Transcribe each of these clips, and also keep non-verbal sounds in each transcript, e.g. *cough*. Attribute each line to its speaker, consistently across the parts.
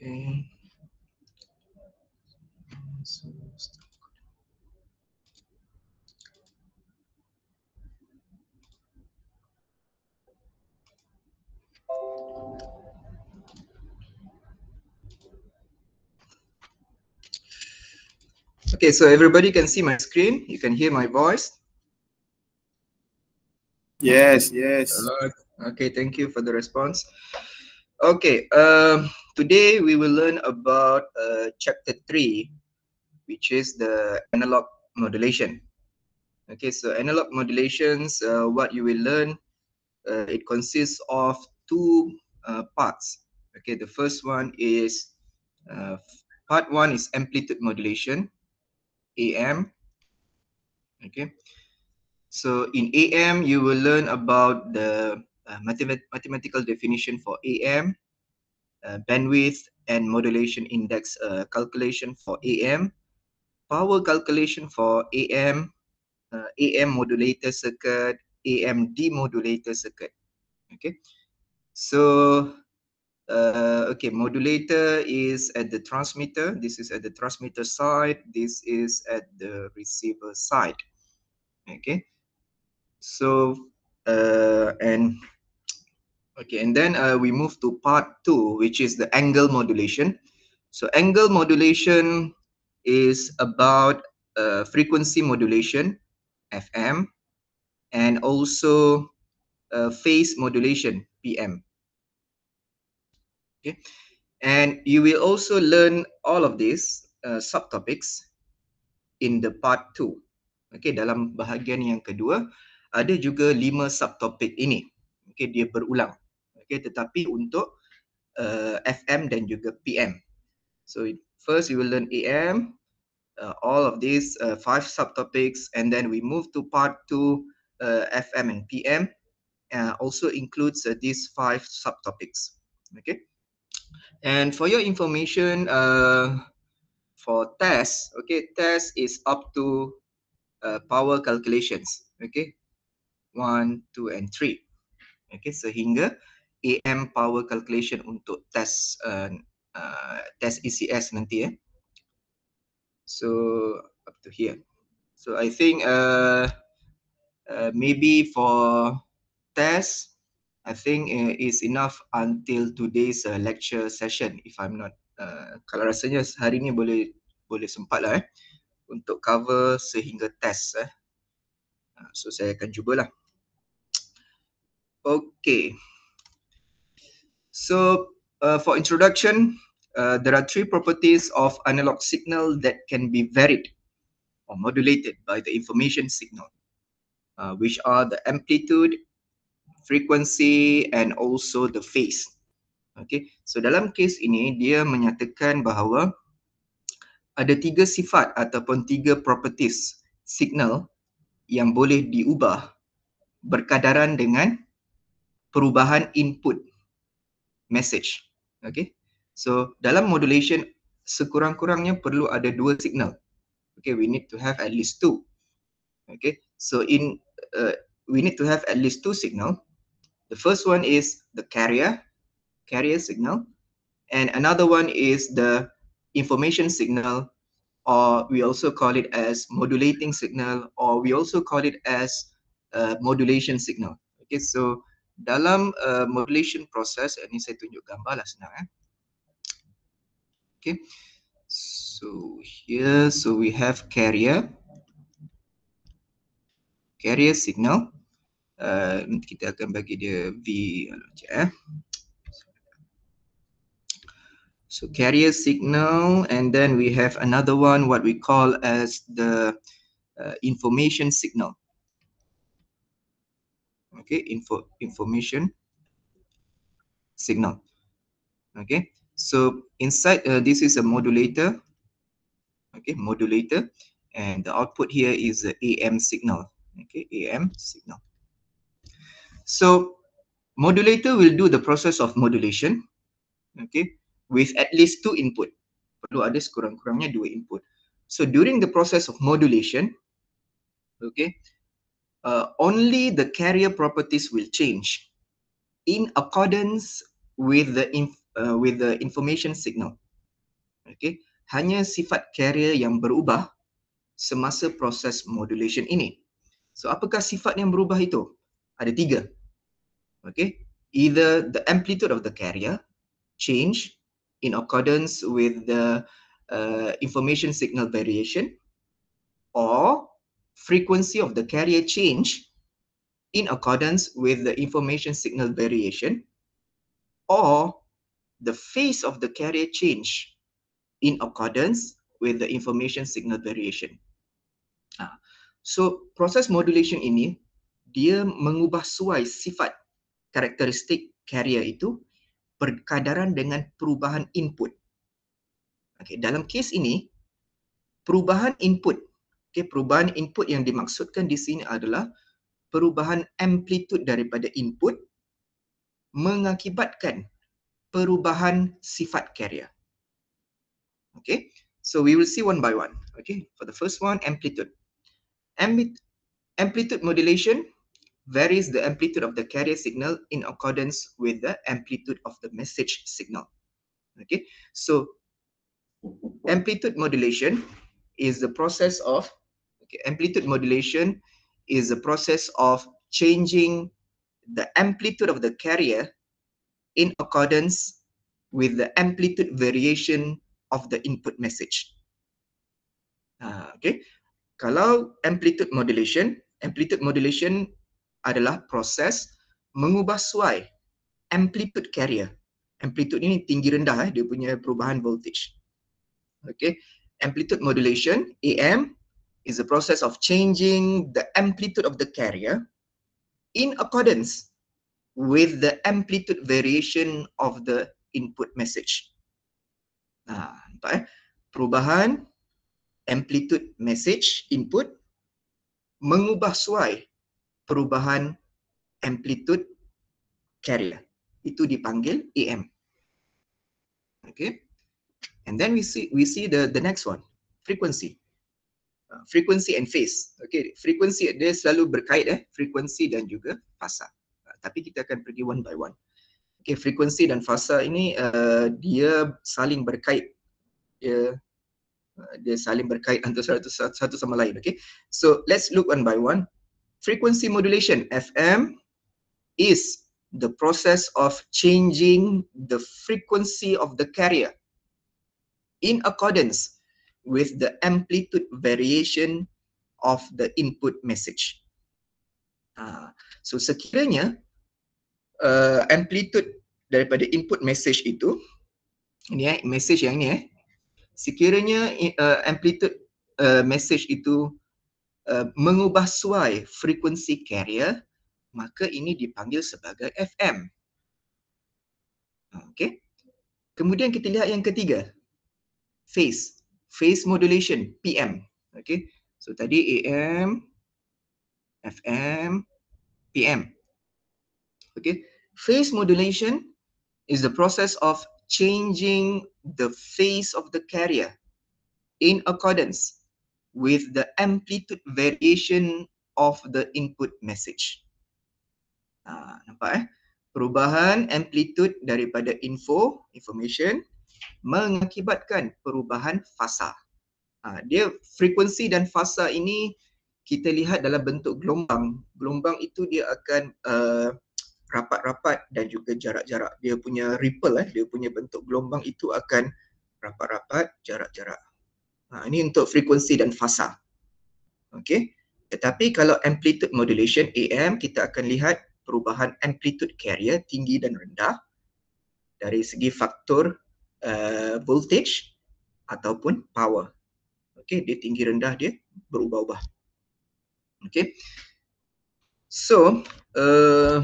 Speaker 1: Okay. So
Speaker 2: Okay, so everybody can see my screen. You can hear my voice. Yes, yes. Okay, thank you for the response. Okay, um, Today we will learn about uh, chapter 3, which is the analog modulation. Okay, so analog modulations, uh, what you will learn, uh, it consists of two uh, parts. Okay, the first one is, uh, part one is amplitude modulation, AM. Okay, so in AM, you will learn about the uh, mathemat mathematical definition for AM, uh, bandwidth and modulation index uh, calculation for AM, power calculation for AM, uh, AM modulator circuit, AM demodulator circuit. Okay, so uh, okay, modulator is at the transmitter. This is at the transmitter side. This is at the receiver side. Okay, so uh, and Okay, and then uh, we move to part two, which is the angle modulation. So angle modulation is about uh, frequency modulation, FM, and also uh, phase modulation, PM. Okay, and you will also learn all of these uh, subtopics in the part two. Okay, dalam bahagian yang kedua, ada juga lima subtopik ini. Okay, dia berulang okay, tetapi untuk uh, FM dan juga PM. So first you will learn AM, uh, all of these uh, five subtopics, and then we move to part two, uh, FM and PM, uh, also includes uh, these five subtopics. Okay, and for your information, uh, for test, okay, test is up to uh, power calculations. Okay, one, two, and three. Okay, sehingga so AM power calculation untuk test uh, uh, test ECS nanti eh. So up to here. So I think uh, uh, maybe for test, I think uh, is enough until today's uh, lecture session. If I'm not, uh, kalau rasanya hari ni boleh boleh sempat lah eh, untuk cover sehingga test. Eh. Uh, so saya akan cubalah. Okay. So uh, for introduction, uh, there are three properties of analog signal that can be varied or modulated by the information signal, uh, which are the amplitude, frequency, and also the phase. Okay, so dalam kes ini dia menyatakan bahawa ada tiga sifat ataupun tiga properties signal yang boleh diubah berkadaran dengan perubahan input message. Okay. So dalam modulation sekurang-kurangnya perlu ada dua signal. Okay, we need to have at least two. Okay, so in uh, we need to have at least two signal. The first one is the carrier, carrier signal, and another one is the information signal, or we also call it as modulating signal, or we also call it as uh, modulation signal. Okay, so dalam uh, modulation process uh, ni saya tunjuk gambar lah senang eh. Okay. So here so we have carrier carrier signal uh, kita akan bagi dia V macam eh. So carrier signal and then we have another one what we call as the uh, information signal. okay info information signal okay so inside uh, this is a modulator okay modulator and the output here is the am signal okay am signal so modulator will do the process of modulation okay with at least two input perlu ada sekurang-kurangnya dua input so during the process of modulation okay uh, only the carrier properties will change in accordance with the inf uh, with the information signal. Okay, hanya sifat carrier yang berubah semasa proses modulation ini. So apakah sifat yang berubah itu? Ada tiga. Okay, either the amplitude of the carrier change in accordance with the uh, information signal variation or frequency of the carrier change in accordance with the information signal variation or the phase of the carrier change in accordance with the information signal variation. Ah, so process modulation ini dia mengubah suai sifat karakteristik carrier itu berkadaran dengan perubahan input. Okay, dalam kes ini perubahan input Okay, perubahan input yang dimaksudkan di sini adalah perubahan amplitude daripada input mengakibatkan perubahan sifat carrier. Okay, so we will see one by one. Okay, for the first one, amplitude. Amplitude modulation varies the amplitude of the carrier signal in accordance with the amplitude of the message signal. Okay, so amplitude modulation is the process of Okay. Amplitude modulation is a process of changing the amplitude of the carrier in accordance with the amplitude variation of the input message. Uh, okay. Kalau amplitude modulation, amplitude modulation adalah proses mengubah suai amplitude carrier. Amplitude ini tinggi rendah, eh, dia punya perubahan voltage. Okay. Amplitude modulation, AM, is a process of changing the amplitude of the carrier in accordance with the amplitude variation of the input message. Nah, eh? Perubahan amplitude message input mengubah suai perubahan amplitude carrier. Itu dipanggil AM. Okay. And then we see we see the the next one, frequency. frequency and phase. Okay, frequency dia selalu berkait eh, frequency dan juga fasa. Uh, tapi kita akan pergi one by one. Okay, frequency dan fasa ini uh, dia saling berkait. Dia uh, dia saling berkait antara satu, satu sama lain okay so let's look one by one frequency modulation fm is the process of changing the frequency of the carrier in accordance with the amplitude variation of the input message. Uh, so sekiranya uh, amplitude daripada input message itu, ini eh, message yang ni eh, sekiranya uh, amplitude uh, message itu uh, mengubah suai frekuensi carrier, maka ini dipanggil sebagai FM. Ah, okay. Kemudian kita lihat yang ketiga, phase phase modulation PM. Okay, so tadi AM, FM, PM. Okay, phase modulation is the process of changing the phase of the carrier in accordance with the amplitude variation of the input message. Ah, nampak eh? Perubahan amplitude daripada info, information, mengakibatkan perubahan fasa. Ha, dia frekuensi dan fasa ini kita lihat dalam bentuk gelombang. Gelombang itu dia akan uh, rapat-rapat dan juga jarak-jarak. Dia punya ripple, eh, dia punya bentuk gelombang itu akan rapat-rapat, jarak-jarak. Ha, ini untuk frekuensi dan fasa. Okey. Tetapi kalau amplitude modulation AM, kita akan lihat perubahan amplitude carrier tinggi dan rendah dari segi faktor Eh, voltage ataupun power. okay, dia tinggi rendah dia berubah-ubah. okay. So, uh, eh,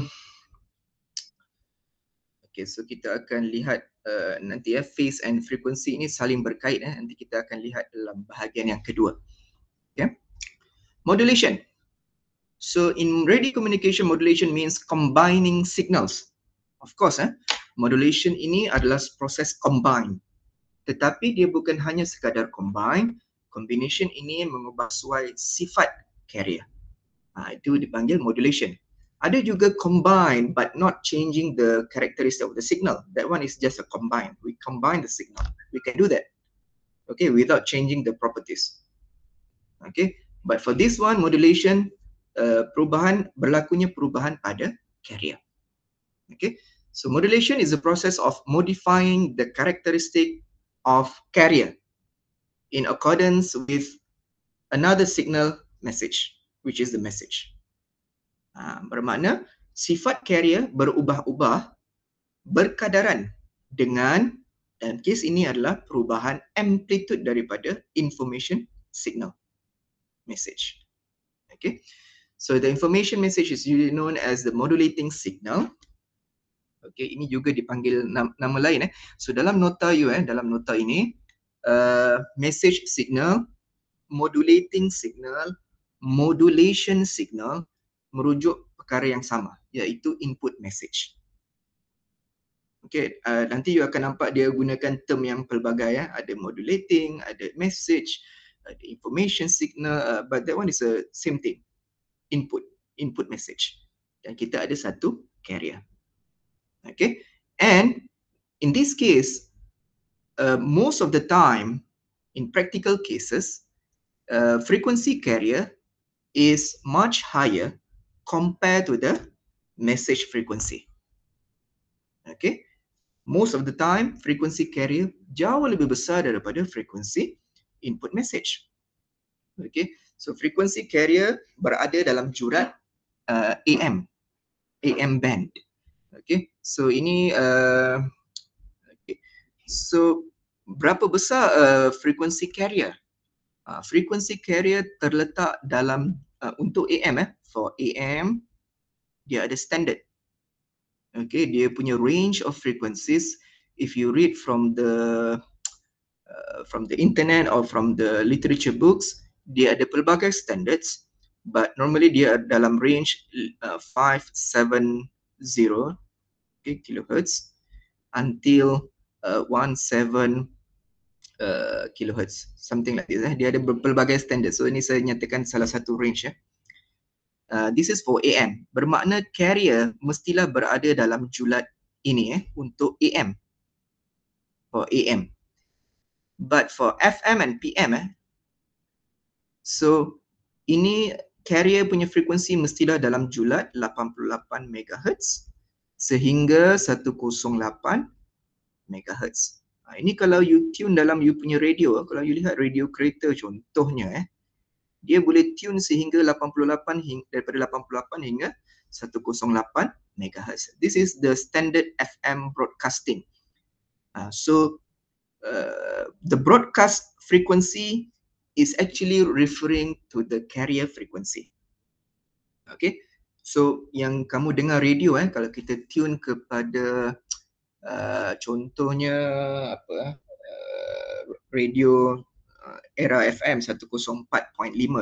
Speaker 2: okay, so kita akan lihat uh, nanti ya phase and frequency ini saling berkait eh. nanti kita akan lihat dalam bahagian yang kedua. Okay. Modulation. So in radio communication modulation means combining signals. Of course, eh, modulation ini adalah proses combine tetapi dia bukan hanya sekadar combine combination ini mengubah suai sifat carrier ha, itu dipanggil modulation ada juga combine but not changing the characteristic of the signal that one is just a combine we combine the signal we can do that okay without changing the properties okay but for this one modulation uh, perubahan berlakunya perubahan pada carrier okay So modulation is the process of modifying the characteristic of carrier in accordance with another signal message, which is the message. Uh, bermakna sifat carrier berubah-ubah berkadaran dengan dalam kes ini adalah perubahan amplitude daripada information signal message. Okay. So the information message is usually known as the modulating signal. Okey, ini juga dipanggil nama, nama lain eh. So dalam nota you eh, dalam nota ini uh, message signal, modulating signal, modulation signal merujuk perkara yang sama iaitu input message. Okey, uh, nanti you akan nampak dia gunakan term yang pelbagai ya. Eh. Ada modulating, ada message, ada information signal, uh, but that one is a same thing. Input, input message. Dan kita ada satu carrier okay and in this case uh, most of the time in practical cases uh, frequency carrier is much higher compared to the message frequency okay most of the time frequency carrier jauh lebih besar daripada frequency input message okay so frequency carrier berada dalam jurat uh, am am band okay So ini uh, okay. So berapa besar uh, frequency carrier? Uh, frequency carrier terletak dalam uh, untuk AM eh for AM dia ada standard. Okay, dia punya range of frequencies if you read from the uh, from the internet or from the literature books dia ada pelbagai standards but normally dia dalam range uh, 570 okay, kilohertz until uh, 17 uh, kilohertz something like this eh. dia ada pelbagai standard so ini saya nyatakan salah satu range ya eh. Uh, this is for AM. Bermakna carrier mestilah berada dalam julat ini eh, untuk AM. For AM. But for FM and PM eh. So ini carrier punya frekuensi mestilah dalam julat 88 MHz sehingga 108 MHz. Ha, ini kalau you tune dalam you punya radio, ha, kalau you lihat radio kereta contohnya eh, dia boleh tune sehingga 88 hingga, daripada 88 hingga 108 MHz. This is the standard FM broadcasting. Uh, so uh, the broadcast frequency is actually referring to the carrier frequency. Okay, So yang kamu dengar radio eh kalau kita tune kepada uh, contohnya apa uh, radio uh, era FM 104.5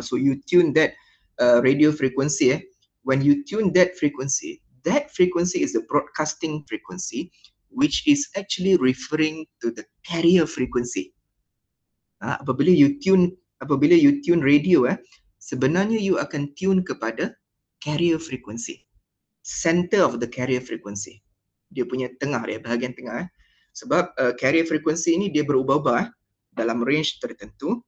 Speaker 2: so you tune that uh, radio frequency eh when you tune that frequency that frequency is the broadcasting frequency which is actually referring to the carrier frequency uh, apabila you tune apabila you tune radio eh sebenarnya you akan tune kepada carrier frequency center of the carrier frequency dia punya tengah dia bahagian tengah eh. sebab uh, carrier frequency ini dia berubah-ubah eh, dalam range tertentu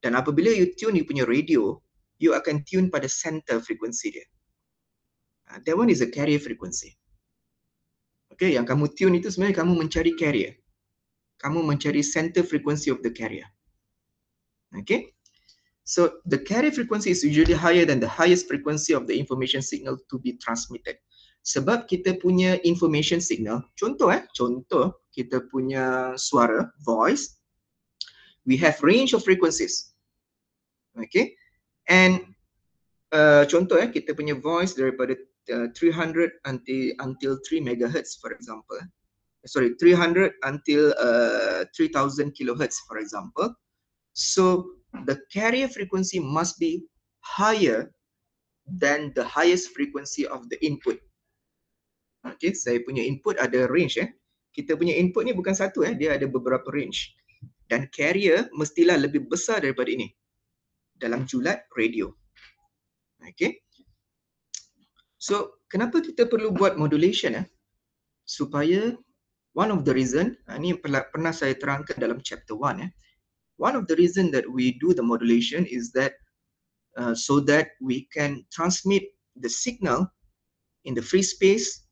Speaker 2: dan apabila you tune you punya radio you akan tune pada center frequency dia uh, that one is a carrier frequency okay yang kamu tune itu sebenarnya kamu mencari carrier kamu mencari center frequency of the carrier okay So the carrier frequency is usually higher than the highest frequency of the information signal to be transmitted. Sebab kita punya information signal, contoh eh, contoh kita punya suara, voice, we have range of frequencies. Okay, and uh, contoh eh, kita punya voice daripada uh, 300 until until 3 megahertz for example. Uh, sorry, 300 until uh, 3000 kilohertz for example. So the carrier frequency must be higher than the highest frequency of the input. Okay, saya punya input ada range eh. Kita punya input ni bukan satu eh, dia ada beberapa range. Dan carrier mestilah lebih besar daripada ini. Dalam julat radio. Okay. So, kenapa kita perlu buat modulation eh? Supaya one of the reason, ini ah, pernah saya terangkan dalam chapter 1 eh. one of the reason that we do the modulation is that uh, so that we can transmit the signal in the free space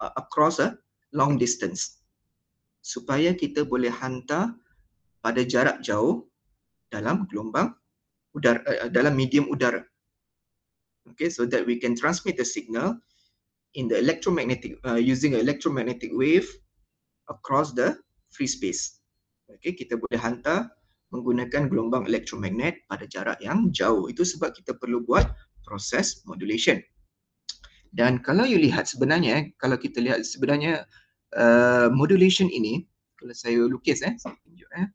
Speaker 2: uh, across a long distance supaya kita boleh hantar pada jarak jauh dalam gelombang udara uh, uh dalam medium udara okay so that we can transmit the signal in the electromagnetic uh, using an electromagnetic wave across the free space okay, kita boleh hantar menggunakan gelombang elektromagnet pada jarak yang jauh. Itu sebab kita perlu buat proses modulation. Dan kalau you lihat sebenarnya, kalau kita lihat sebenarnya uh, modulation ini, kalau saya lukis eh, saya tunjuk eh,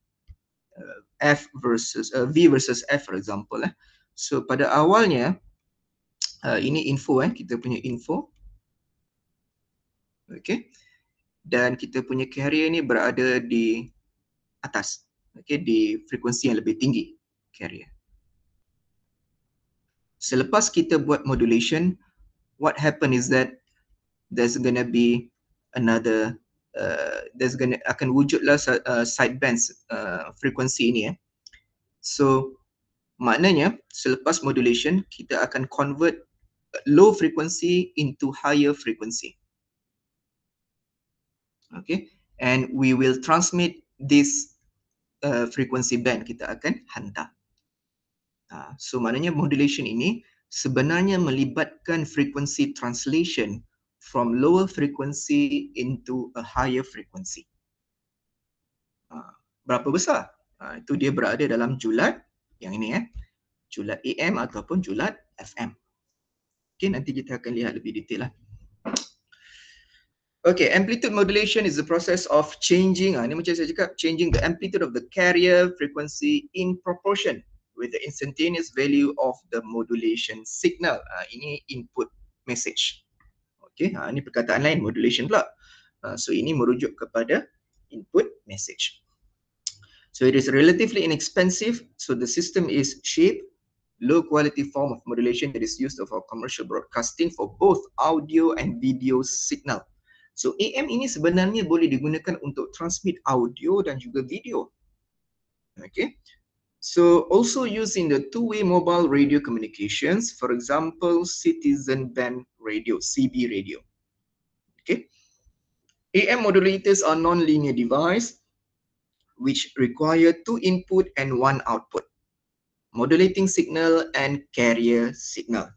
Speaker 2: uh, F versus, uh, V versus F for example eh. So pada awalnya, uh, ini info eh, kita punya info. Okay. Dan kita punya carrier ini berada di atas okay, di frekuensi yang lebih tinggi carrier. Selepas kita buat modulation, what happen is that there's gonna be another uh, there's gonna akan wujudlah uh, side bands uh, frekuensi ini. Eh. So maknanya selepas modulation kita akan convert low frequency into higher frequency. Okay, and we will transmit this uh, frequency band kita akan hantar. Uh, so maknanya modulation ini sebenarnya melibatkan frequency translation from lower frequency into a higher frequency. Uh, berapa besar? Uh, itu dia berada dalam julat yang ini eh. Julat AM ataupun julat FM. Okay, nanti kita akan lihat lebih detail lah. Okay, amplitude modulation is the process of changing, ah, ni macam saya cakap, changing the amplitude of the carrier frequency in proportion with the instantaneous value of the modulation signal. Ah, ini input message. Okay, ah, ini perkataan lain, modulation pula. Ah, so ini merujuk kepada input message. So it is relatively inexpensive. So the system is cheap, low quality form of modulation that is used for commercial broadcasting for both audio and video signal. So AM ini sebenarnya boleh digunakan untuk transmit audio dan juga video. Okay. So also used in the two-way mobile radio communications, for example, citizen band radio, CB radio. Okay. AM modulators are non-linear device which require two input and one output. Modulating signal and carrier signal.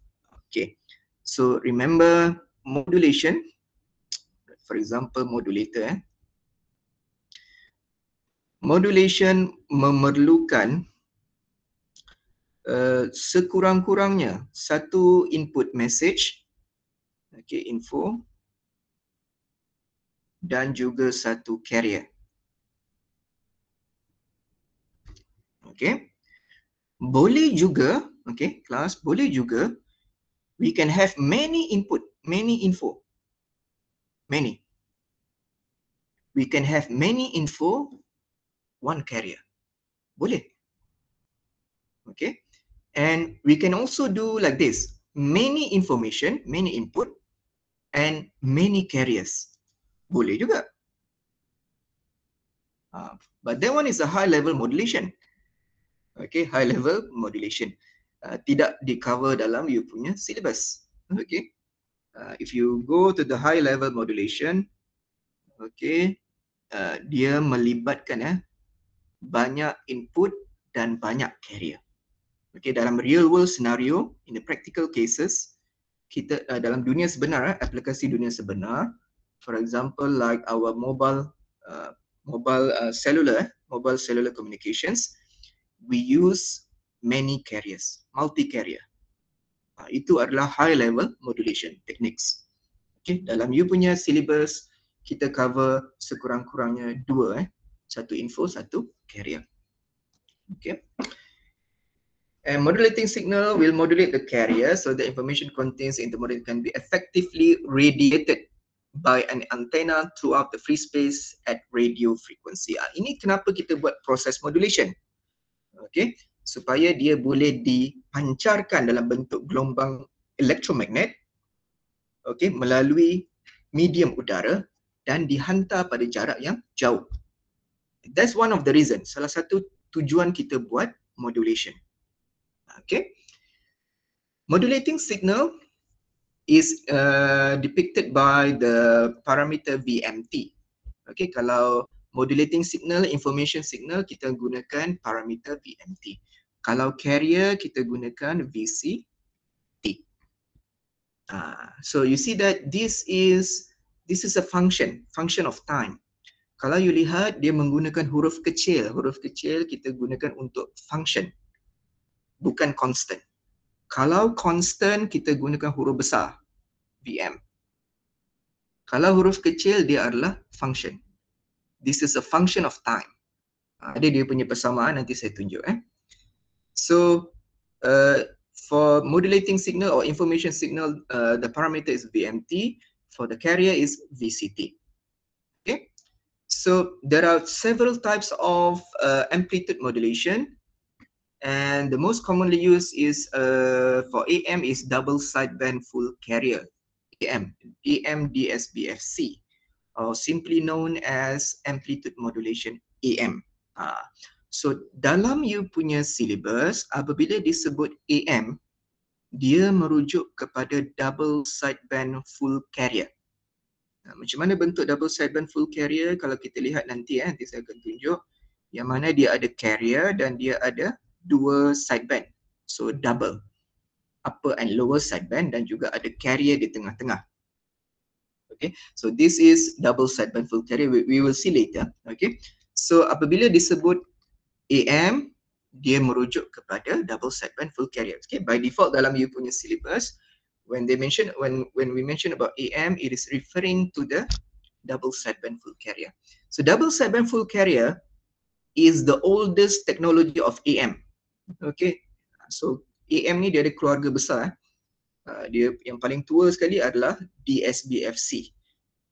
Speaker 2: Okay. So remember modulation for example modulator eh. Modulation memerlukan uh, sekurang-kurangnya satu input message okay info dan juga satu carrier. Okay. Boleh juga, okay, class, boleh juga we can have many input, many info. Many we can have many info one carrier boleh okay and we can also do like this many information many input and many carriers boleh juga uh, but that one is a high level modulation okay high level modulation uh, tidak di cover dalam you punya syllabus okay uh, if you go to the high level modulation okay Uh, dia melibatkan ya banyak input dan banyak carrier. Okay, dalam real world scenario in the practical cases kita uh, dalam dunia sebenar uh, aplikasi dunia sebenar for example like our mobile uh, mobile uh, cellular eh, mobile cellular communications we use many carriers multi carrier. Uh, itu adalah high level modulation techniques. Okay, dalam you punya syllabus kita cover sekurang-kurangnya dua eh. Satu info, satu carrier. Okay. And modulating signal will modulate the carrier so the information contains in the model can be effectively radiated by an antenna throughout the free space at radio frequency. Ah, ini kenapa kita buat proses modulation. Okay. Supaya dia boleh dipancarkan dalam bentuk gelombang elektromagnet okay, melalui medium udara dan dihantar pada jarak yang jauh. That's one of the reason. Salah satu tujuan kita buat modulation. Okay. Modulating signal is uh, depicted by the parameter VMT. Okay, kalau modulating signal, information signal, kita gunakan parameter VMT. Kalau carrier, kita gunakan VCT. Uh, ah, so you see that this is this is a function, function of time. Kalau you lihat, dia menggunakan huruf kecil. Huruf kecil kita gunakan untuk function, bukan constant. Kalau constant, kita gunakan huruf besar, BM. Kalau huruf kecil, dia adalah function. This is a function of time. Ha, ada dia punya persamaan, nanti saya tunjuk. Eh. So, uh, for modulating signal or information signal, uh, the parameter is BMT. for the carrier is VCT. Okay, so there are several types of uh, amplitude modulation, and the most commonly used is uh, for AM is double sideband full carrier, AM, AM DSBFC, or simply known as amplitude modulation AM. Uh, ah, so dalam you punya syllabus, apabila disebut AM, dia merujuk kepada double sideband full carrier. Nah, ha, macam mana bentuk double sideband full carrier kalau kita lihat nanti eh, nanti saya akan tunjuk yang mana dia ada carrier dan dia ada dua sideband. So double upper and lower sideband dan juga ada carrier di tengah-tengah. Okay, so this is double sideband full carrier. We, we will see later. Okay, so apabila disebut AM dia merujuk kepada double sideband full carrier. Okay, by default dalam you punya syllabus, when they mention when when we mention about AM, it is referring to the double sideband full carrier. So double sideband full carrier is the oldest technology of AM. Okay, so AM ni dia ada keluarga besar. Eh. Uh, dia yang paling tua sekali adalah DSBFC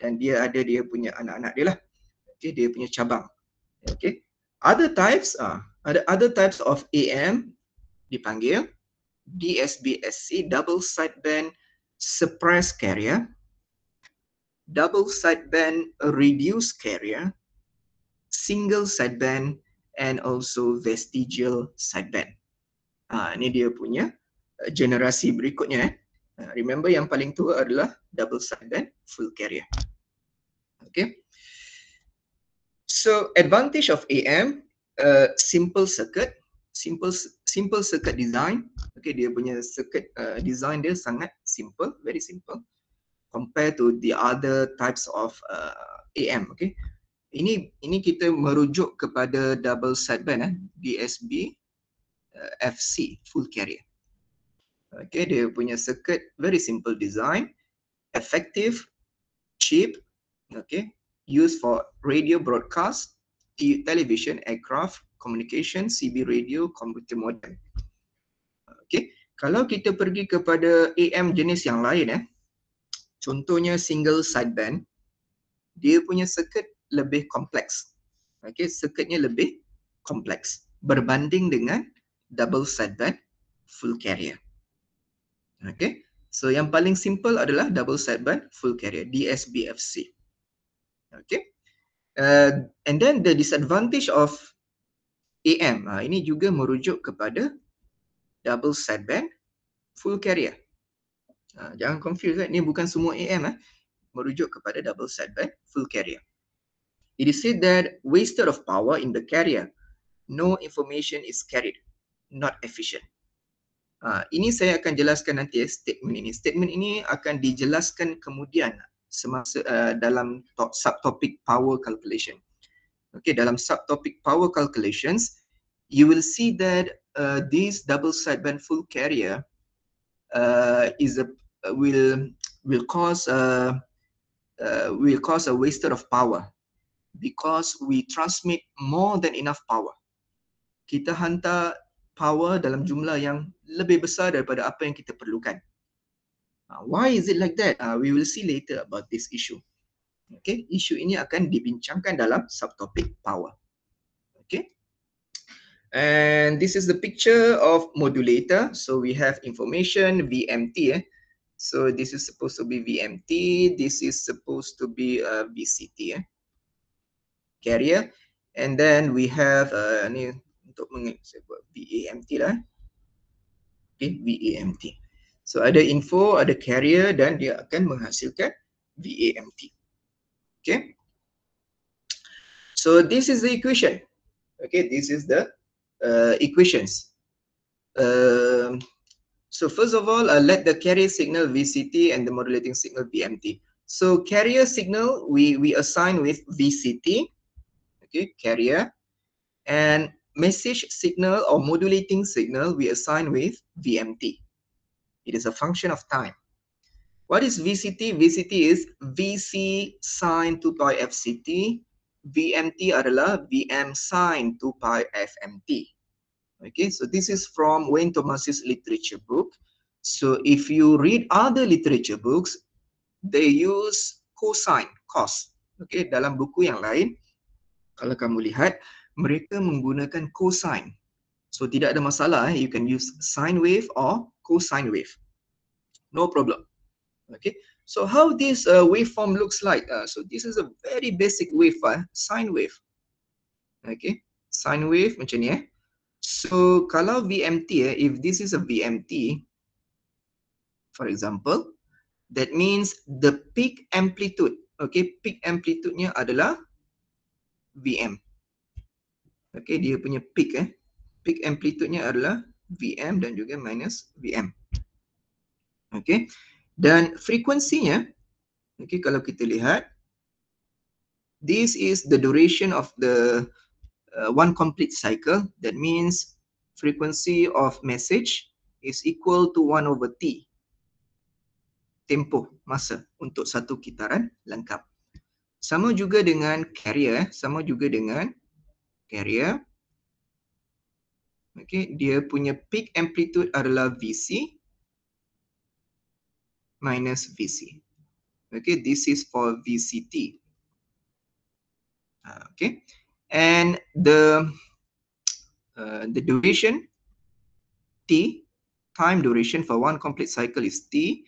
Speaker 2: dan dia ada dia punya anak-anak dia lah. Okay, dia punya cabang. Okay, other types ah. Uh, ada other types of AM dipanggil DSBSC double sideband suppressed carrier, double sideband reduced carrier, single sideband and also vestigial sideband. Ah ha, ni dia punya uh, generasi berikutnya eh. Ha, remember yang paling tua adalah double sideband full carrier. Okay. So advantage of AM a uh, simple circuit simple simple circuit design okay dia punya circuit uh, design dia sangat simple very simple compared to the other types of uh, am okay ini ini kita merujuk kepada double sideband eh dsb uh, fc full carrier okay dia punya circuit very simple design effective cheap okay used for radio broadcast television, aircraft, communication, CB radio, computer modem. Okay, kalau kita pergi kepada AM jenis yang lain, eh, contohnya single sideband, dia punya circuit lebih kompleks. Okay, circuitnya lebih kompleks berbanding dengan double sideband full carrier. Okay, so yang paling simple adalah double sideband full carrier, DSBFC. Okay, Uh, and then the disadvantage of AM, uh, ini juga merujuk kepada double sideband full carrier. Uh, jangan confuse, right? Kan, ini bukan semua AM, eh? merujuk kepada double sideband full carrier. It is said that wasted of power in the carrier, no information is carried, not efficient. Uh, ini saya akan jelaskan nanti eh, statement ini. Statement ini akan dijelaskan kemudian semasa uh, dalam to- subtopic power calculation. Okay, dalam subtopic power calculations, you will see that uh, this double sideband full carrier uh, is a will will cause a uh, will cause a wasted of power because we transmit more than enough power. Kita hantar power dalam jumlah yang lebih besar daripada apa yang kita perlukan. Ah, why is it like that? Ah, we will see later about this issue. Okay, issue ini akan dibincangkan dalam subtopic power. Okay. And this is the picture of modulator. So we have information VMT. Eh? So this is supposed to be VMT. This is supposed to be a uh, VCT. Eh? Carrier. And then we have uh, ini untuk mengikut VAMT lah. Eh. Okay, VAMT. So ada info, ada carrier dan dia akan menghasilkan VAMT. Okay. So this is the equation. Okay, this is the uh, equations. Um, so first of all, uh, let the carrier signal VCT and the modulating signal VMT. So carrier signal we we assign with VCT, okay, carrier, and message signal or modulating signal we assign with VMT. It is a function of time. What is VCT? VCT is VC sine 2 pi FCT, VMT adalah VM sine 2 pi FMT. Okay, so this is from Wayne Thomas's literature book. So if you read other literature books, they use cosine, cos. Okay, dalam buku yang lain, kalau kamu lihat, mereka menggunakan cosine So tidak ada masalah eh. You can use sine wave or cosine wave. No problem. Okay. So how this uh, waveform looks like? Uh, so this is a very basic wave, uh, sine wave. Okay. Sine wave macam ni eh. So kalau VMT eh, if this is a VMT, for example, that means the peak amplitude, okay, peak amplitude-nya adalah VM. Okay, dia punya peak eh, peak amplitude-nya adalah VM dan juga minus VM. Okey. Dan frekuensinya, okey kalau kita lihat this is the duration of the uh, one complete cycle that means frequency of message is equal to 1 over T. Tempoh masa untuk satu kitaran lengkap. Sama juga dengan carrier, eh. sama juga dengan carrier Okey, dia punya peak amplitude adalah VC minus VC. Okey, this is for VCT. Ah, okay, and the uh, the duration T time duration for one complete cycle is T,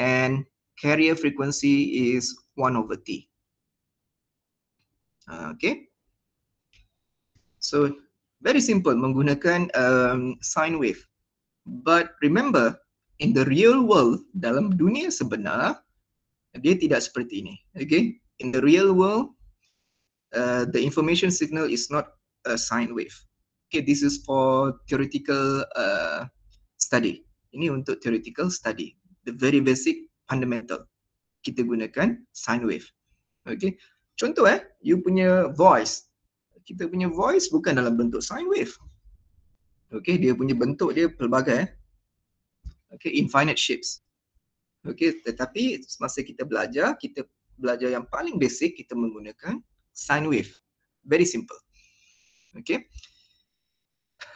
Speaker 2: and carrier frequency is one over T. Ah, okay, so very simple menggunakan um, sine wave. But remember, in the real world, dalam dunia sebenar, dia tidak seperti ini. Okay, in the real world, uh, the information signal is not a sine wave. Okay, this is for theoretical uh, study. Ini untuk theoretical study, the very basic fundamental. Kita gunakan sine wave. Okay, contoh eh, you punya voice kita punya voice bukan dalam bentuk sine wave. Okay, dia punya bentuk dia pelbagai. Eh. Okay, infinite shapes. Okay, tetapi semasa kita belajar, kita belajar yang paling basic, kita menggunakan sine wave. Very simple. Okay.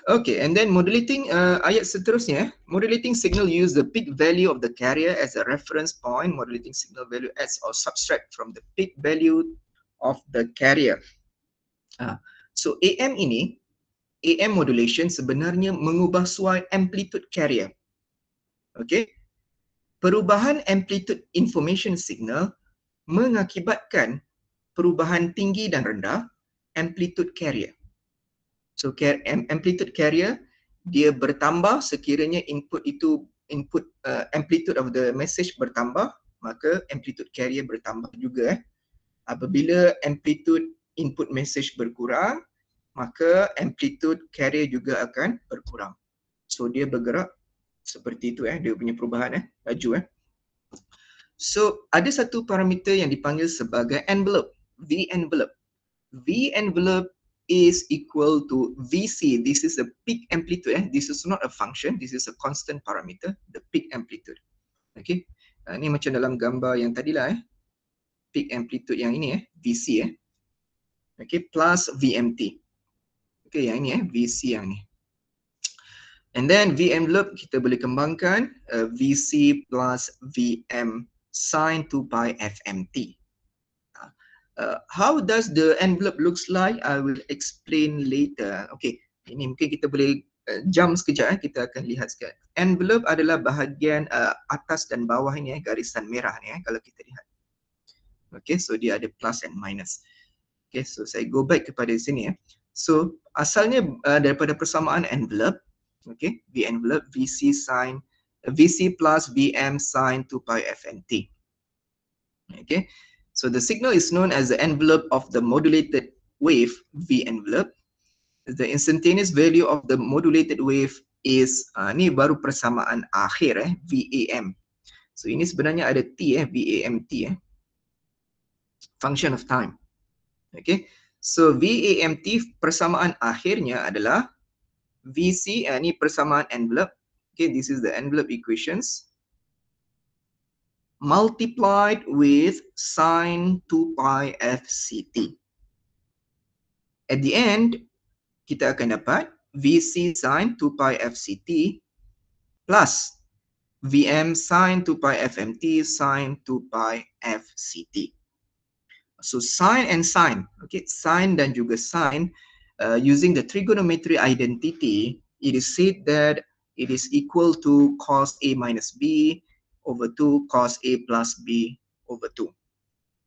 Speaker 2: Okay, and then modulating uh, ayat seterusnya. Eh. Modulating signal use the peak value of the carrier as a reference point. Modulating signal value adds or subtract from the peak value of the carrier. Ha. So AM ini, AM modulation sebenarnya mengubah suai amplitude carrier. Okay. Perubahan amplitude information signal mengakibatkan perubahan tinggi dan rendah amplitude carrier. So amplitude carrier dia bertambah sekiranya input itu input uh, amplitude of the message bertambah maka amplitude carrier bertambah juga eh. Apabila amplitude input message berkurang, maka amplitude carrier juga akan berkurang. So dia bergerak seperti itu eh, dia punya perubahan eh, laju eh. So ada satu parameter yang dipanggil sebagai envelope, V envelope. V envelope is equal to VC. This is a peak amplitude. Eh? This is not a function. This is a constant parameter, the peak amplitude. Okay. Uh, ni macam dalam gambar yang tadilah eh. Peak amplitude yang ini eh, VC eh okay, plus VMT. Okay, yang ini eh, VC yang ni. And then VM loop kita boleh kembangkan uh, VC plus VM sine 2 pi FMT. Uh, uh, how does the envelope looks like? I will explain later. Okay, ini mungkin kita boleh uh, jump sekejap. Eh. Kita akan lihat sekejap. Envelope adalah bahagian uh, atas dan bawah ini, eh, garisan merah ni. Eh, kalau kita lihat. Okay, so dia ada plus and minus. Uh, Okay, so saya go back kepada sini ya. Eh. So asalnya uh, daripada persamaan envelope, okay, V envelope VC sin uh, VC plus VM sin 2 pi FNT. Okay, so the signal is known as the envelope of the modulated wave V envelope. The instantaneous value of the modulated wave is uh, ni baru persamaan akhir eh VAM. So ini sebenarnya ada T eh vamt eh function of time. Okay. So VAMT persamaan akhirnya adalah VC, uh, eh, ni persamaan envelope. Okay, this is the envelope equations. Multiplied with sine 2 pi FCT. At the end, kita akan dapat VC sine 2 pi FCT plus VM sine 2 pi FMT sine 2 pi FCT. So sine and sine, okay, sine dan juga sine uh, using the trigonometry identity, it is said that it is equal to cos A minus B over 2 cos A plus B over 2.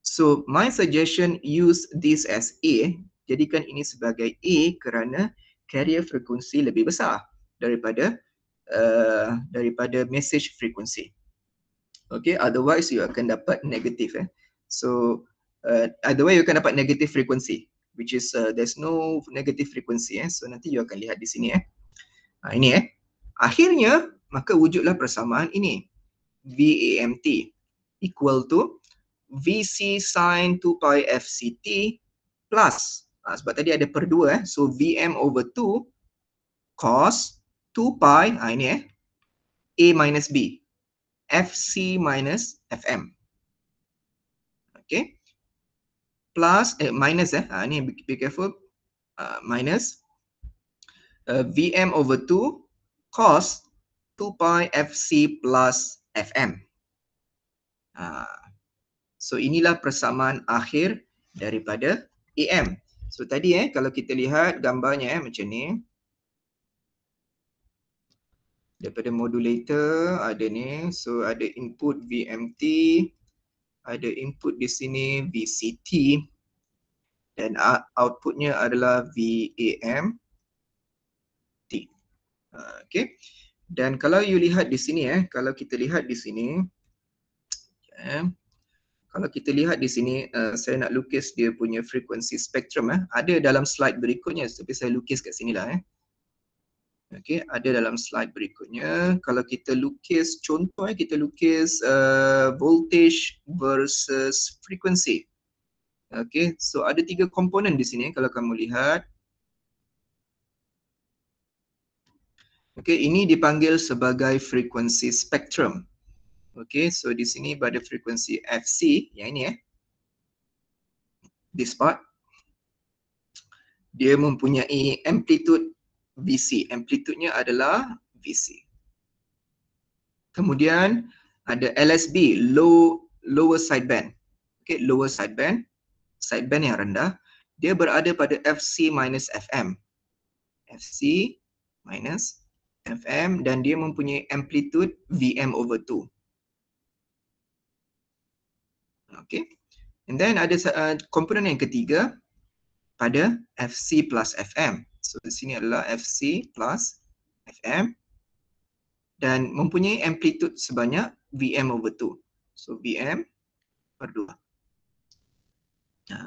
Speaker 2: So my suggestion use this as A, jadikan ini sebagai A kerana carrier frekuensi lebih besar daripada uh, daripada message frekuensi. Okay, otherwise you akan dapat negative. Eh. So uh, either way you akan dapat negative frequency which is uh, there's no negative frequency eh so nanti you akan lihat di sini eh ha, ini eh akhirnya maka wujudlah persamaan ini VAMT equal to VC sin 2 pi FCT plus ha, sebab tadi ada per dua eh so VM over 2 cos 2 pi ha, ini eh A minus B FC minus FM okay plus eh minus eh uh, ni be, be careful uh, minus uh, vm over 2 cos 2 pi fc plus fm uh, so inilah persamaan akhir daripada am so tadi eh kalau kita lihat gambarnya eh macam ni daripada modulator ada ni so ada input vmt ada input di sini VCT dan outputnya adalah VAM T. Ha, okay. Dan kalau you lihat di sini, eh, kalau kita lihat di sini, eh, kalau kita lihat di sini, uh, saya nak lukis dia punya frequency spectrum. Eh, ada dalam slide berikutnya, tapi saya lukis kat sini lah. Eh. Okey, ada dalam slide berikutnya. Kalau kita lukis contoh eh kita lukis uh, voltage versus frequency. Okey, so ada tiga komponen di sini kalau kamu lihat. Okey, ini dipanggil sebagai frequency spectrum. Okey, so di sini pada frequency FC, yang ini eh. This part dia mempunyai amplitude VC. amplitudnya adalah VC. Kemudian ada LSB, low lower sideband) Okay, lower sideband, sideband yang rendah. Dia berada pada FC minus FM. FC minus FM dan dia mempunyai amplitude VM over 2. Okay. And then ada uh, komponen yang ketiga, pada FC plus FM. So di sini adalah FC plus FM dan mempunyai amplitude sebanyak VM over 2. So VM per 2.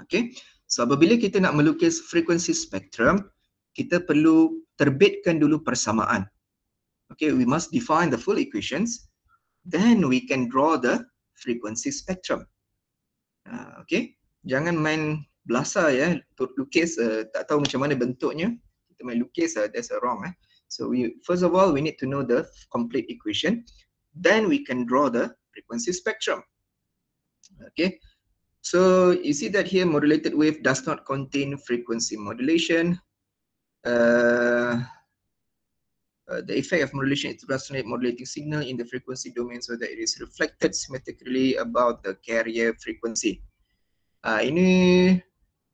Speaker 2: Okay. So apabila kita nak melukis frequency spectrum, kita perlu terbitkan dulu persamaan. Okay, we must define the full equations. Then we can draw the frequency spectrum. Uh, okay, jangan main belasah ya lukis uh, tak tahu macam mana bentuknya kita main lukis uh, eh, that's a wrong eh so we first of all we need to know the complete equation then we can draw the frequency spectrum okay so you see that here modulated wave does not contain frequency modulation uh, uh, the effect of modulation is to resonate modulating signal in the frequency domain so that it is reflected symmetrically about the carrier frequency. Uh, ini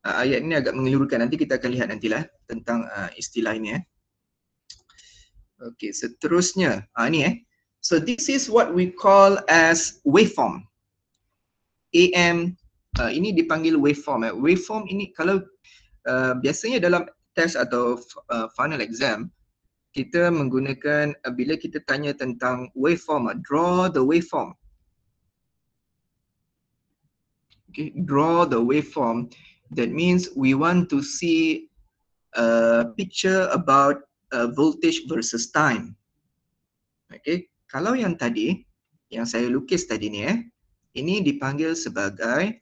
Speaker 2: uh, ayat ini agak mengelurkan nanti kita akan lihat nantilah tentang uh, istilah ini eh. Okey, seterusnya ah uh, eh. So this is what we call as waveform. AM uh, ah, ini dipanggil waveform eh. Waveform ini kalau uh, biasanya dalam test atau uh, final exam kita menggunakan uh, bila kita tanya tentang waveform, uh, draw the waveform. Okay, draw the waveform. That means we want to see a picture about a uh, voltage versus time. Okay, kalau yang tadi, yang saya lukis tadi ni eh, ini dipanggil sebagai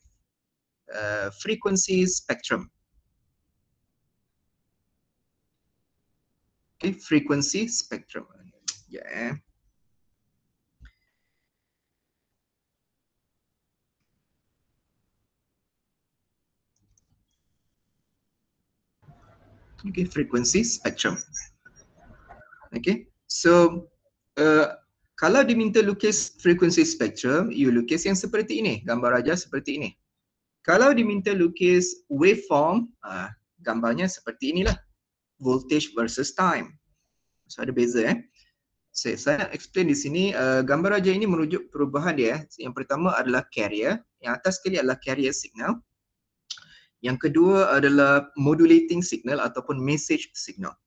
Speaker 2: uh, frequency spectrum. Okay, frequency spectrum. yeah. okay frequencies spectrum okay so uh, kalau diminta lukis frequency spectrum you lukis yang seperti ini gambar rajah seperti ini kalau diminta lukis waveform uh, gambarnya seperti inilah voltage versus time so ada beza eh so, saya explain di sini uh, gambar rajah ini merujuk perubahan dia yang pertama adalah carrier yang atas sekali adalah carrier signal yang kedua adalah modulating signal ataupun message signal.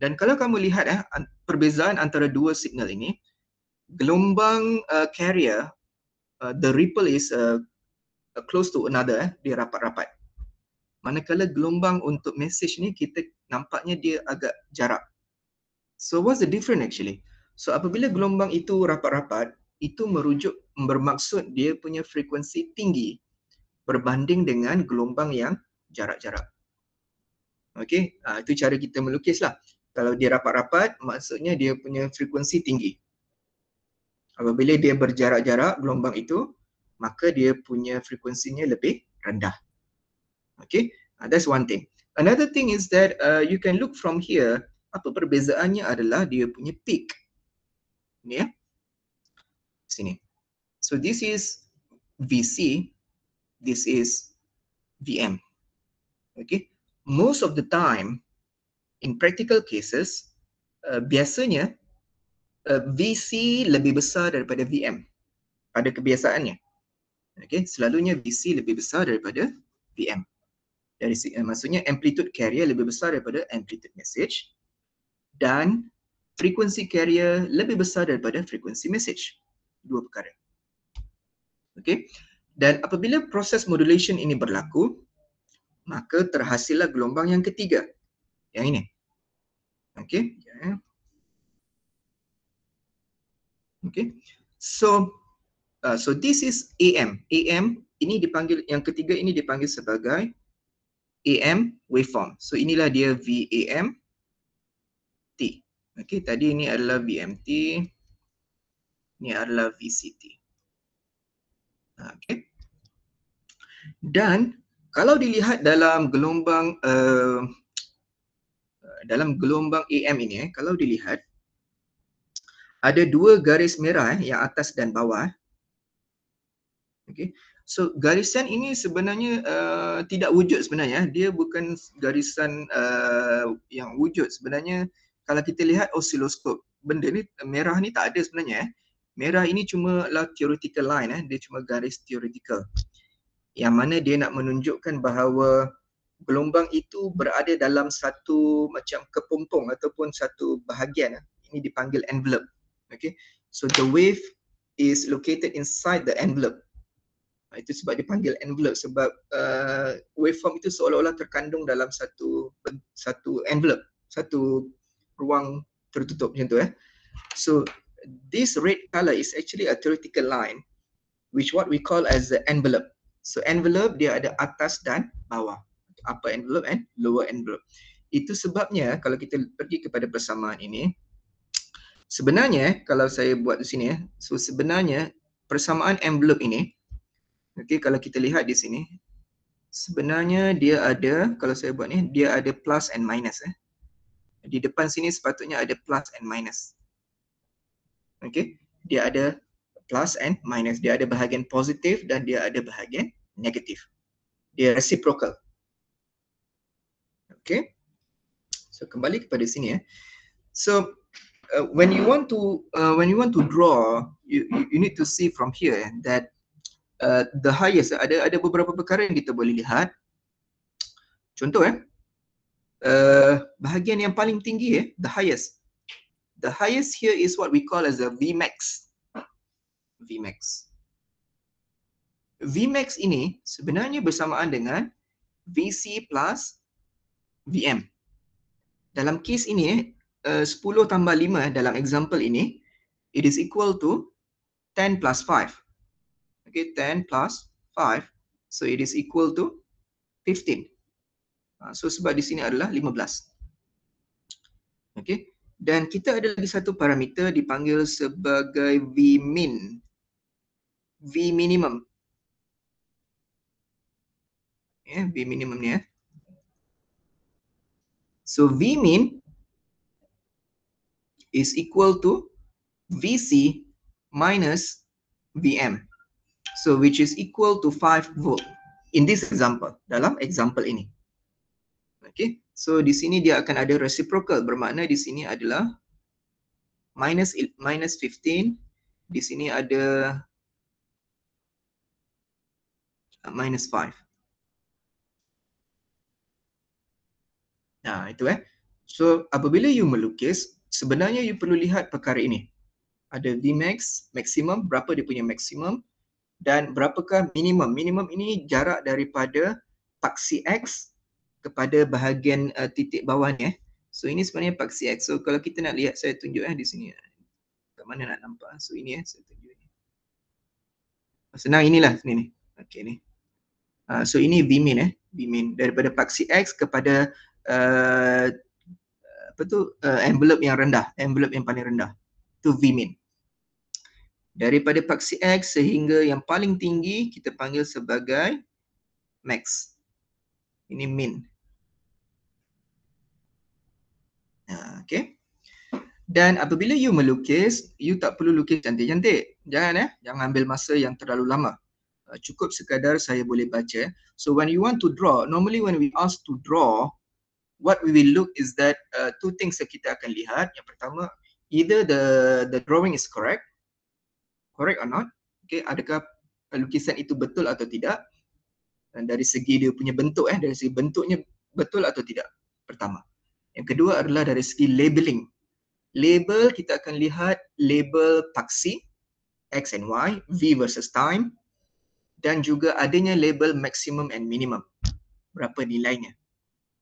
Speaker 2: Dan kalau kamu lihat eh perbezaan antara dua signal ini, gelombang uh, carrier uh, the ripple is uh, close to another eh dia rapat-rapat. Manakala gelombang untuk message ni kita nampaknya dia agak jarak. So what's the difference actually? So apabila gelombang itu rapat-rapat, itu merujuk bermaksud dia punya frekuensi tinggi berbanding dengan gelombang yang jarak-jarak. Okey, uh, ah, itu cara kita melukislah. Kalau dia rapat-rapat, maksudnya dia punya frekuensi tinggi. Apabila dia berjarak-jarak gelombang itu, maka dia punya frekuensinya lebih rendah. Okey, uh, ah, that's one thing. Another thing is that uh, you can look from here, apa perbezaannya adalah dia punya peak. Ni ya. Sini. So this is VC, this is VM. Okay, most of the time, in practical cases, uh, biasanya uh, VC lebih besar daripada VM pada kebiasaannya. Okay, selalunya VC lebih besar daripada VM. Dari uh, maksudnya amplitude carrier lebih besar daripada amplitude message dan frequency carrier lebih besar daripada frequency message. Dua perkara. Okay. Dan apabila proses modulation ini berlaku, maka terhasillah gelombang yang ketiga. Yang ini. Okay, okay. So uh, so this is AM. AM ini dipanggil yang ketiga ini dipanggil sebagai AM waveform. So inilah dia VAM T. Okey, tadi ini adalah VMT. ni adalah VCT. Ha, okay. Dan kalau dilihat dalam gelombang uh, dalam gelombang AM ini, eh, kalau dilihat ada dua garis merah eh, yang atas dan bawah. Okay. So garisan ini sebenarnya uh, tidak wujud sebenarnya. Eh. Dia bukan garisan uh, yang wujud sebenarnya. Kalau kita lihat osiloskop, benda ni merah ni tak ada sebenarnya. Eh. Merah ini cuma lah theoretical line eh, dia cuma garis theoretical. Yang mana dia nak menunjukkan bahawa gelombang itu berada dalam satu macam kepompong ataupun satu bahagian eh. ini dipanggil envelope. Okay, so the wave is located inside the envelope. Ha, itu sebab dipanggil envelope sebab uh, waveform itu seolah-olah terkandung dalam satu satu envelope, satu ruang tertutup macam tu eh. So this red color is actually a theoretical line, which what we call as the envelope. So envelope dia ada atas dan bawah, upper envelope and lower envelope. Itu sebabnya kalau kita pergi kepada persamaan ini, sebenarnya kalau saya buat di sini, ya, so sebenarnya persamaan envelope ini, okay, kalau kita lihat di sini, sebenarnya dia ada, kalau saya buat ni, dia ada plus and minus. Eh. Di depan sini sepatutnya ada plus and minus okay, dia ada plus and minus. Dia ada bahagian positif dan dia ada bahagian negatif. Dia reciprocal. Okay. So kembali kepada sini ya. So uh, when you want to uh, when you want to draw, you you need to see from here eh, that uh, the highest ada ada beberapa perkara yang kita boleh lihat. Contoh eh uh, bahagian yang paling tinggi eh the highest the highest here is what we call as a Vmax. Vmax. Vmax ini sebenarnya bersamaan dengan Vc plus Vm. Dalam kes ini, eh, uh, 10 tambah 5 dalam example ini, it is equal to 10 plus 5. Okay, 10 plus 5. So it is equal to 15. Uh, ah, so sebab di sini adalah 15. Okay, dan kita ada lagi satu parameter dipanggil sebagai V min V minimum ya yeah, V minimum ni ya so V min is equal to VC minus VM so which is equal to 5 volt in this example dalam example ini Okay. So di sini dia akan ada reciprocal bermakna di sini adalah minus minus 15. Di sini ada uh, minus 5. Nah itu eh. So apabila you melukis, sebenarnya you perlu lihat perkara ini. Ada d-max, maximum, berapa dia punya maximum dan berapakah minimum. Minimum ini jarak daripada paksi X kepada bahagian uh, titik bawah ni eh. So ini sebenarnya paksi X. Eh. So kalau kita nak lihat saya tunjuk eh di sini. Kat mana nak nampak. So ini eh saya tunjuk ni. Senang inilah sini ini. Okay ni. Uh, so ini B min eh. B min daripada paksi X kepada uh, apa tu uh, envelope yang rendah, envelope yang paling rendah. Tu V min. Daripada paksi X sehingga yang paling tinggi kita panggil sebagai max. Ini min. Ha, okay. Dan apabila you melukis, you tak perlu lukis cantik-cantik. Jangan eh. Jangan ambil masa yang terlalu lama. Ha, cukup sekadar saya boleh baca. So when you want to draw, normally when we ask to draw, what we will look is that uh, two things that kita akan lihat. Yang pertama, either the the drawing is correct, correct or not. Okay, adakah lukisan itu betul atau tidak. Eh, dari segi dia punya bentuk eh dari segi bentuknya betul atau tidak pertama yang kedua adalah dari segi labeling label kita akan lihat label paksi x and y v versus time dan juga adanya label maximum and minimum berapa nilainya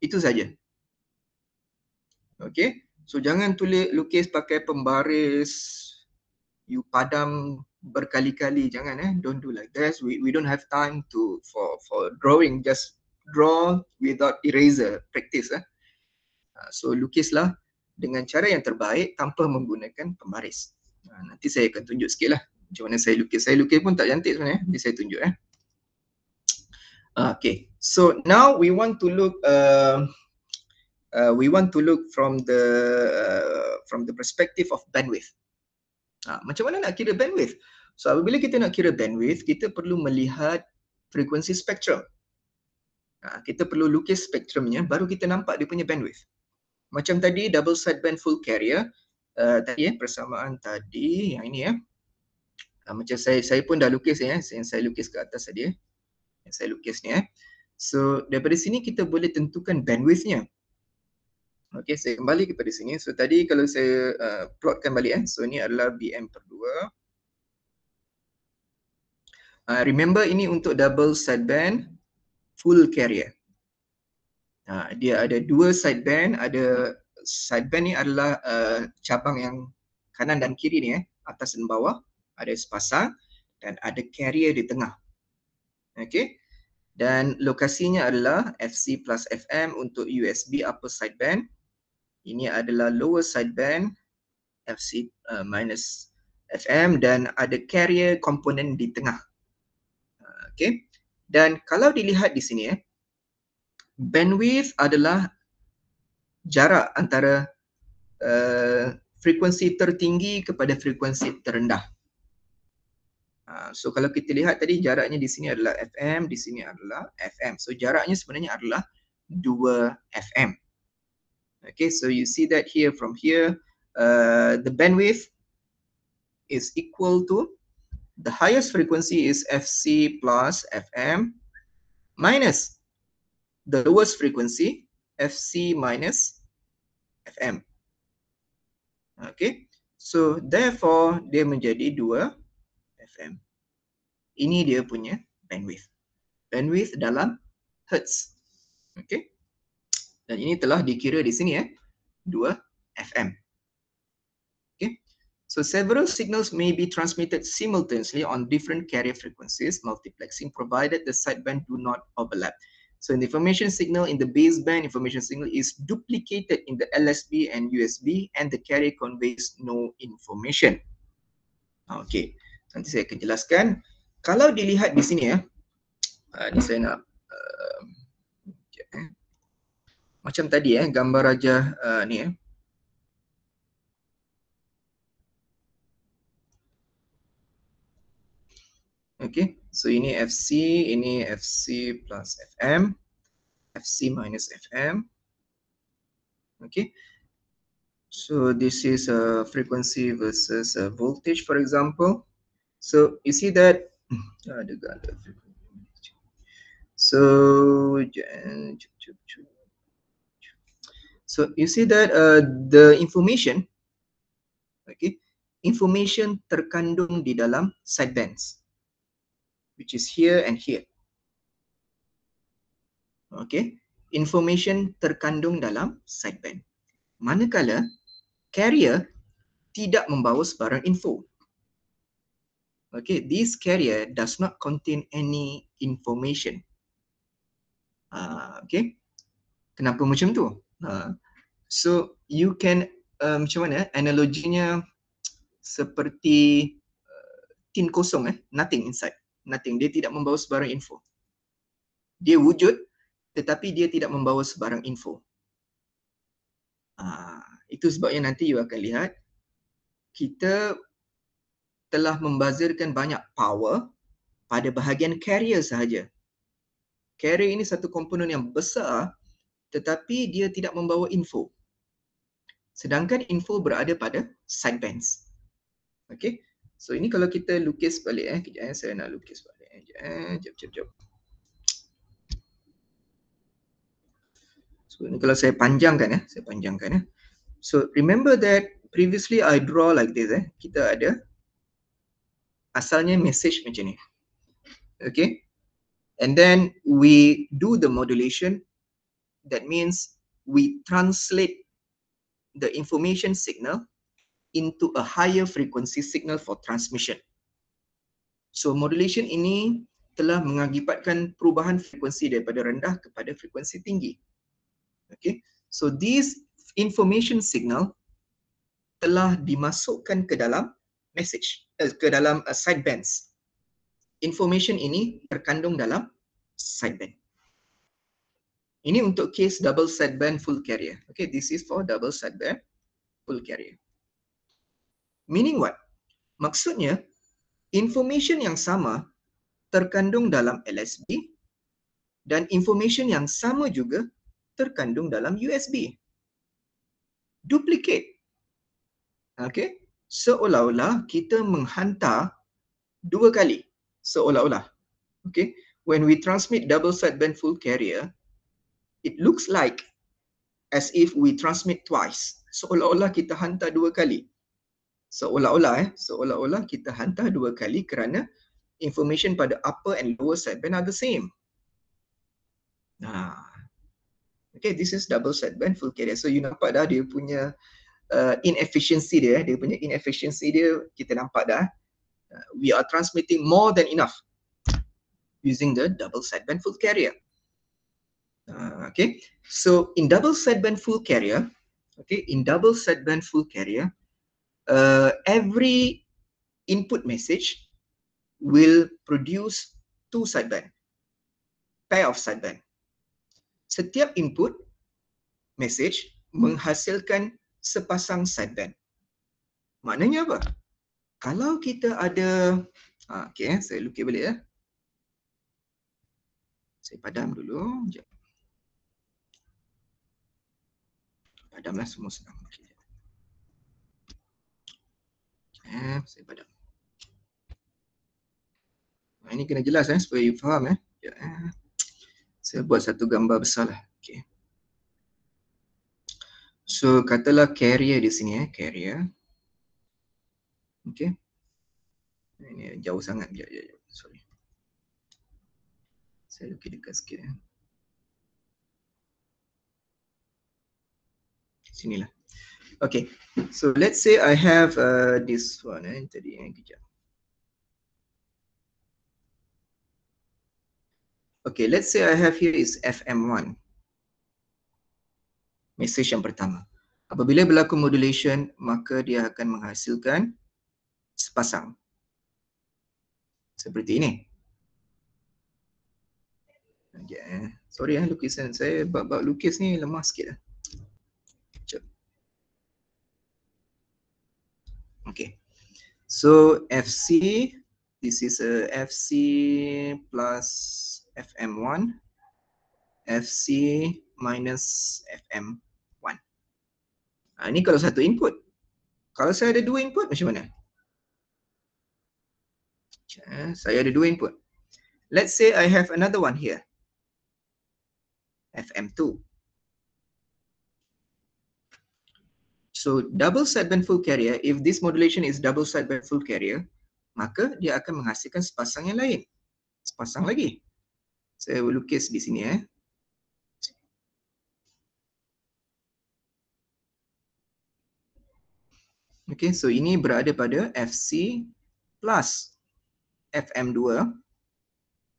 Speaker 2: itu saja okey so jangan tulis lukis pakai pembaris you padam berkali-kali jangan eh don't do like this we we don't have time to for for drawing just draw without eraser practice eh ah, so lukislah dengan cara yang terbaik tanpa menggunakan pembaris ah, nanti saya akan tunjuk sikit lah macam mana saya lukis saya lukis pun tak cantik sebenarnya nanti saya tunjuk eh ah, okay so now we want to look uh, uh, we want to look from the uh, from the perspective of bandwidth Ha, macam mana nak kira bandwidth? So apabila kita nak kira bandwidth, kita perlu melihat frekuensi spektrum. Ha, kita perlu lukis spektrumnya baru kita nampak dia punya bandwidth. Macam tadi double sideband full carrier, uh, tadi eh, persamaan tadi yang ini ya. Eh. Ha, macam saya saya pun dah lukis ya, eh, saya lukis ke atas tadi. Eh. Yang saya lukis ni eh. So daripada sini kita boleh tentukan bandwidthnya. Okey, saya kembali kepada sini. So tadi kalau saya uh, plotkan balik eh. So ini adalah BM per 2. Uh, remember ini untuk double sideband full carrier. Uh, dia ada dua sideband, ada sideband ni adalah uh, cabang yang kanan dan kiri ni eh, atas dan bawah ada sepasang dan ada carrier di tengah. Okey. Dan lokasinya adalah FC plus FM untuk USB upper sideband ini adalah lower sideband FC uh, minus FM dan ada carrier komponen di tengah. Uh, okay. Dan kalau dilihat di sini, eh, bandwidth adalah jarak antara uh, frekuensi tertinggi kepada frekuensi terendah. Uh, so kalau kita lihat tadi jaraknya di sini adalah FM, di sini adalah FM. So jaraknya sebenarnya adalah 2 FM. okay so you see that here from here uh, the bandwidth is equal to the highest frequency is fc plus fm minus the lowest frequency fc minus fm okay so therefore dia menjadi 2 fm ini dia punya bandwidth bandwidth dalam hertz okay Dan ini telah dikira di sini eh 2 fm. Okay. So several signals may be transmitted simultaneously on different carrier frequencies multiplexing provided the sideband do not overlap. So the information signal in the baseband information signal is duplicated in the LSB and USB and the carrier conveys no information. Okay, nanti saya akan jelaskan. Kalau dilihat di sini ya, uh, eh, ini ah, saya nak macam tadi eh gambar raja uh, ni eh okey so ini fc ini fc plus fm fc minus fm Okay, so this is a frequency versus a voltage for example so you see that *clears throat* ada gala so jangan cuk cuk So you see that uh, the information, okay, information terkandung di dalam sidebands, which is here and here. Okay, information terkandung dalam sideband. Manakala carrier tidak membawa sebarang info. Okay, this carrier does not contain any information. Uh, okay, kenapa macam tu? Ha. So you can uh, macam mana eh, analoginya seperti uh, tin kosong eh nothing inside nothing dia tidak membawa sebarang info dia wujud tetapi dia tidak membawa sebarang info ha. itu sebabnya nanti you akan lihat kita telah membazirkan banyak power pada bahagian carrier sahaja. Carrier ini satu komponen yang besar tetapi dia tidak membawa info. Sedangkan info berada pada sidebands. Okay. So ini kalau kita lukis balik eh. Kejap eh. Saya nak lukis balik eh. Kejap eh. Jap, So ini kalau saya panjangkan eh. Saya panjangkan eh. So remember that previously I draw like this eh. Kita ada asalnya message macam ni. Okay. And then we do the modulation that means we translate the information signal into a higher frequency signal for transmission. So modulation ini telah mengakibatkan perubahan frekuensi daripada rendah kepada frekuensi tinggi. Okay, so this information signal telah dimasukkan ke dalam message eh, ke dalam uh, sidebands. Information ini terkandung dalam sideband. Ini untuk case double sideband full carrier. Okay, this is for double sideband full carrier. Meaning what? Maksudnya, information yang sama terkandung dalam LSB dan information yang sama juga terkandung dalam USB. Duplicate. Okay, seolah-olah kita menghantar dua kali. Seolah-olah. Okay, when we transmit double sideband full carrier, it looks like as if we transmit twice. Seolah-olah kita hantar dua kali. Seolah-olah eh, seolah-olah kita hantar dua kali kerana information pada upper and lower sideband are the same. Nah. Ha. Okay, this is double sideband full carrier. So you nampak dah dia punya uh, inefficiency dia, eh. dia punya inefficiency dia kita nampak dah. Eh. Uh, we are transmitting more than enough using the double sideband full carrier. Ah, okay so in double sideband full carrier okay in double sideband full carrier uh, every input message will produce two sideband pair of sideband setiap input message menghasilkan sepasang sideband maknanya apa kalau kita ada ah, okay, saya lukis balik ya saya padam dulu jap padamlah semua sekarang. Eh, saya padam. Nah, ini kena jelas eh, supaya you faham eh. Ya, eh. Saya buat satu gambar besar lah. Okay. So katalah carrier di sini eh, carrier. Okay. Ini jauh sangat. Ya, ya, ya. Sorry. Saya lukis dekat sikit eh. Sini lah, Okay, so let's say I have uh, this one. Eh, tadi yang kejap. Okay, let's say I have here is FM1. Message yang pertama. Apabila berlaku modulation, maka dia akan menghasilkan sepasang. Seperti ini. Okay, eh. Sorry eh, lukisan saya bab-bab lukis ni lemah sikit. Eh. okay so fc this is a uh, fc plus fm1 fc minus fm1 ha, ah, ini kalau satu input kalau saya ada dua input macam mana ha, eh, saya ada dua input let's say i have another one here fm2 So double sideband full carrier, if this modulation is double sideband full carrier, maka dia akan menghasilkan sepasang yang lain. Sepasang lagi. Saya so, lukis di sini Eh. Okay, so ini berada pada FC plus FM2,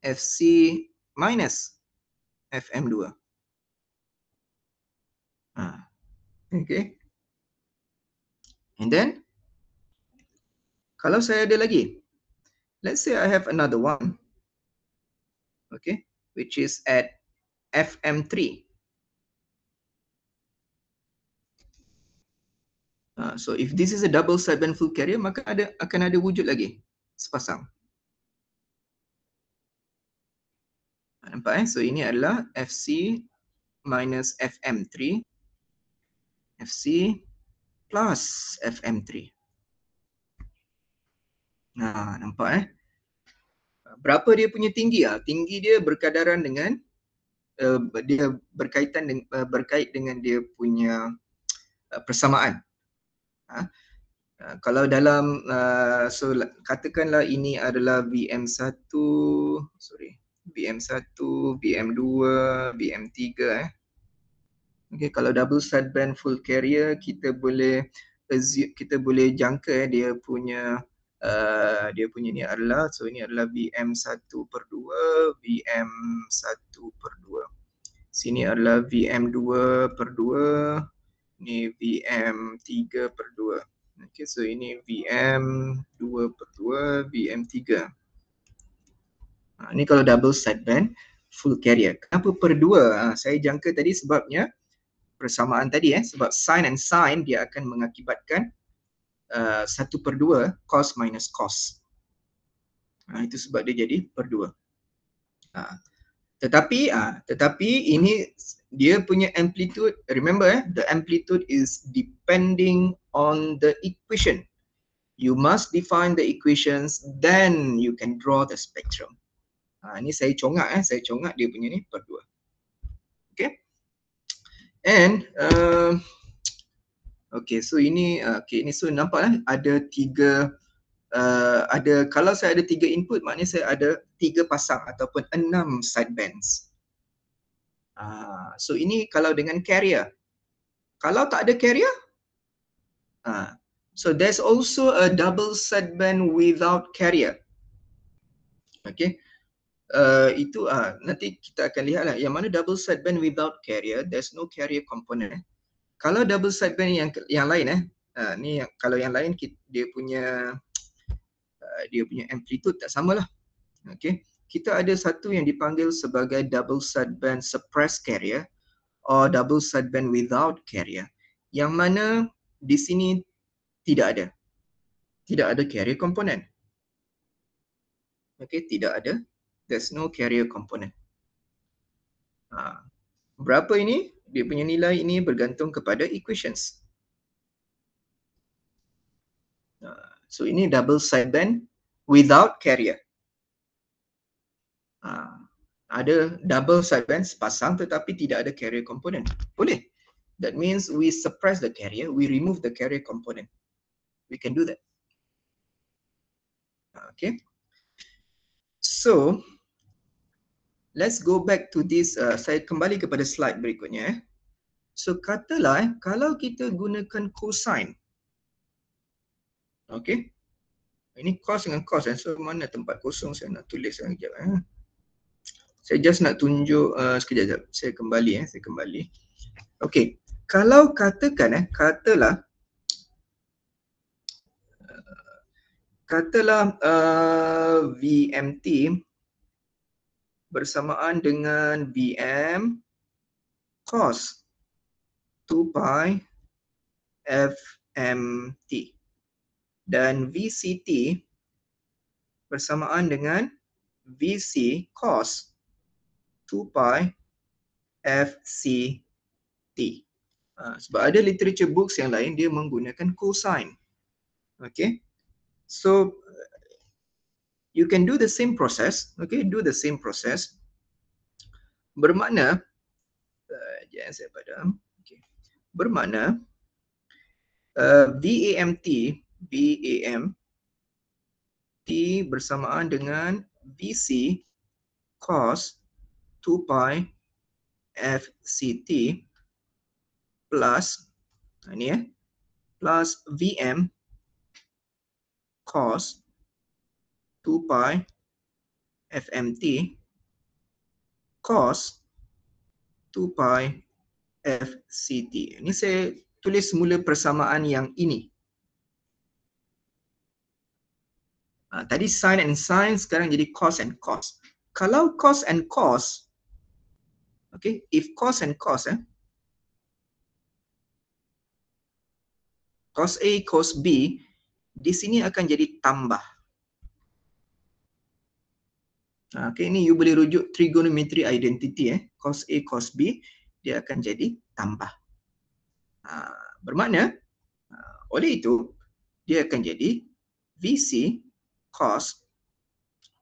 Speaker 2: FC minus FM2. Ah, okay. And then, kalau saya ada lagi, let's say I have another one, okay, which is at FM3. Uh, ah, so if this is a double sideband full carrier, maka ada akan ada wujud lagi sepasang. Ah, nampak eh? So ini adalah FC minus FM3. FC plus FM3. Nah, nampak eh? Berapa dia punya tinggi ah? Tinggi dia berkadaran dengan uh, dia berkaitan dengan, uh, eh, berkait dengan dia punya uh, persamaan. Ha? Uh, kalau dalam uh, so katakanlah ini adalah VM1, sorry, VM1, VM2, VM3 eh. Okay, kalau double sideband full carrier kita boleh kita boleh jangka eh, dia punya uh, dia punya ni adalah so ini adalah VM 1 per 2 VM 1 per 2 sini adalah VM 2 per 2 ni VM 3 per 2 okay, so ini VM 2 per 2 VM 3 ha, ini kalau double sideband full carrier kenapa per 2 ha, saya jangka tadi sebabnya persamaan tadi eh sebab sine and sine dia akan mengakibatkan uh, satu per dua cos minus cos. Uh, itu sebab dia jadi per dua. Uh, tetapi uh, tetapi ini dia punya amplitude, remember eh, the amplitude is depending on the equation. You must define the equations, then you can draw the spectrum. Ha, ini saya congak eh, saya congak dia punya ni per dua. Okay. And uh, okay, so ini okay ini so nampaklah ada tiga uh, ada kalau saya ada tiga input maknanya saya ada tiga pasang ataupun enam sidebands. uh, so ini kalau dengan carrier. Kalau tak ada carrier, uh, so there's also a double sideband without carrier. Okay uh, itu uh, nanti kita akan lihatlah yang mana double sideband without carrier there's no carrier component eh. kalau double sideband yang yang lain eh uh, ni yang, kalau yang lain dia punya uh, dia punya amplitude tak samalah okey kita ada satu yang dipanggil sebagai double sideband suppressed carrier or double sideband without carrier yang mana di sini tidak ada tidak ada carrier component okey tidak ada there's no carrier component. Uh, berapa ini? Dia punya nilai ini bergantung kepada equations. Uh, so ini double sideband without carrier. Uh, ada double sideband sepasang tetapi tidak ada carrier component. Boleh. That means we suppress the carrier, we remove the carrier component. We can do that. Okay. So, let's go back to this, uh, saya kembali kepada slide berikutnya. Eh. So katalah eh, kalau kita gunakan cosine, okay, ini cos dengan cos, eh. so mana tempat kosong saya nak tulis eh, sekejap. Eh. Saya just nak tunjuk, uh, sekejap, sekejap, saya kembali, eh. saya kembali. Okay, kalau katakan, eh, katalah, uh, katalah uh, VMT bersamaan dengan BM cos 2 pi Fmt dan Vct bersamaan dengan Vc cos 2 pi Fct. Ha, sebab ada literature books yang lain dia menggunakan cosine. Okay. So you can do the same process okay do the same process bermakna uh, eh, saya padam okay bermakna uh, VAMT VAM T bersamaan dengan VC cos 2 pi FCT plus ini ya eh, plus VM cos 2 pi fmt cos 2 pi fct. Ini saya tulis mula persamaan yang ini. Uh, tadi sin and sin sekarang jadi cos and cos. Kalau cos and cos, okay, if cos and cos, eh, cos A, cos B, di sini akan jadi tambah. Ha, okay, ini you boleh rujuk trigonometry identity eh. Cos A, cos B, dia akan jadi tambah. Ha, bermakna, ha, oleh itu, dia akan jadi VC cos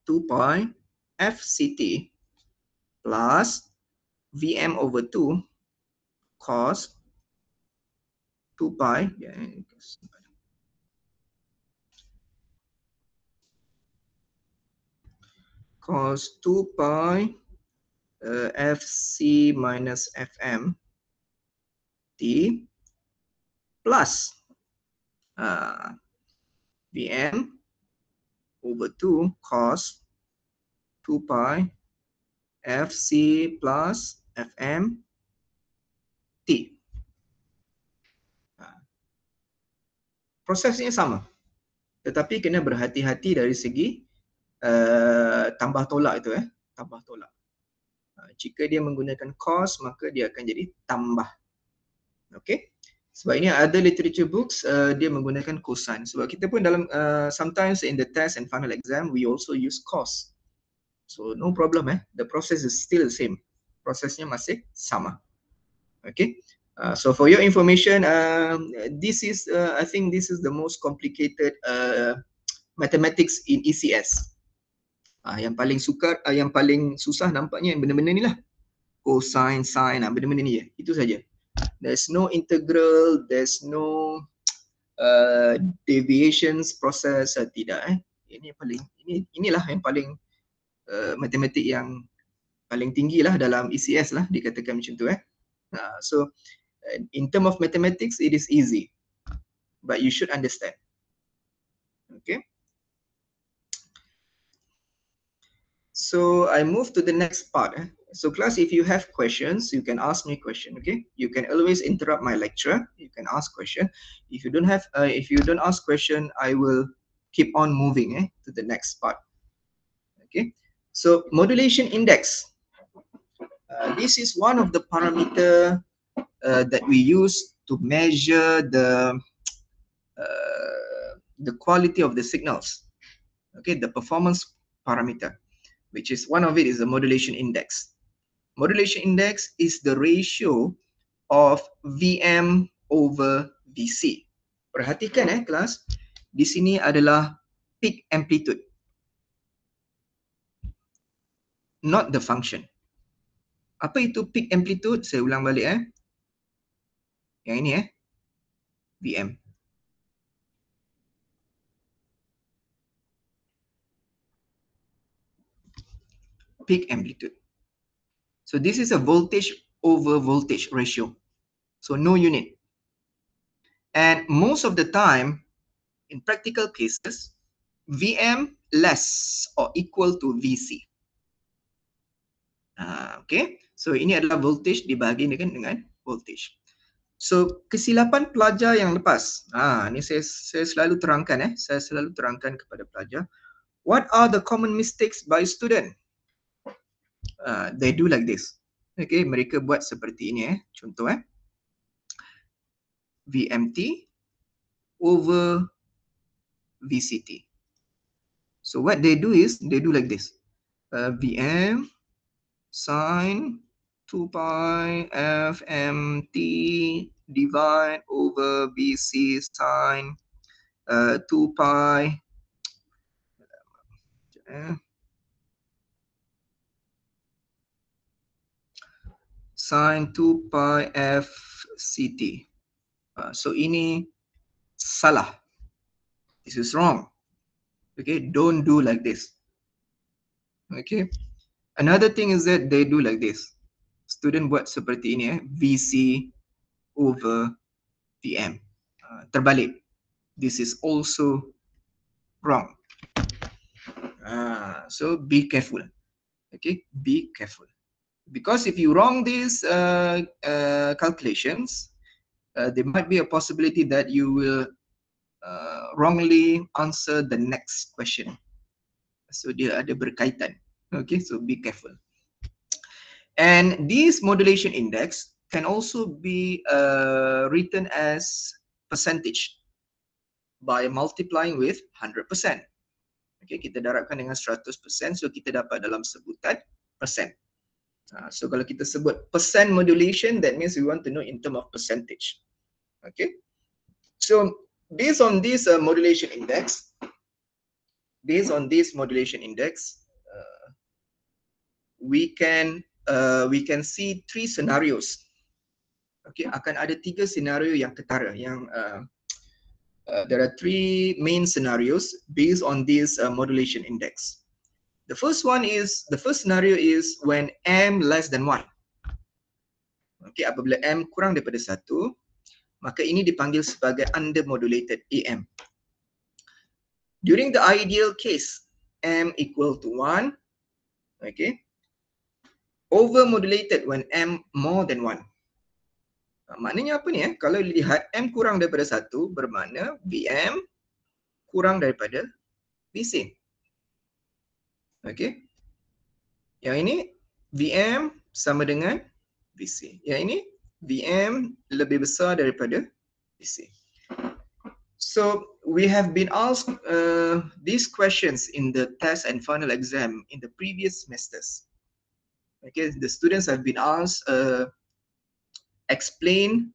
Speaker 2: 2 point FCT plus VM over 2 cos 2 pi, ya, cos 2 pi uh, fc minus fm t plus uh, vm over 2 cos 2 pi fc plus fm t. Uh, prosesnya sama. Tetapi kena berhati-hati dari segi uh, tambah tolak itu eh tambah tolak uh, jika dia menggunakan cos maka dia akan jadi tambah okey sebab ini ada literature books uh, dia menggunakan cosine sebab kita pun dalam uh, sometimes in the test and final exam we also use cos so no problem eh the process is still the same prosesnya masih sama okey Uh, so for your information, um, this is uh, I think this is the most complicated uh, mathematics in ECS. Ah, yang paling sukar, ah, yang paling susah nampaknya yang benda-benda ni lah. Cosine, oh, sine, ah, benda-benda ni je. Itu saja. There's no integral, there's no *tsk* uh, deviations process, ah, tidak eh. Ini yang paling, ini, inilah yang paling uh, matematik yang paling tinggi lah dalam ECS lah dikatakan macam tu eh. Ah, so, in term of mathematics, it is easy. But you should understand. Okay. So I move to the next part. So class, if you have questions, you can ask me question. Okay, you can always interrupt my lecture. You can ask question. If you don't have, uh, if you don't ask question, I will keep on moving eh, to the next part. Okay, so modulation index. Uh, this is one of the parameter uh, that we use to measure the uh, the quality of the signals. Okay, the performance parameter. which is one of it is the modulation index. Modulation index is the ratio of VM over DC. Perhatikan eh kelas, di sini adalah peak amplitude. Not the function. Apa itu peak amplitude? Saya ulang balik eh. Yang ini eh. VM. peak amplitude. So this is a voltage over voltage ratio. So no unit. And most of the time, in practical cases, VM less or equal to VC. Uh, okay, so ini adalah voltage dibagi dengan, dengan voltage. So kesilapan pelajar yang lepas. Ah, ini saya, saya selalu terangkan eh, saya selalu terangkan kepada pelajar. What are the common mistakes by student? uh, they do like this. Okay, mereka buat seperti ini eh. Contoh eh. VMT over VCT. So what they do is they do like this. Uh, VM sine 2 pi FMT divide over VC sine uh, 2 pi. Yeah. sin 2 pi f ct. Uh, ah, so ini salah. This is wrong. Okay, don't do like this. Okay. Another thing is that they do like this. Student buat seperti ini, eh? vc over vm. Uh, ah, terbalik. This is also wrong. Uh, so be careful. Okay, be careful because if you wrong these uh, uh, calculations, uh, there might be a possibility that you will uh, wrongly answer the next question. So dia ada berkaitan. Okay, so be careful. And this modulation index can also be uh, written as percentage by multiplying with 100%. Okay, kita darabkan dengan 100%, so kita dapat dalam sebutan persen. Ah, so kalau kita sebut percent modulation, that means we want to know in term of percentage. Okay. So based on this uh, modulation index, based on this modulation index, uh, we can uh, we can see three scenarios. Okay, akan ada tiga scenario yang ketara yang uh, uh, there are three main scenarios based on this uh, modulation index. the first one is the first scenario is when m less than one. Okay, apabila m kurang daripada satu, maka ini dipanggil sebagai undermodulated am. During the ideal case, m equal to one. Okay, overmodulated when m more than one. Maknanya apa ni? Eh? Kalau lihat m kurang daripada satu, bermakna Vm kurang daripada Vsim. Okey. Yang ini VM sama dengan VC. Yang ini VM lebih besar daripada VC. So we have been asked uh, these questions in the test and final exam in the previous semesters. Okay, the students have been asked uh, explain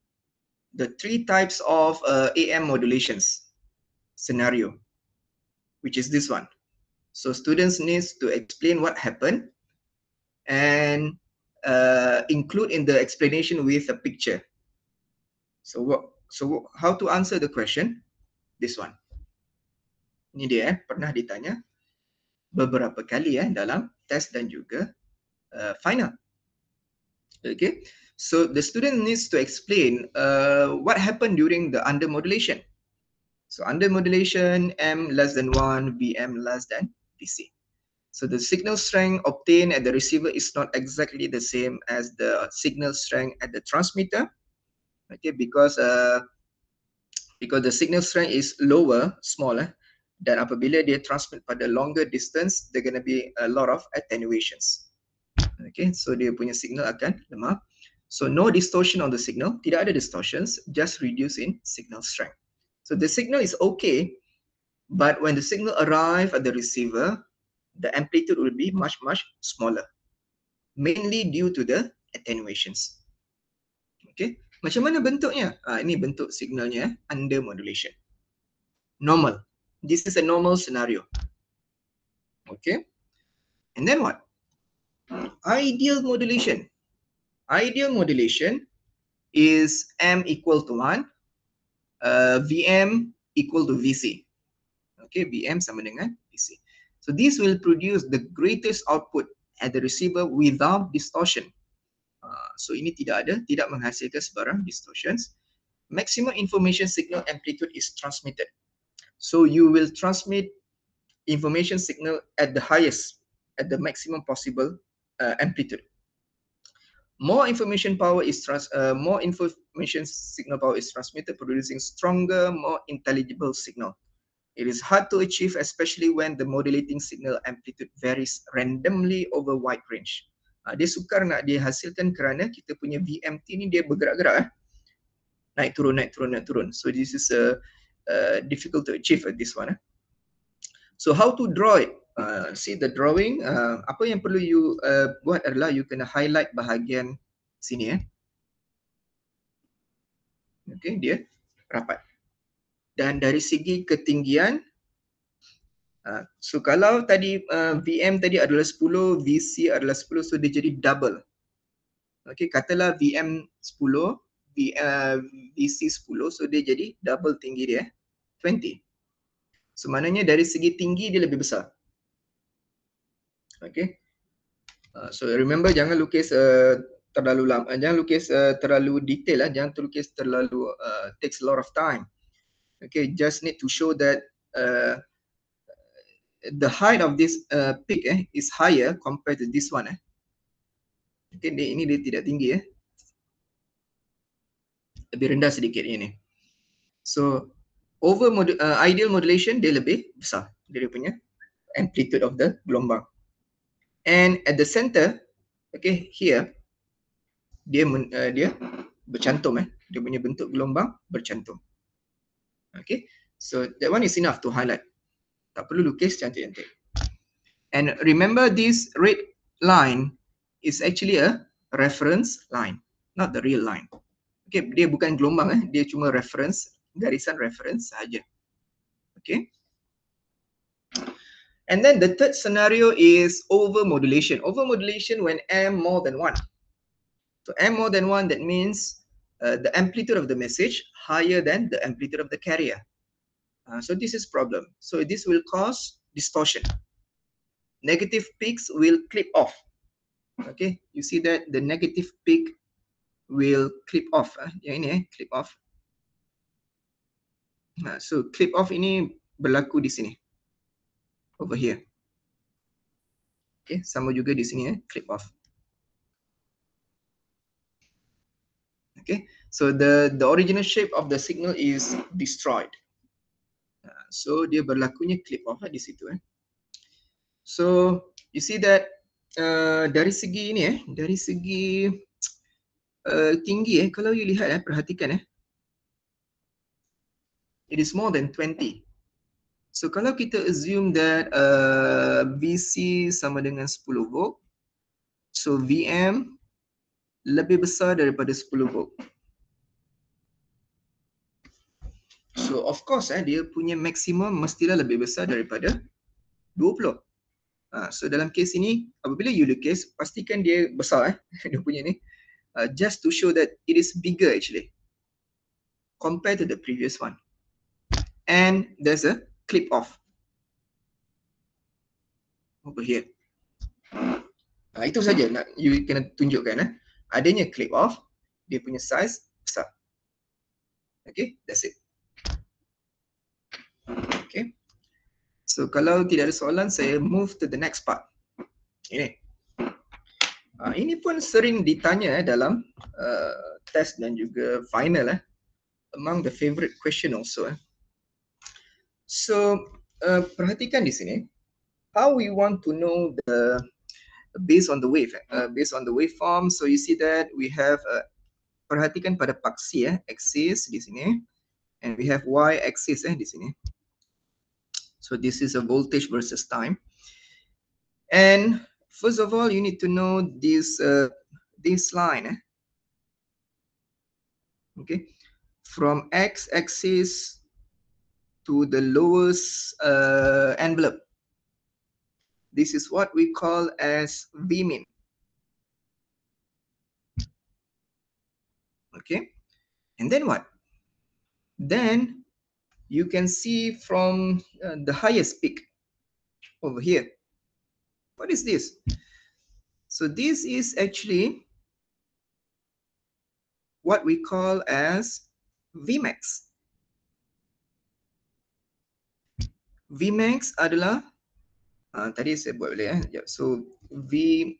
Speaker 2: the three types of uh, AM modulations scenario, which is this one. So students needs to explain what happened and uh, include in the explanation with a picture. So what? So how to answer the question? This one. Ini dia eh, pernah ditanya beberapa kali ya eh, dalam test dan juga uh, final. Okay. So the student needs to explain uh, what happened during the under modulation. So under modulation, m less than 1, vm less than so the signal strength obtained at the receiver is not exactly the same as the signal strength at the transmitter. Okay, because uh, because the signal strength is lower, smaller, dan apabila dia transmit pada longer distance, there gonna be a lot of attenuations. Okay, so dia punya signal akan lemah. So no distortion on the signal, tidak ada distortions, just reduce in signal strength. So the signal is okay, but when the signal arrive at the receiver, the amplitude will be much, much smaller, mainly due to the attenuations. Okay, macam mana bentuknya? Ha, ah, ini bentuk signalnya eh, under modulation. Normal. This is a normal scenario. Okay. And then what? Ideal modulation. Ideal modulation is M equal to 1, uh, VM equal to VC okay, BM sama dengan PC. So this will produce the greatest output at the receiver without distortion. Uh, so ini tidak ada, tidak menghasilkan sebarang distortions. Maximum information signal amplitude is transmitted. So you will transmit information signal at the highest, at the maximum possible uh, amplitude. More information power is trans uh, more information signal power is transmitted, producing stronger, more intelligible signal. It is hard to achieve, especially when the modulating signal amplitude varies randomly over wide range. Uh, dia sukar nak dihasilkan kerana kita punya VMT ni dia bergerak-gerak. Eh? Naik turun, naik turun, naik turun. So this is a, a difficult to achieve at this one. Eh? So how to draw it? Uh, see the drawing. Uh, apa yang perlu you uh, buat adalah you kena highlight bahagian sini. Eh? Okay, dia rapat dan dari segi ketinggian uh, so kalau tadi uh, ah, VM tadi adalah 10 VC adalah 10 so dia jadi double Okay, katalah VM 10 uh, VC 10 so dia jadi double tinggi dia 20 so maknanya dari segi tinggi dia lebih besar Okay, uh, so remember jangan lukis uh, terlalu lama jangan lukis uh, terlalu detail lah jangan lukis terlalu uh, takes a lot of time okay just need to show that uh, the height of this uh, peak eh, is higher compared to this one eh. okay ini dia tidak tinggi eh. lebih rendah sedikit ini so over mod uh, ideal modulation dia lebih besar dia punya amplitude of the gelombang and at the center okay here dia uh, dia bercantum eh dia punya bentuk gelombang bercantum Okay, so that one is enough to highlight. Tak perlu lukis cantik-cantik. And remember this red line is actually a reference line, not the real line. Okay, dia bukan gelombang eh, dia cuma reference, garisan reference saja. Okay. And then the third scenario is overmodulation. Overmodulation when M more than one. So M more than one, that means Uh, the amplitude of the message higher than the amplitude of the carrier. Uh, so this is problem. So this will cause distortion. Negative peaks will clip off. Okay, you see that the negative peak will clip off. Uh, ini eh, clip off. so clip off ini berlaku di sini. Over here. Okay, sama juga di sini eh, clip off. okay so the the original shape of the signal is destroyed uh, so dia berlakunya clip off lah di situ eh so you see that uh, dari segi ini eh dari segi uh, tinggi eh kalau you lihat eh perhatikan eh it is more than 20 so kalau kita assume that uh, VC sama dengan 10 volt so VM lebih besar daripada 10 volt. So of course eh, dia punya maksimum mestilah lebih besar daripada 20. Ha, so dalam kes ini apabila you look case pastikan dia besar eh *laughs* dia punya ni. Uh, just to show that it is bigger actually compared to the previous one. And there's a clip off over here. Ha, itu saja nak you kena tunjukkan eh adanya clip off dia punya size besar okay that's it okay so kalau tidak ada soalan saya move to the next part ini uh, ini pun sering ditanya eh, dalam uh, test dan juga final eh among the favorite question also eh so uh, perhatikan di sini how we want to know the based on the wave, eh? hmm. uh, based on the waveform. So you see that we have uh, perhatikan pada paksi ya, eh? axis di sini, and we have y axis eh di sini. So this is a voltage versus time. And first of all, you need to know this uh, this line. Eh? Okay, from x axis to the lowest uh, envelope this is what we call as Vmin. Okay, and then what? Then you can see from uh, the highest peak over here. What is this? So this is actually what we call as Vmax. Vmax adalah uh, tadi saya buat boleh eh Sekejap. so v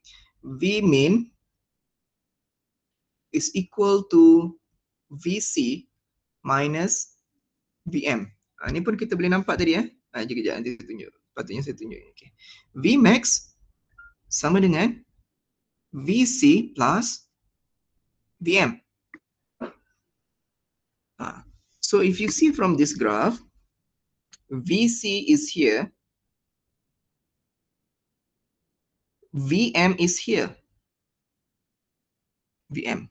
Speaker 2: v min is equal to vc minus vm uh, ni pun kita boleh nampak tadi eh uh, ah, jika jangan nanti tunjuk patutnya saya tunjuk okey v max sama dengan vc plus vm uh, so if you see from this graph vc is here VM is here. VM.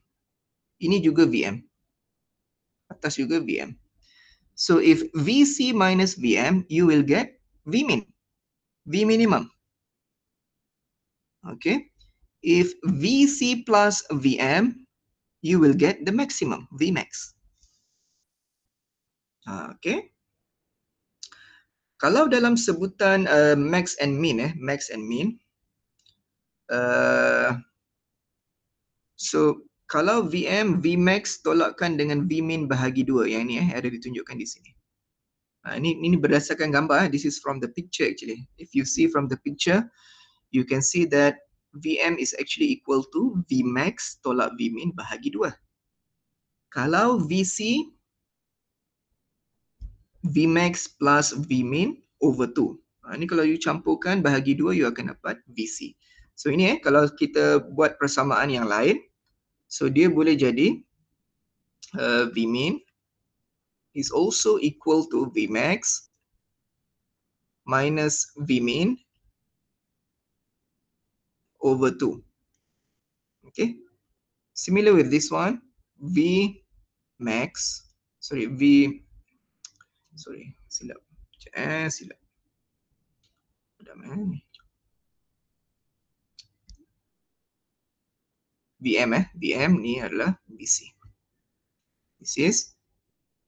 Speaker 2: Ini juga VM. Atas juga VM. So if VC minus VM, you will get Vmin, V minimum. Okay. If VC plus VM, you will get the maximum, Vmax. Okay. Kalau dalam sebutan uh, max and min, eh, max and min, Eh, so kalau VM, VMAX tolakkan dengan VMIN bahagi dua yang ini eh, ada ditunjukkan di sini. Uh, ha, ini, ini berdasarkan gambar, eh. this is from the picture actually. If you see from the picture, you can see that VM is actually equal to VMAX tolak VMIN bahagi dua. Kalau VC, VMAX plus VMIN over two. Uh, ha, ini kalau you campurkan bahagi dua, you akan dapat VC. Uh, So ini eh, kalau kita buat persamaan yang lain, so dia boleh jadi uh, V min is also equal to V max minus V min over 2. Okay. Similar with this one, V max, sorry, V, sorry, silap. Eh, silap. Sudah eh, main. VM eh. VM ni adalah Vc. This is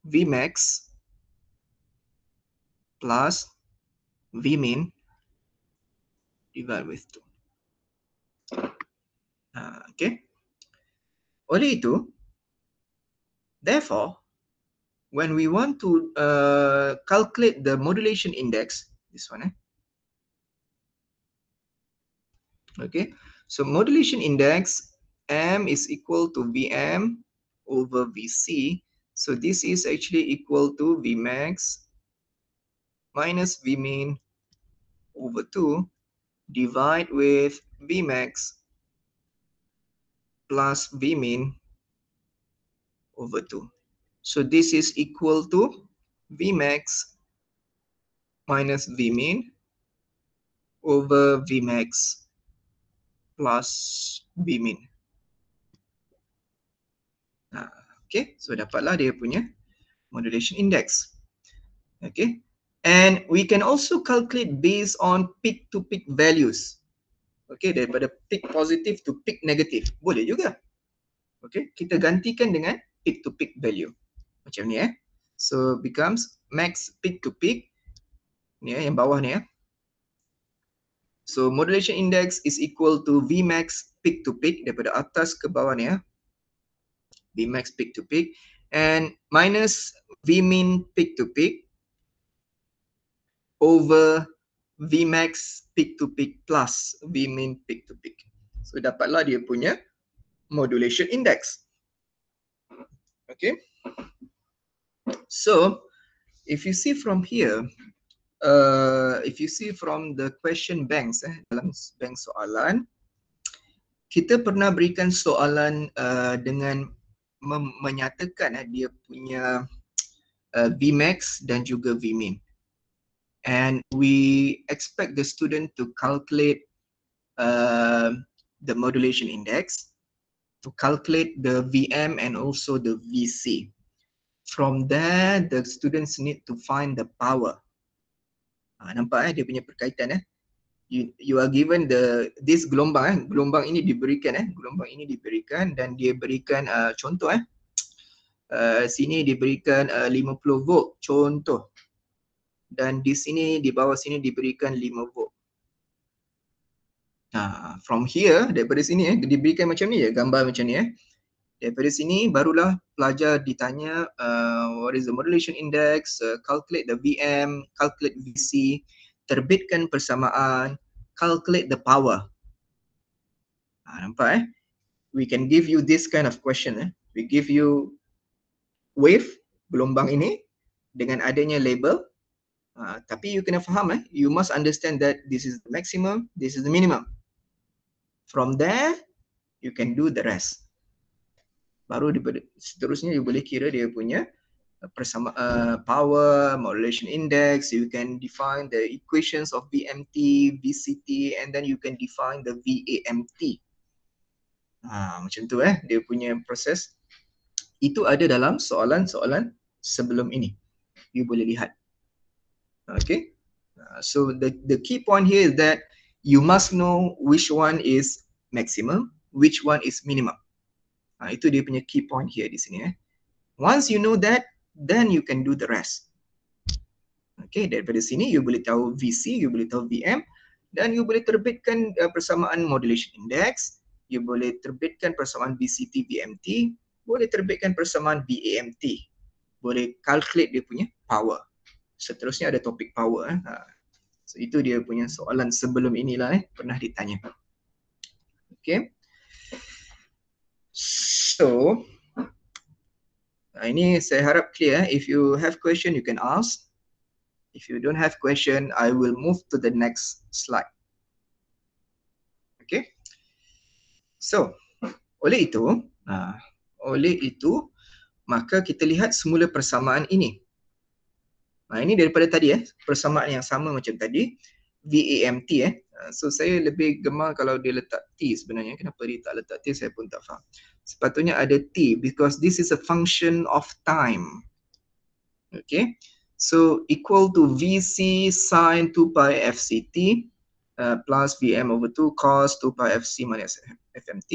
Speaker 2: Vmax plus Vmin divided with 2. Uh, okay. Oleh itu, therefore, when we want to uh, calculate the modulation index, this one, eh? okay, so modulation index M is equal to Vm over Vc. So this is actually equal to Vmax minus Vmin over 2 divide with Vmax plus Vmin over 2. So this is equal to Vmax minus Vmin over Vmax plus Vmin. Ha, okay, so dapatlah dia punya modulation index. Okay, and we can also calculate based on peak-to-peak values. Okay, daripada peak positive to peak negative. Boleh juga. Okay, kita gantikan dengan peak-to-peak value. Macam ni eh. So, becomes max peak-to-peak. -peak. Ni eh, yang bawah ni eh. So, modulation index is equal to Vmax peak-to-peak -peak daripada atas ke bawah ni eh. V max peak to peak and minus V min peak to peak over V max peak to peak plus V min peak to peak. So dapatlah dia punya modulation index. Okay. So if you see from here, uh, if you see from the question banks, eh, dalam bank soalan, kita pernah berikan soalan uh, dengan menyatakan eh, dia punya uh, Vmax dan juga Vmin. And we expect the student to calculate uh, the modulation index to calculate the Vm and also the Vc. From there, the students need to find the power. Ha, nampak eh dia punya perkaitan eh you, you are given the this gelombang eh gelombang ini diberikan eh gelombang ini diberikan dan dia berikan uh, contoh eh uh, sini diberikan uh, 50 volt contoh dan di sini di bawah sini diberikan 5 volt Nah, from here daripada sini eh diberikan macam ni ya gambar macam ni eh. Daripada sini barulah pelajar ditanya uh, what is the modulation index, uh, calculate the VM, calculate VC terbitkan persamaan, calculate the power. Ha, nampak eh? We can give you this kind of question. Eh? We give you wave, gelombang ini dengan adanya label. Ha, tapi you kena faham eh? You must understand that this is the maximum, this is the minimum. From there, you can do the rest. Baru di, seterusnya you boleh kira dia punya Uh, persama uh, power modulation index you can define the equations of vmt vct and then you can define the vamt ha, macam tu eh dia punya proses itu ada dalam soalan-soalan sebelum ini you boleh lihat okay uh, so the the key point here is that you must know which one is maximum which one is minimum ha, itu dia punya key point here di sini eh once you know that then you can do the rest. Okay, daripada sini you boleh tahu VC, you boleh tahu VM dan you boleh terbitkan uh, persamaan modulation index, you boleh terbitkan persamaan VCT, VMT, boleh terbitkan persamaan VAMT, boleh calculate dia punya power. Seterusnya ada topik power. Eh. Ha. So itu dia punya soalan sebelum inilah eh, pernah ditanya. Okay. So, Uh, ini saya harap clear. Eh. If you have question, you can ask. If you don't have question, I will move to the next slide. Okay. So, oleh itu, uh, oleh itu, maka kita lihat semula persamaan ini. Nah, ini daripada tadi eh, persamaan yang sama macam tadi, VAMT eh. Ah, so saya lebih gemar kalau dia letak T sebenarnya. Kenapa dia tak letak T saya pun tak faham sepatutnya ada t because this is a function of time. Okay, so equal to vc sine 2 pi fct uh, plus vm over 2 cos 2 pi fc minus fmt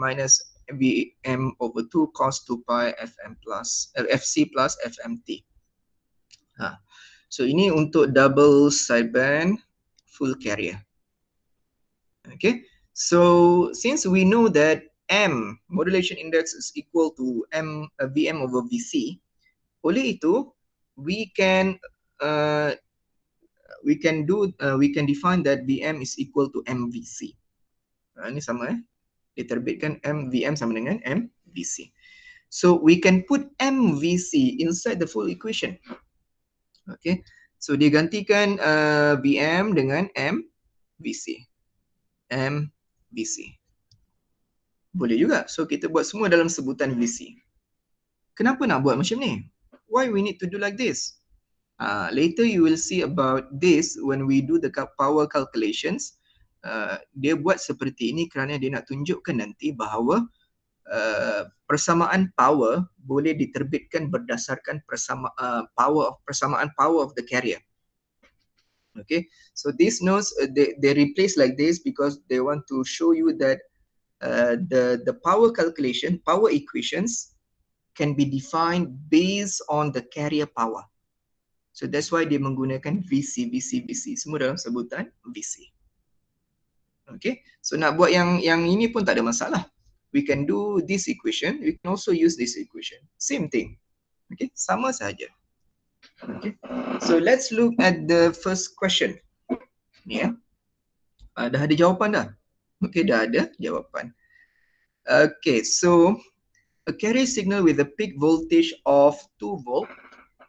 Speaker 2: minus vm over 2 cos 2 pi fm plus uh, fc plus fmt. Ha. So ini untuk double sideband full carrier. Okay, so since we know that M modulation index is equal to M uh, VM over VC. Oleh itu, we can uh, we can do uh, we can define that VM is equal to MVC. Uh, ha, ini sama eh. Dia M VM sama dengan MVC. So we can put MVC inside the full equation. Okay. So dia gantikan uh, VM dengan MVC. MVC. VC. Boleh juga. So kita buat semua dalam sebutan VC. Kenapa nak buat macam ni? Why we need to do like this? Uh, later you will see about this when we do the power calculations. Uh, dia buat seperti ini kerana dia nak tunjukkan nanti bahawa uh, persamaan power boleh diterbitkan berdasarkan persama, uh, power of, persamaan power of the carrier. Okay, so these nodes uh, they they replace like this because they want to show you that Uh, the the power calculation power equations can be defined based on the carrier power so that's why dia menggunakan vc vc vc semua dalam sebutan vc okay so nak buat yang yang ini pun tak ada masalah we can do this equation we can also use this equation same thing okay sama saja okay so let's look at the first question yeah eh? uh, dah ada jawapan dah Okay, dah ada jawapan. Okay, so a carrier signal with a peak voltage of 2 volt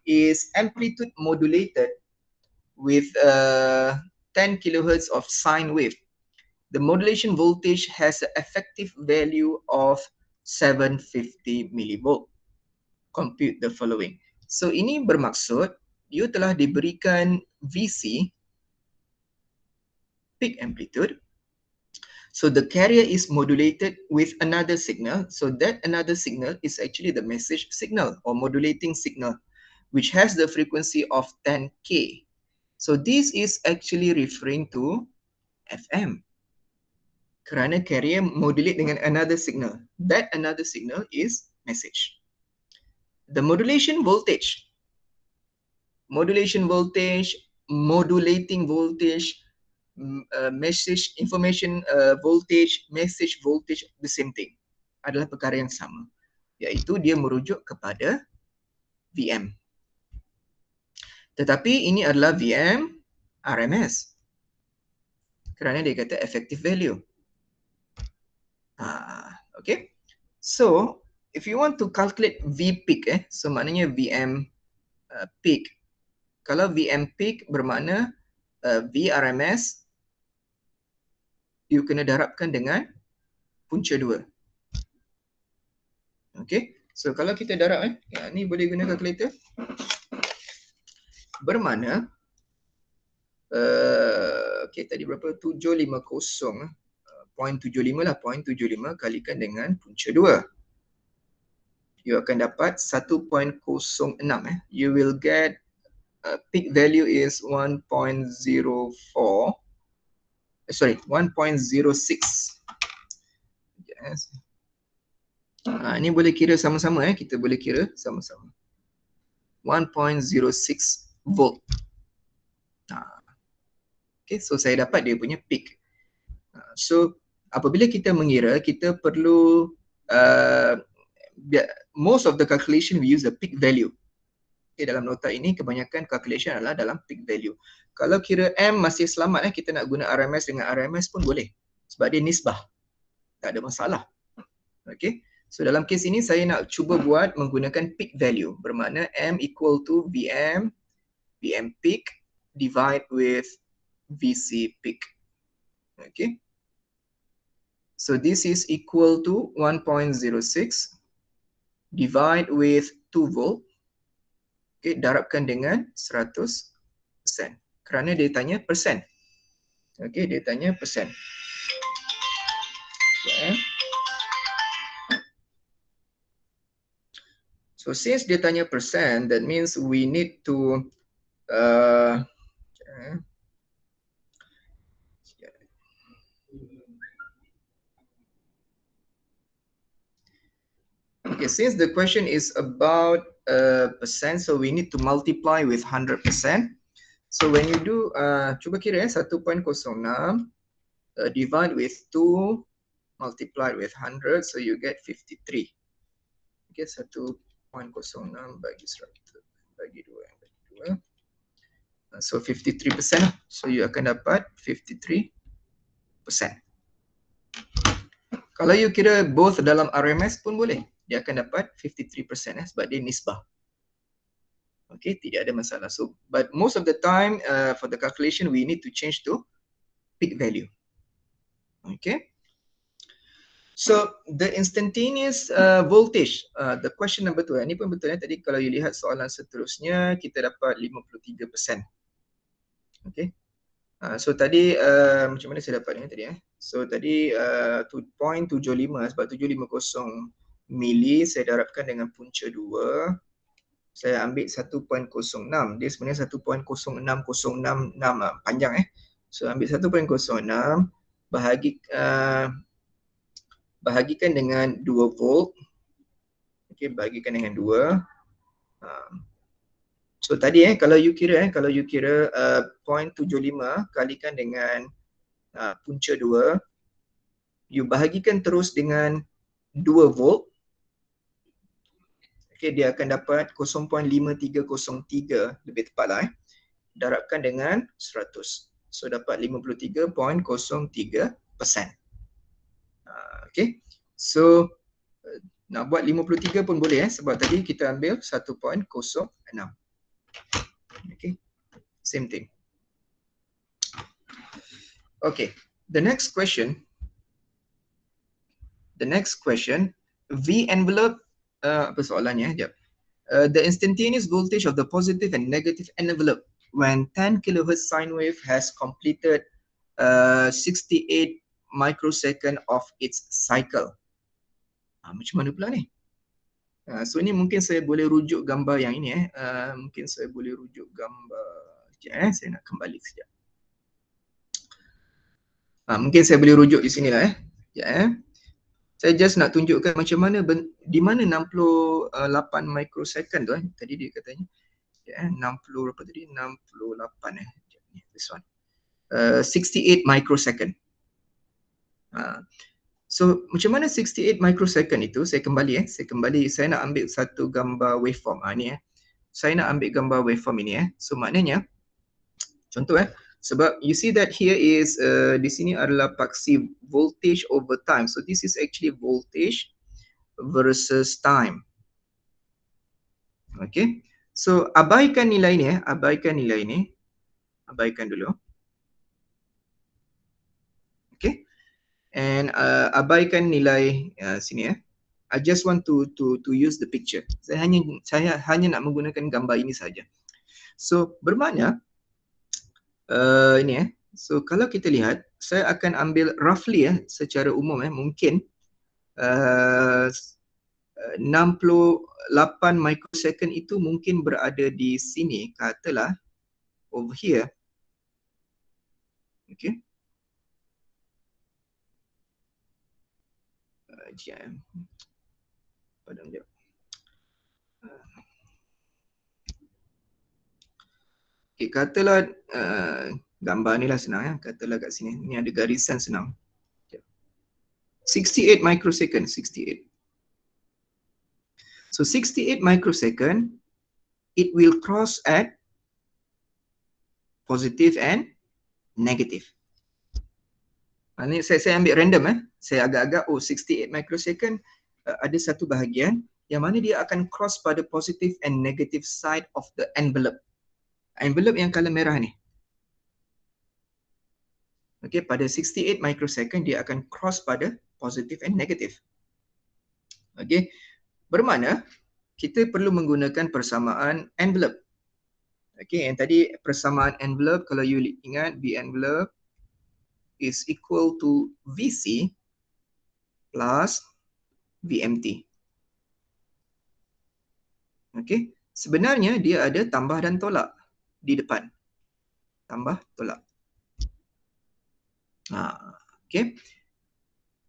Speaker 2: is amplitude modulated with a uh, 10 kilohertz of sine wave. The modulation voltage has an effective value of 750 millivolt. Compute the following. So ini bermaksud you telah diberikan VC peak amplitude So the carrier is modulated with another signal. So that another signal is actually the message signal or modulating signal, which has the frequency of 10K. So this is actually referring to FM. Kerana carrier modulate dengan another signal. That another signal is message. The modulation voltage. Modulation voltage, modulating voltage, Uh, message information uh, voltage message voltage the same thing adalah perkara yang sama iaitu dia merujuk kepada VM tetapi ini adalah VM RMS kerana dia kata effective value ah okay so if you want to calculate V peak eh so maknanya VM uh, peak kalau VM peak bermakna uh, VRMS you kena darabkan dengan punca 2. Okay, so kalau kita darab eh, yang ni boleh guna kalkulator. Bermana, uh, eh, okay tadi berapa? 750, 0.75 eh, eh, lah, 0.75 kalikan dengan punca 2. You akan dapat 1.06 eh. You will get uh, peak value is 1.04 sorry 1.06 yes. ha, ah, ini boleh kira sama-sama eh kita boleh kira sama-sama 1.06 volt ha. okay so saya dapat dia punya peak ha, so apabila kita mengira kita perlu uh, most of the calculation we use the peak value okay, dalam nota ini kebanyakan calculation adalah dalam peak value. Kalau kira M masih selamat eh, kita nak guna RMS dengan RMS pun boleh. Sebab dia nisbah. Tak ada masalah. Okay. So dalam kes ini saya nak cuba buat menggunakan peak value. Bermakna M equal to VM, VM peak divide with VC peak. Okay. So this is equal to 1.06 divide with 2 volt okay, darabkan dengan 100% kerana dia tanya persen okey dia tanya persen okay. Ya. so since dia tanya persen that means we need to uh, Okay, since the question is about Uh, percent. So we need to multiply with 100 So when you do, uh, cuba kira ya, eh, 1.06 uh, divide with 2 multiplied with 100. So you get 53. Okay, 1.06 bagi 100, bagi 2, bagi 2. Uh, so 53 So you akan dapat 53 Kalau you kira both dalam RMS pun boleh dia akan dapat 53% eh, sebab dia nisbah. Okay, tidak ada masalah. So, but most of the time uh, for the calculation, we need to change to peak value. Okay. So, the instantaneous uh, voltage, uh, the question number two, eh, ini pun betul tadi kalau you lihat soalan seterusnya, kita dapat 53%. Okay. Uh, so tadi uh, macam mana saya dapat ni tadi eh. So tadi uh, 2.75 eh, sebab 750 mili saya darabkan dengan punca 2 saya ambil 1.06 dia sebenarnya 1.06066 ah, panjang eh so ambil 1.06 bahagi uh, bahagikan dengan 2 volt okey bahagikan dengan 2 uh, ah. so tadi eh kalau you kira eh kalau you kira uh, 0.75 kalikan dengan uh, punca 2 you bahagikan terus dengan 2 volt okay, dia akan dapat 0.5303 lebih tepatlah eh darabkan dengan 100 so dapat 53.03% ha, okay so nak buat 53 pun boleh eh sebab tadi kita ambil 1.06 okay same thing okay the next question the next question V envelope uh, apa soalannya eh? jap. Uh, the instantaneous voltage of the positive and negative envelope when 10 kilohertz sine wave has completed uh, 68 microsecond of its cycle. Ha, macam mana pula ni? Uh, so ini mungkin saya boleh rujuk gambar yang ini eh. Uh, mungkin saya boleh rujuk gambar sekejap eh. Saya nak kembali sekejap. Ha, mungkin saya boleh rujuk di sini lah eh. Sekejap eh saya just nak tunjukkan macam mana ben, di mana 68 eh, microsecond tu eh tadi dia katanya ya yeah, 60 apa tadi 68 eh this one uh, eh, 68 microsecond uh, so macam mana 68 microsecond itu saya kembali eh saya kembali saya nak ambil satu gambar waveform ha, ni eh saya nak ambil gambar waveform ini eh so maknanya contoh eh sebab you see that here is uh, di sini adalah paksi voltage over time. So this is actually voltage versus time. Okay. So abaikan nilai ni, eh. abaikan nilai ni. Abaikan dulu. Okay. And uh, abaikan nilai uh, sini ya. Eh. I just want to to to use the picture. Saya hanya saya hanya nak menggunakan gambar ini saja. So bermakna uh, ini eh. So kalau kita lihat, saya akan ambil roughly eh secara umum eh mungkin eh, eh, uh, 68 microsecond itu mungkin berada di sini katalah over here. Okay.
Speaker 1: Jam. Padam jap.
Speaker 2: Okay, katalah uh, gambar ni lah senang ya. Katalah kat sini. Ni ada garisan senang. 68 microsecond. 68. So 68 microsecond, it will cross at positive and negative. Ini saya, saya ambil random eh. Saya agak-agak oh 68 microsecond uh, ada satu bahagian yang mana dia akan cross pada positive and negative side of the envelope envelope yang color merah ni. Okay, pada 68 microsecond dia akan cross pada positif and negatif, Okay, bermakna kita perlu menggunakan persamaan envelope. Okay, yang tadi persamaan envelope kalau you ingat B envelope is equal to VC plus VMT. Okay, sebenarnya dia ada tambah dan tolak di depan. Tambah tolak. Ha, okay.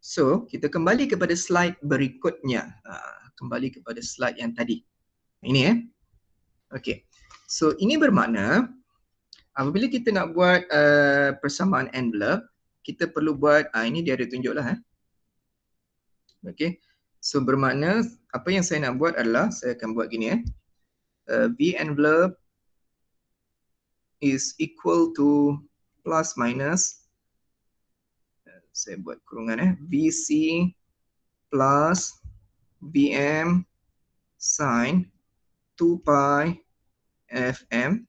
Speaker 2: So, kita kembali kepada slide berikutnya. Ha, kembali kepada slide yang tadi. Ini eh. Okay. So, ini bermakna apabila kita nak buat uh, persamaan envelope, kita perlu buat, uh, ini dia ada tunjuklah eh. Okay. So, bermakna apa yang saya nak buat adalah, saya akan buat gini eh. Uh, v envelope is equal to plus minus saya buat kurungan eh VC plus BM sine 2 pi FM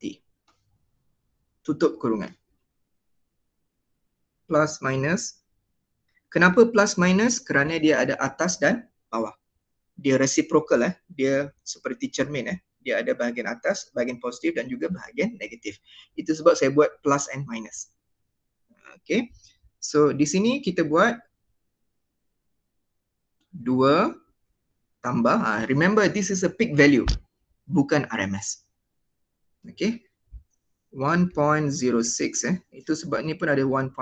Speaker 2: T tutup kurungan plus minus kenapa plus minus kerana dia ada atas dan bawah dia reciprocal eh dia seperti cermin eh dia ada bahagian atas, bahagian positif dan juga bahagian negatif. Itu sebab saya buat plus and minus. Okay. So di sini kita buat dua tambah, uh, remember this is a peak value, bukan RMS. Okay. 1.06 eh. Itu sebab ni pun ada 1.06.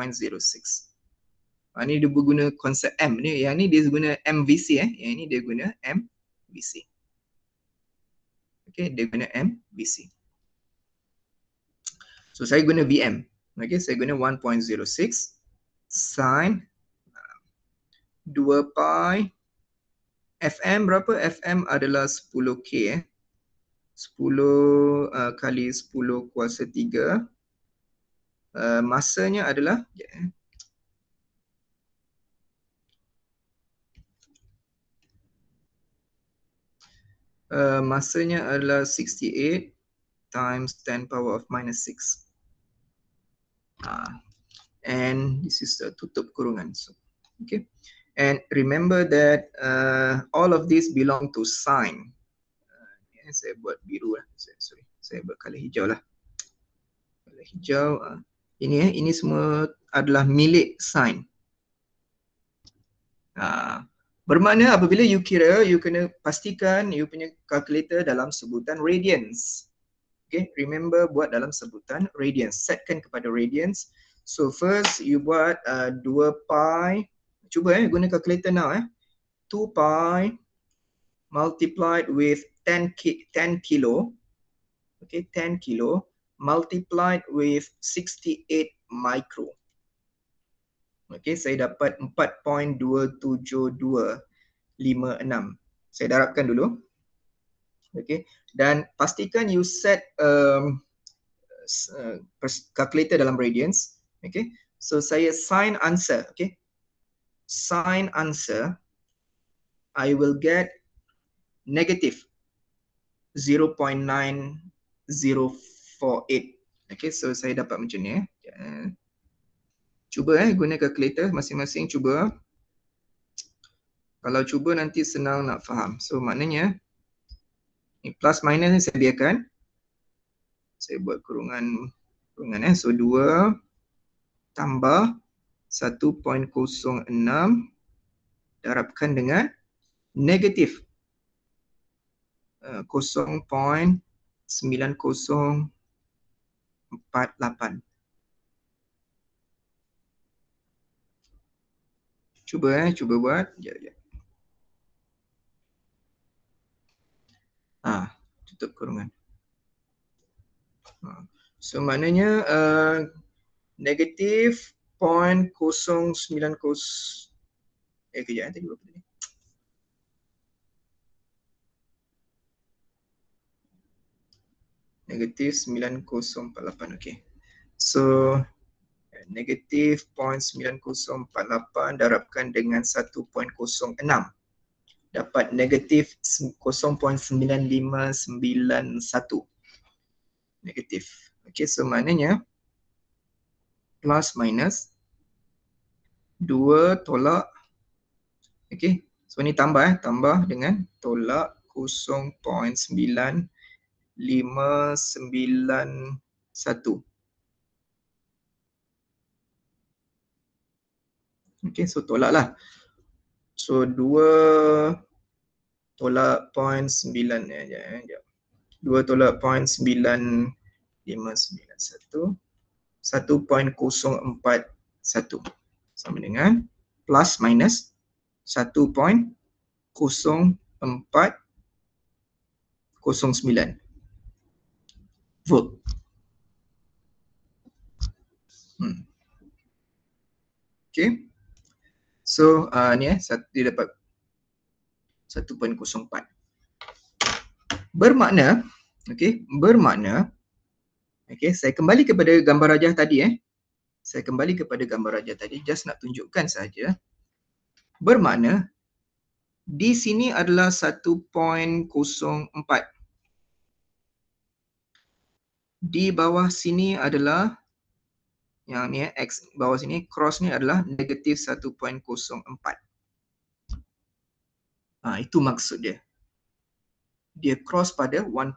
Speaker 2: Ini ah, dia guna konsep M ni. Yang ni dia guna MVC eh. Yang ni dia guna MVC okay dia guna MVC so saya guna VM okay saya guna 1.06 sin 2 uh, pi FM berapa FM adalah 10 K eh 10 uh, kali 10 kuasa 3 uh, masanya adalah yeah, Uh, masanya adalah 68 times 10 power of minus 6. Uh, ah, and this is the tutup kurungan. So, okay. And remember that uh, all of this belong to sine. Uh, yeah, saya buat biru lah. Saya, sorry, saya buat kala hijau lah. Kala hijau. Uh, ini eh, ini semua adalah milik sine. Ah. Uh, Bermakna apabila you kira, you kena pastikan you punya calculator dalam sebutan radians. Okay, remember buat dalam sebutan radians. Setkan kepada radians. So first you buat uh, 2 pi. Cuba eh, guna calculator now eh. 2 pi multiplied with 10, ki- 10 kilo. Okay, 10 kilo multiplied with 68 micro. Okay, saya dapat 4.27256. Saya darabkan dulu. Okay, dan pastikan you set um, uh, calculator dalam radians. Okay, so saya sign answer. Okay, sign answer. I will get negative 0.9048. Okay, so saya dapat macam ni. Eh. Cuba eh, guna calculator masing-masing cuba. Kalau cuba nanti senang nak faham. So maknanya ni plus minus ni saya biarkan. Saya buat kurungan kurungan eh. So 2 tambah 1.06 darabkan dengan negatif uh, eh, 0.9048. Cuba eh, cuba buat. Sekejap, sekejap. Ha, tutup kurungan. Ha. So maknanya uh, negatif 0.090 eh kejap eh, tadi berapa tadi? Negatif 9048 okey. So negatif 0.9048 darabkan dengan 1.06 dapat negatif 0.9591 negatif okey so maknanya plus minus 2 tolak okey so ni tambah eh tambah dengan tolak 0.9591. Okay, so tolak lah. So, 2 tolak 0.9 ni aja. Eh, 2 eh, tolak 0.9591. 1.041 sama dengan plus minus 1.0409 volt. Hmm. Okay. So uh, ni eh, satu, dia dapat 1.04 Bermakna, okay, bermakna Okay, saya kembali kepada gambar rajah tadi eh Saya kembali kepada gambar rajah tadi, just nak tunjukkan saja. Bermakna di sini adalah 1.04 Di bawah sini adalah 1.04 yang ni eh, x bawah sini cross ni adalah negatif 1.04. Ha, itu maksud dia. Dia cross pada 1.04.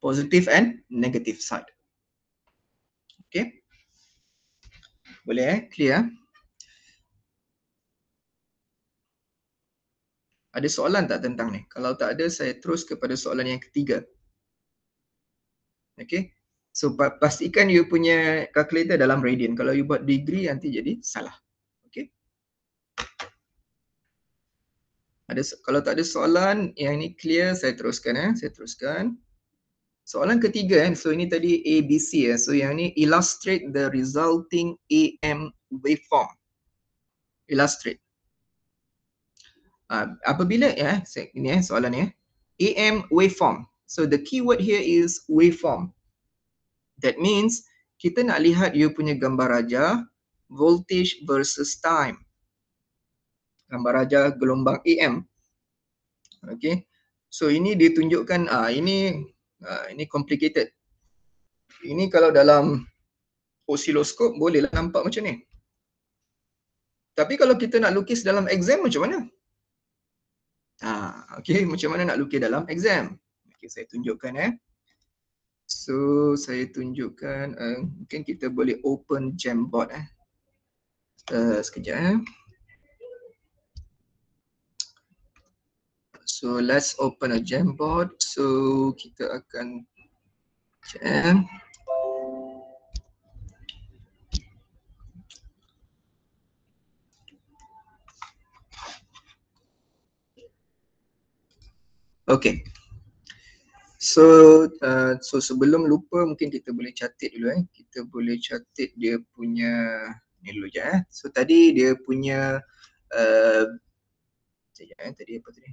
Speaker 2: Positive and negative side. Okay. Boleh eh? Clear? Ada soalan tak tentang ni? Kalau tak ada, saya terus kepada soalan yang ketiga. Okay. So pastikan you punya calculator dalam radian. Kalau you buat degree nanti jadi salah. Okay. Ada, kalau tak ada soalan yang ini clear saya teruskan. Eh. Saya teruskan. Soalan ketiga kan. Eh. So ini tadi ABC. Eh. So yang ini illustrate the resulting AM waveform. Illustrate. Uh, apabila ya, eh, ini eh, soalan ya. Eh. AM waveform. So the keyword here is waveform. That means kita nak lihat you punya gambar raja voltage versus time. Gambar raja gelombang AM. Okay. So ini ditunjukkan ah uh, ini uh, ini complicated. Ini kalau dalam osiloskop boleh lah nampak macam ni. Tapi kalau kita nak lukis dalam exam macam mana? Ah, okay, macam mana nak lukis dalam exam? Okay, saya tunjukkan eh. So saya tunjukkan uh, mungkin kita boleh open Jamboard eh. Uh, sekejap eh. So let's open a Jamboard. So kita akan
Speaker 1: jam. Eh. Okay.
Speaker 2: So uh, so sebelum lupa mungkin kita boleh catit dulu eh. Kita boleh catit dia punya ni dulu je eh. So tadi dia punya uh, sekejap eh tadi apa tadi?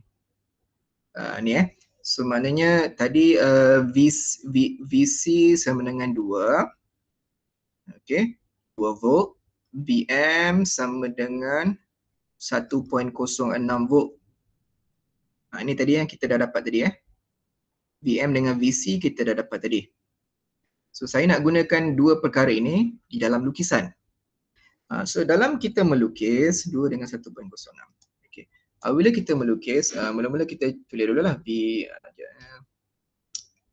Speaker 2: Uh, ni eh. So maknanya tadi uh, VC, VC sama dengan 2. Okay. 2 volt. VM sama dengan 1.06 volt. Ha, ini tadi yang kita dah dapat tadi eh. VM dengan VC kita dah dapat tadi. So saya nak gunakan dua perkara ini di dalam lukisan. Uh, so dalam kita melukis 2 dengan 1.06. Okay. Uh, bila kita melukis, uh, mula-mula kita tulis dulu lah V, ah,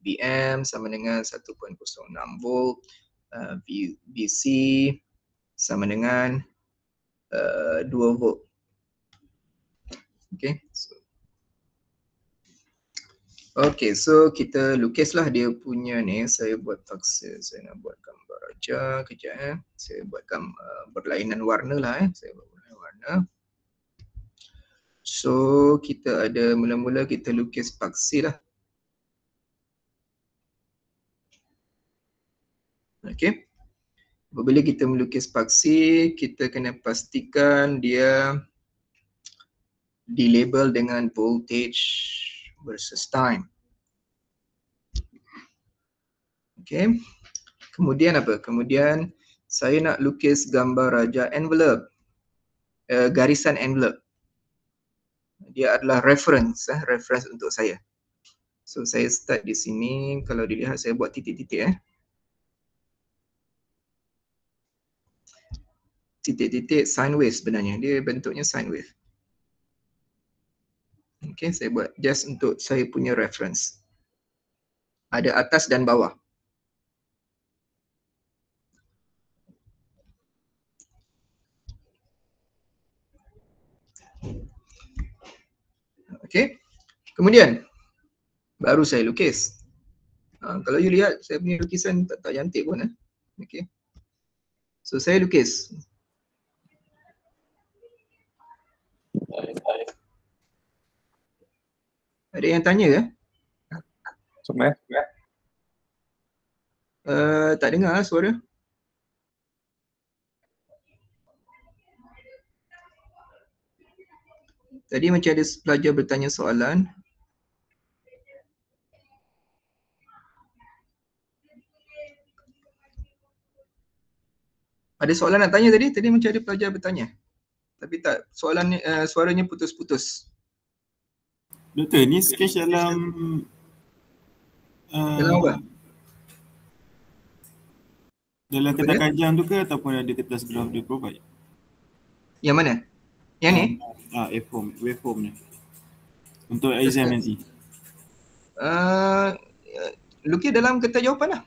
Speaker 2: VM uh, sama dengan 1.06 volt, uh, VC sama dengan uh, 2 volt. Okey. Okay, so kita lukislah dia punya ni. Saya buat paksa. Saya nak buat gambar aja. Kejap eh. Saya buat gambar uh, berlainan warna lah eh. Saya buat berlainan warna. So, kita ada mula-mula kita lukis paksi lah. Okay. Apabila kita melukis paksi, kita kena pastikan dia di label dengan voltage versus time. Okay. Kemudian apa? Kemudian saya nak lukis gambar raja envelope. Uh, garisan envelope. Dia adalah reference, eh, reference untuk saya. So saya start di sini, kalau dilihat saya buat titik-titik eh. Titik-titik sine wave sebenarnya, dia bentuknya sine wave. Okay, saya buat just untuk saya punya reference. Ada atas dan bawah. Okay, kemudian baru saya lukis. Ha, kalau you lihat saya punya lukisan tak, tak cantik pun. Eh. Okay. So saya lukis. Ada yang tanya ke? Sama eh. Uh, tak dengar lah suara. Tadi macam ada pelajar bertanya soalan. Ada soalan nak tanya tadi? Tadi macam ada pelajar bertanya. Tapi tak, soalan ni, uh, suaranya putus-putus. Doktor, ni sketch dalam eh, dalam apa? Dalam kedai kajang tu ke ataupun ada kertas sebelum dia provide? Yang mana? Yang ni? Ah, ah form, waveform ni. Untuk exam nanti. Uh, lukis dalam kertas jawapan lah.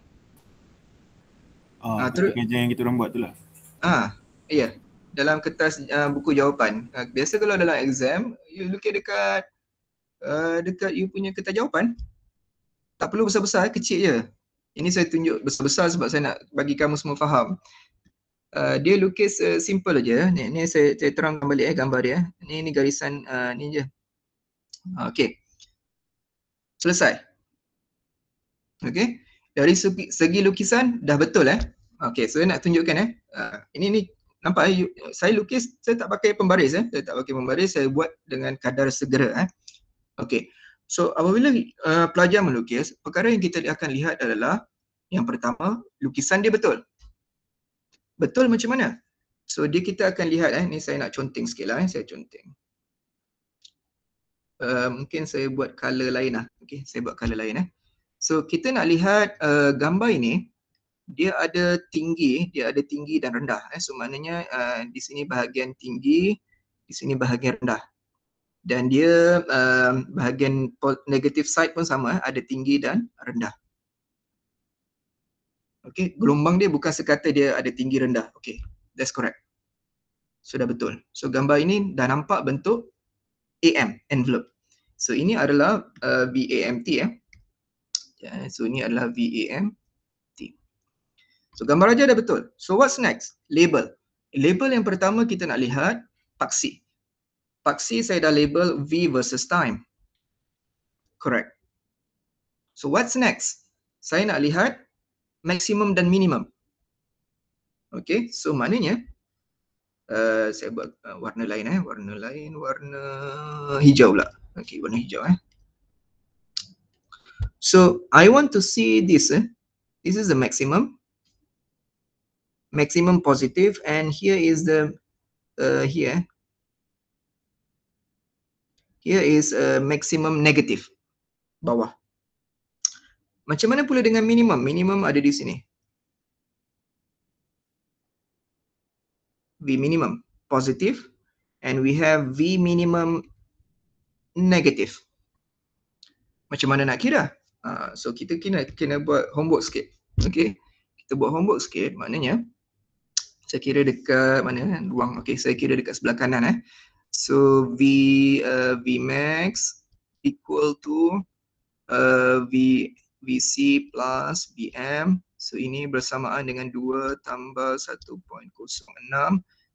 Speaker 2: Ah, ah terus kajian yang kita orang buat tu lah. Ah, ya. Yeah. Dalam kertas uh, buku jawapan. Ah, biasa kalau dalam exam, you lukis dekat Eh, dekat you punya kertas jawapan. Tak perlu besar-besar, eh, kecil je. Ini saya tunjuk besar-besar sebab saya nak bagi kamu semua faham. Uh, dia lukis uh, simple aja. Ni, ni saya, saya terangkan balik eh, gambar dia. Ni, ni garisan uh, ni je. okey Selesai. okey Dari segi, segi lukisan dah betul eh. okey so saya nak tunjukkan eh. Uh, ini ni nampak eh, saya lukis saya tak pakai pembaris eh. Saya tak pakai pembaris saya buat dengan kadar segera eh. Uh, Okay, So apabila uh, pelajar melukis, perkara yang kita akan lihat adalah yang pertama, lukisan dia betul. Betul macam mana? So dia kita akan lihat eh ni saya nak conteng sikitlah eh saya conteng. Uh, mungkin saya buat color lain lah. okay, saya buat color lain eh. So kita nak lihat uh, gambar ini dia ada tinggi, dia ada tinggi dan rendah eh. So maknanya uh, di sini bahagian tinggi, di sini bahagian rendah dan dia uh, bahagian negative side pun sama ada tinggi dan rendah okey gelombang dia bukan sekata dia ada tinggi rendah okey that's correct sudah betul so gambar ini dah nampak bentuk am envelope so ini adalah uh, vamt eh yeah, so ini adalah vamt so gambar aja dah betul so what's next label label yang pertama kita nak lihat taksi paksi saya dah label V versus time. Correct. So what's next? Saya nak lihat maximum dan minimum. Okay, so maknanya uh, saya buat uh, warna lain eh, warna lain, warna hijau pula. Okay, warna hijau eh. So I want to see this. Eh? This is the maximum. Maximum positive and here is the uh, here eh ya is uh, maximum negative bawah macam mana pula dengan minimum minimum ada di sini v minimum positive, and we have v minimum negative. macam mana nak kira uh, so kita kena kena buat homework sikit okey kita buat homework sikit maknanya saya kira dekat mana ruang okey saya kira dekat sebelah kanan eh so v uh, v max equal to uh, v vc plus vm so ini bersamaan dengan dua tambah 1.06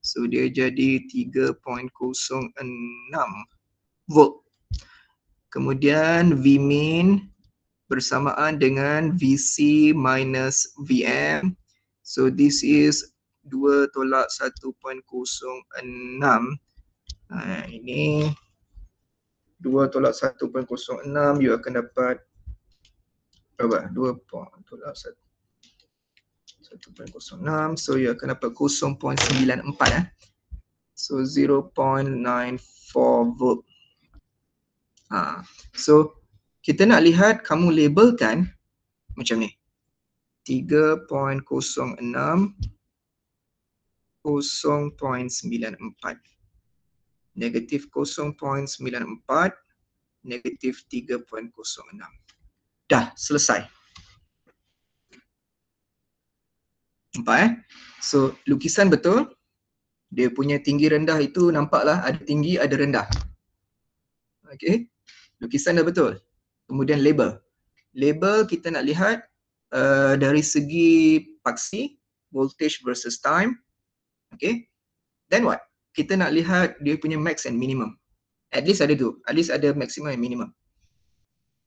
Speaker 2: so dia jadi 3.06 volt kemudian v min bersamaan dengan vc minus vm so this is dua tolak 1.06 Ha, ini 2 tolak 1.06 you akan dapat berapa? 2 tolak 1. 1.06 so you akan dapat 0.94 eh. So 0.94 volt. Ha. So kita nak lihat kamu labelkan macam ni. 3.06 0.94 negatif 0.94, negatif 3.06. Dah, selesai. Nampak eh? So, lukisan betul. Dia punya tinggi rendah itu nampaklah ada tinggi, ada rendah. Okay. Lukisan dah betul. Kemudian label. Label kita nak lihat uh, dari segi paksi, voltage versus time. Okay. Then what? kita nak lihat dia punya max and minimum. At least ada tu. At least ada maximum and minimum.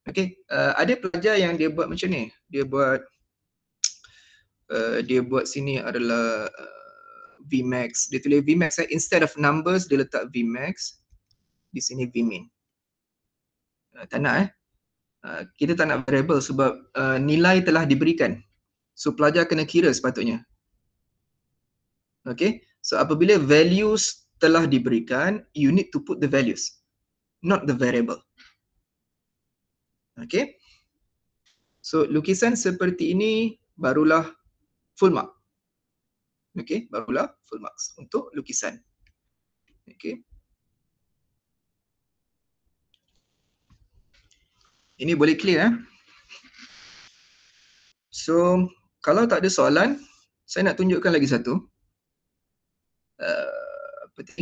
Speaker 2: Okay. Uh, ada pelajar yang dia buat macam ni. Dia buat *tsk* uh, dia buat sini adalah uh, Vmax. Dia tulis Vmax. Eh. Instead of numbers, dia letak Vmax. Di sini Vmin. Uh, tak nak eh. Uh, kita tak nak variable sebab uh, nilai telah diberikan. So pelajar kena kira sepatutnya. Okay. So apabila values telah diberikan, you need to put the values, not the variable. Okay. So lukisan seperti ini barulah full mark. Okay, barulah full marks untuk lukisan. Okay. Ini boleh clear eh? So, kalau tak ada soalan, saya nak tunjukkan lagi satu. Eh, apa tu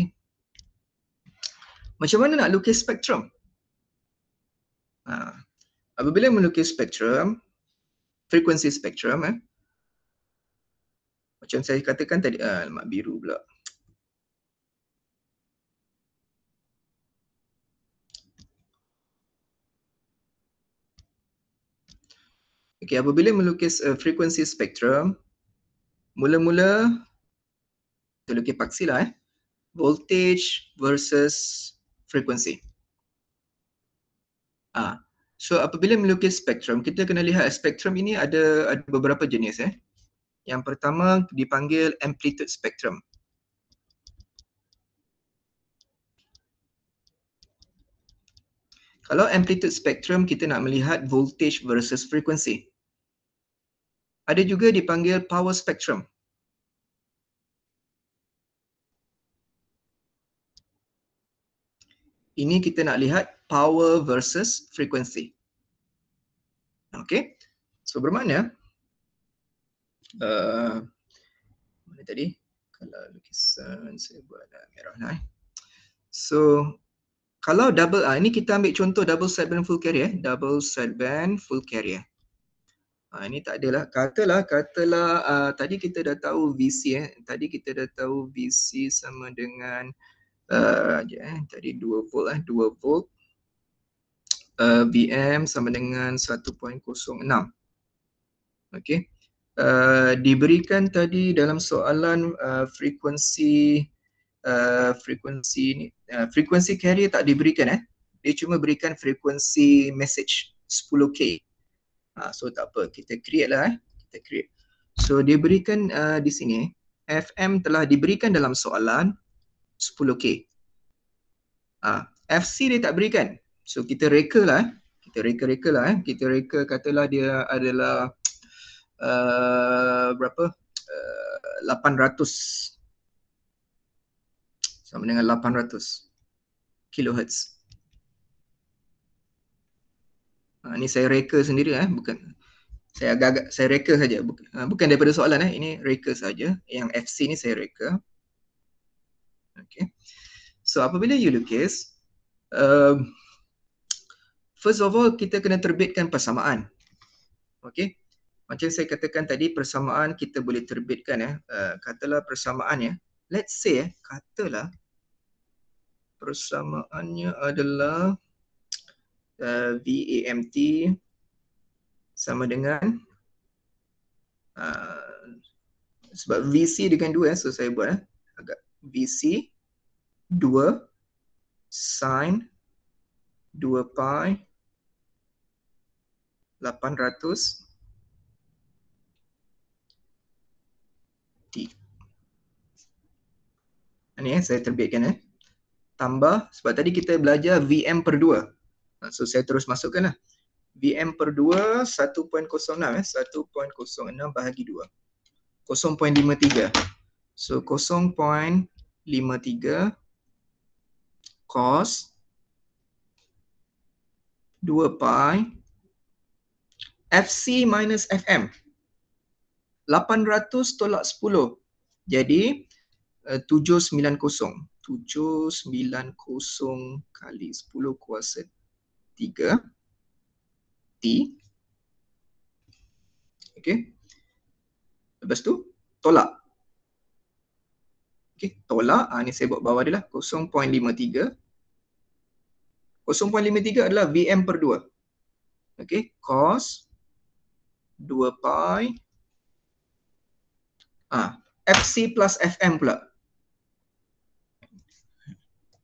Speaker 2: macam mana nak lukis spektrum ha apabila melukis spektrum frequency spektrum eh macam saya katakan tadi ah lemak biru pula Okey, apabila melukis uh, frekuensi spektrum, mula-mula lo que es paxila, Voltage versus frequency. Ah, so apabila melukis spektrum, kita kena lihat spektrum ini ada ada beberapa jenis eh. Yang pertama dipanggil amplitude spectrum. Kalau amplitude spectrum kita nak melihat voltage versus frequency. Ada juga dipanggil power spectrum. ini kita nak lihat power versus frequency. Okay, so bermakna uh, mana tadi? Kalau lukisan saya buat merah lah. Eh. So kalau double, uh, ini kita ambil contoh double sideband full carrier. Eh. Double sideband full carrier. Uh, ini tak adalah, katalah, katalah uh, tadi kita dah tahu VC eh. Tadi kita dah tahu VC sama dengan aja uh, eh jadi 2 volt eh lah, 2 volt uh, VM sama dengan 1.06 okey uh, diberikan tadi dalam soalan uh, frekuensi uh, frekuensi ni uh, frekuensi carrier tak diberikan eh dia cuma berikan frekuensi message 10k uh, ah, so tak apa kita create lah eh kita create so dia berikan uh, di sini eh. FM telah diberikan dalam soalan 10k. Ah, FC dia tak berikan. So kita reka lah eh. Kita reka-reka lah eh. Kita reka katalah dia adalah uh, berapa? Uh, 800 sama dengan 800 kilohertz. Ha, ah, ini saya reka sendiri eh bukan saya agak, -agak saya reka saja bukan, ah, bukan daripada soalan eh ini reka saja yang FC ni saya reka Okay. So apabila you lukis, um, first of all kita kena terbitkan persamaan. Okay. Macam saya katakan tadi persamaan kita boleh terbitkan ya. Uh, katalah persamaannya. Let's say eh, katalah persamaannya adalah uh, VAMT sama dengan uh, sebab VC dengan 2 eh, so saya buat eh, agak VC 2 sin 2 pi 800 t. Ini eh, saya terbitkan eh. Tambah sebab tadi kita belajar VM per 2. Ah, so saya terus masukkan lah. VM per 2 1.06 eh 1.06 bahagi 2. 0.53. So 0.53 cos 2 pi fc minus fm 800 tolak 10 jadi uh, 790 790 kali 10 kuasa 3 t okey lepas tu tolak okey tolak ha, ni saya buat bawah dia lah 0.53 0.53 adalah VM per 2. Okay, cos 2 pi ah, FC plus FM pula.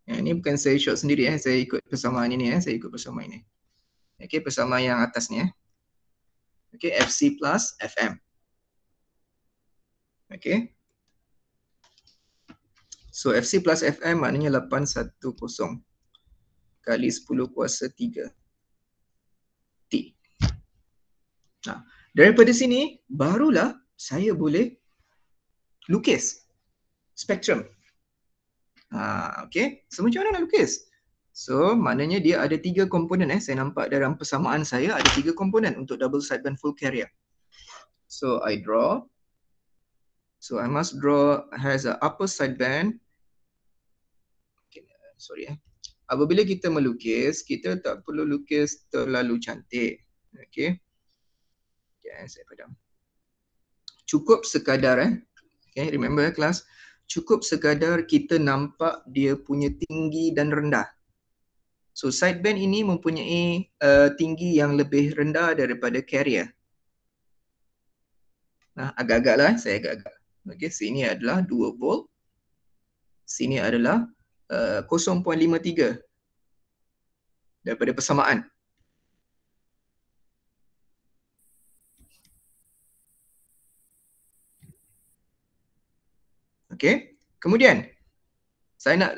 Speaker 2: Ya, ini bukan saya short sendiri eh. Saya ikut persamaan ini eh. Saya ikut persamaan ini. Okay, persamaan yang atas ni eh. Okay, FC plus FM. Okay. So FC plus FM maknanya 810 kali 10 kuasa 3 T ha. daripada sini barulah saya boleh lukis spektrum ha, ah, okay. so macam mana nak lukis so maknanya dia ada tiga komponen eh. saya nampak dalam persamaan saya ada tiga komponen untuk double sideband full carrier so I draw So I must draw has a upper sideband. Okay, sorry eh apabila kita melukis, kita tak perlu lukis terlalu cantik. okay? Okay, eh, saya padam. Cukup sekadar eh. Okay, remember eh, kelas. Cukup sekadar kita nampak dia punya tinggi dan rendah. So sideband ini mempunyai uh, tinggi yang lebih rendah daripada carrier. Nah, agak-agak lah, eh. saya agak-agak. Okey, sini adalah 2 volt. Sini adalah 0.53 uh, daripada persamaan. Okey. Kemudian saya nak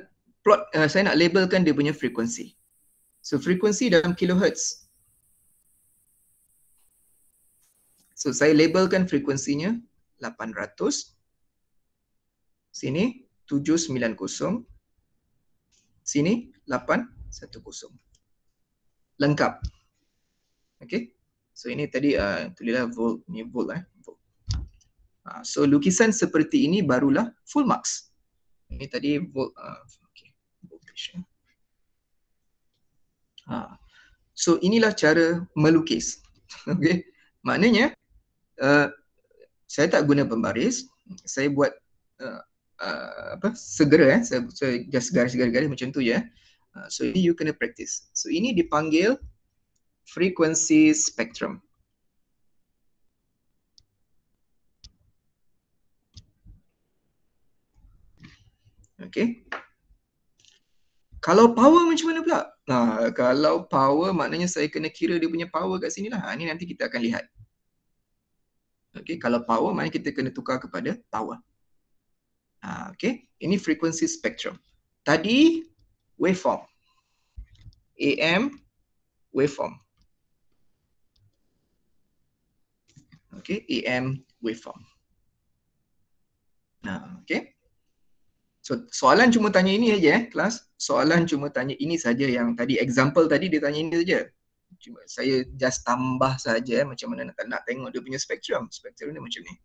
Speaker 2: plot uh, saya nak labelkan dia punya frequency. So frekuensi dalam kilohertz. So saya labelkan frekuensinya 800 sini 790 sini 810. Lengkap. Okay. So ini tadi uh, tulislah volt ni volt lah, eh. Volt. Uh, so lukisan seperti ini barulah full marks. Ini tadi volt uh, okay. voltage. Uh. Ah, so inilah cara melukis. *laughs* Okay. Maknanya uh, saya tak guna pembaris. Saya buat uh, uh, apa segera eh se, se, just segar-segar macam tu ya. eh. Uh, so you kena practice. So ini dipanggil frequency spectrum. Okay. Kalau power macam mana pula? Nah, kalau power maknanya saya kena kira dia punya power kat sini lah. Ha, ini nanti kita akan lihat. Okay, kalau power maknanya kita kena tukar kepada power. Ah, okay, ini frequency spectrum. Tadi waveform, AM waveform. Okay, AM waveform. Nah, okay. So soalan cuma tanya ini aja, eh, kelas. Soalan cuma tanya ini saja yang tadi example tadi dia tanya ini saja. Cuma saya just tambah saja eh, macam mana nak, nak tengok dia punya spectrum. Spectrum ni macam ni.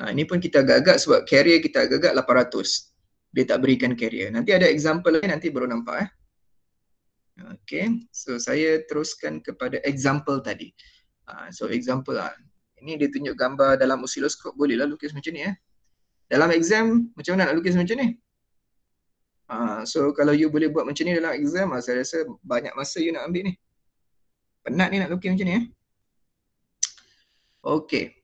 Speaker 2: Ha, ini pun kita agak-agak sebab carrier kita agak-agak 800. Dia tak berikan carrier. Nanti ada example lain nanti baru nampak eh. Okay, so saya teruskan kepada example tadi. Ha, so example lah. Ini dia tunjuk gambar dalam osiloskop boleh lah lukis macam ni eh. Dalam exam macam mana nak lukis macam ni? Ha, so kalau you boleh buat macam ni dalam exam lah saya rasa banyak masa you nak ambil ni. Penat ni nak lukis macam ni eh. Okay.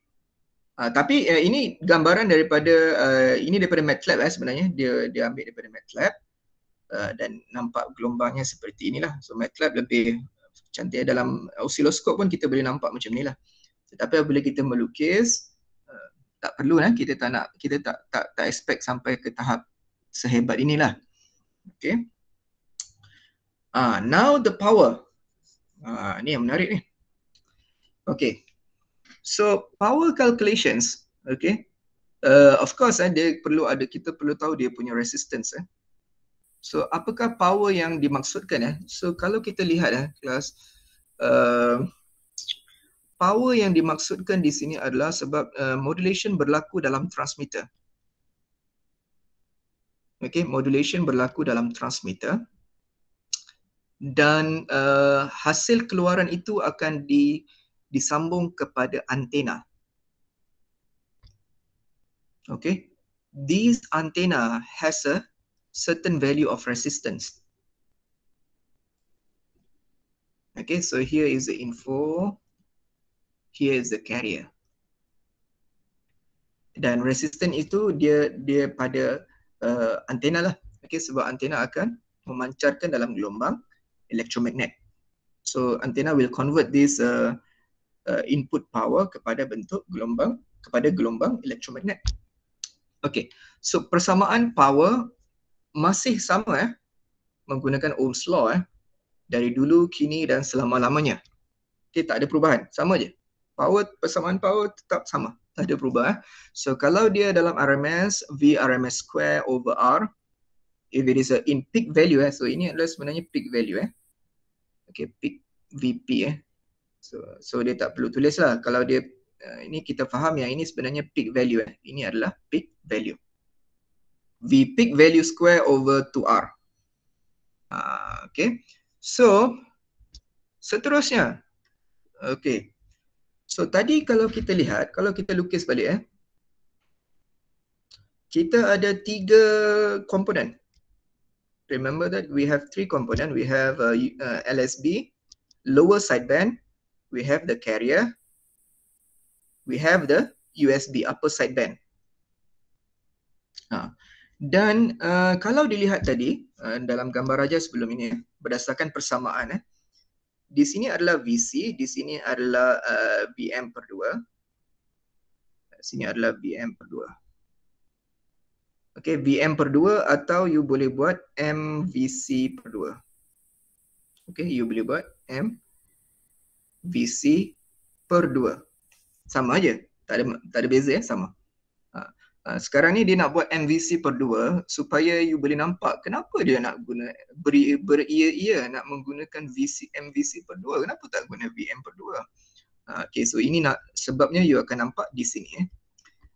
Speaker 2: Ah, tapi uh, ini gambaran daripada uh, ini daripada MATLAB eh, sebenarnya dia dia ambil daripada MATLAB uh, dan nampak gelombangnya seperti inilah. So MATLAB lebih cantik dalam osiloskop pun kita boleh nampak macam inilah. Tetapi bila kita melukis uh, tak perlu lah kita tak nak kita tak tak tak expect sampai ke tahap sehebat inilah. Okay. uh, ah, now the power. Ah, uh, ni yang menarik ni. Okay, So power calculations, okay. Uh, of course, eh, dia perlu ada kita perlu tahu dia punya resistance. Eh. So apakah power yang dimaksudkan? Eh? So kalau kita lihat, eh, kelas uh, power yang dimaksudkan di sini adalah sebab uh, modulation berlaku dalam transmitter. Okay, modulation berlaku dalam transmitter dan uh, hasil keluaran itu akan di disambung kepada antena. Okay, this antenna has a certain value of resistance. Okay, so here is the info. Here is the carrier. Dan resistance itu dia dia pada uh, antena lah. Okay, sebab antena akan memancarkan dalam gelombang elektromagnet. So antena will convert this uh, uh, input power kepada bentuk gelombang kepada gelombang elektromagnet. Okey. So persamaan power masih sama eh menggunakan Ohm's law eh dari dulu kini dan selama-lamanya. Okey, tak ada perubahan. Sama je. Power persamaan power tetap sama. Tak ada perubahan. Eh. So kalau dia dalam RMS V RMS square over R if it is a in peak value eh so ini adalah sebenarnya peak value eh. Okey, peak VP eh. So, so dia tak perlu tulis lah. Kalau dia uh, ini kita faham yang ini sebenarnya peak value. Eh. Ini adalah peak value. V peak value square over 2R. Uh, ah, okay. So seterusnya. Okay. So tadi kalau kita lihat, kalau kita lukis balik eh. Kita ada tiga komponen. Remember that we have three component. We have uh, uh, LSB, lower sideband, we have the carrier, we have the USB upper sideband. Ha. Dan uh, kalau dilihat tadi uh, dalam gambar raja sebelum ini berdasarkan persamaan, eh, di sini adalah VC, di sini adalah VM uh, per dua, sini adalah VM per dua. Okay, VM per dua atau you boleh buat MVC per dua. Okay, you boleh buat M. VC per 2. Sama aja. Tak ada tak ada beza ya, sama. Ha. Ha, sekarang ni dia nak buat MVC per 2 supaya you boleh nampak kenapa dia nak guna beri beria-ia nak menggunakan VC MVC per 2. Kenapa tak guna VM per 2? Ha, okay, so ini nak sebabnya you akan nampak di sini. Eh.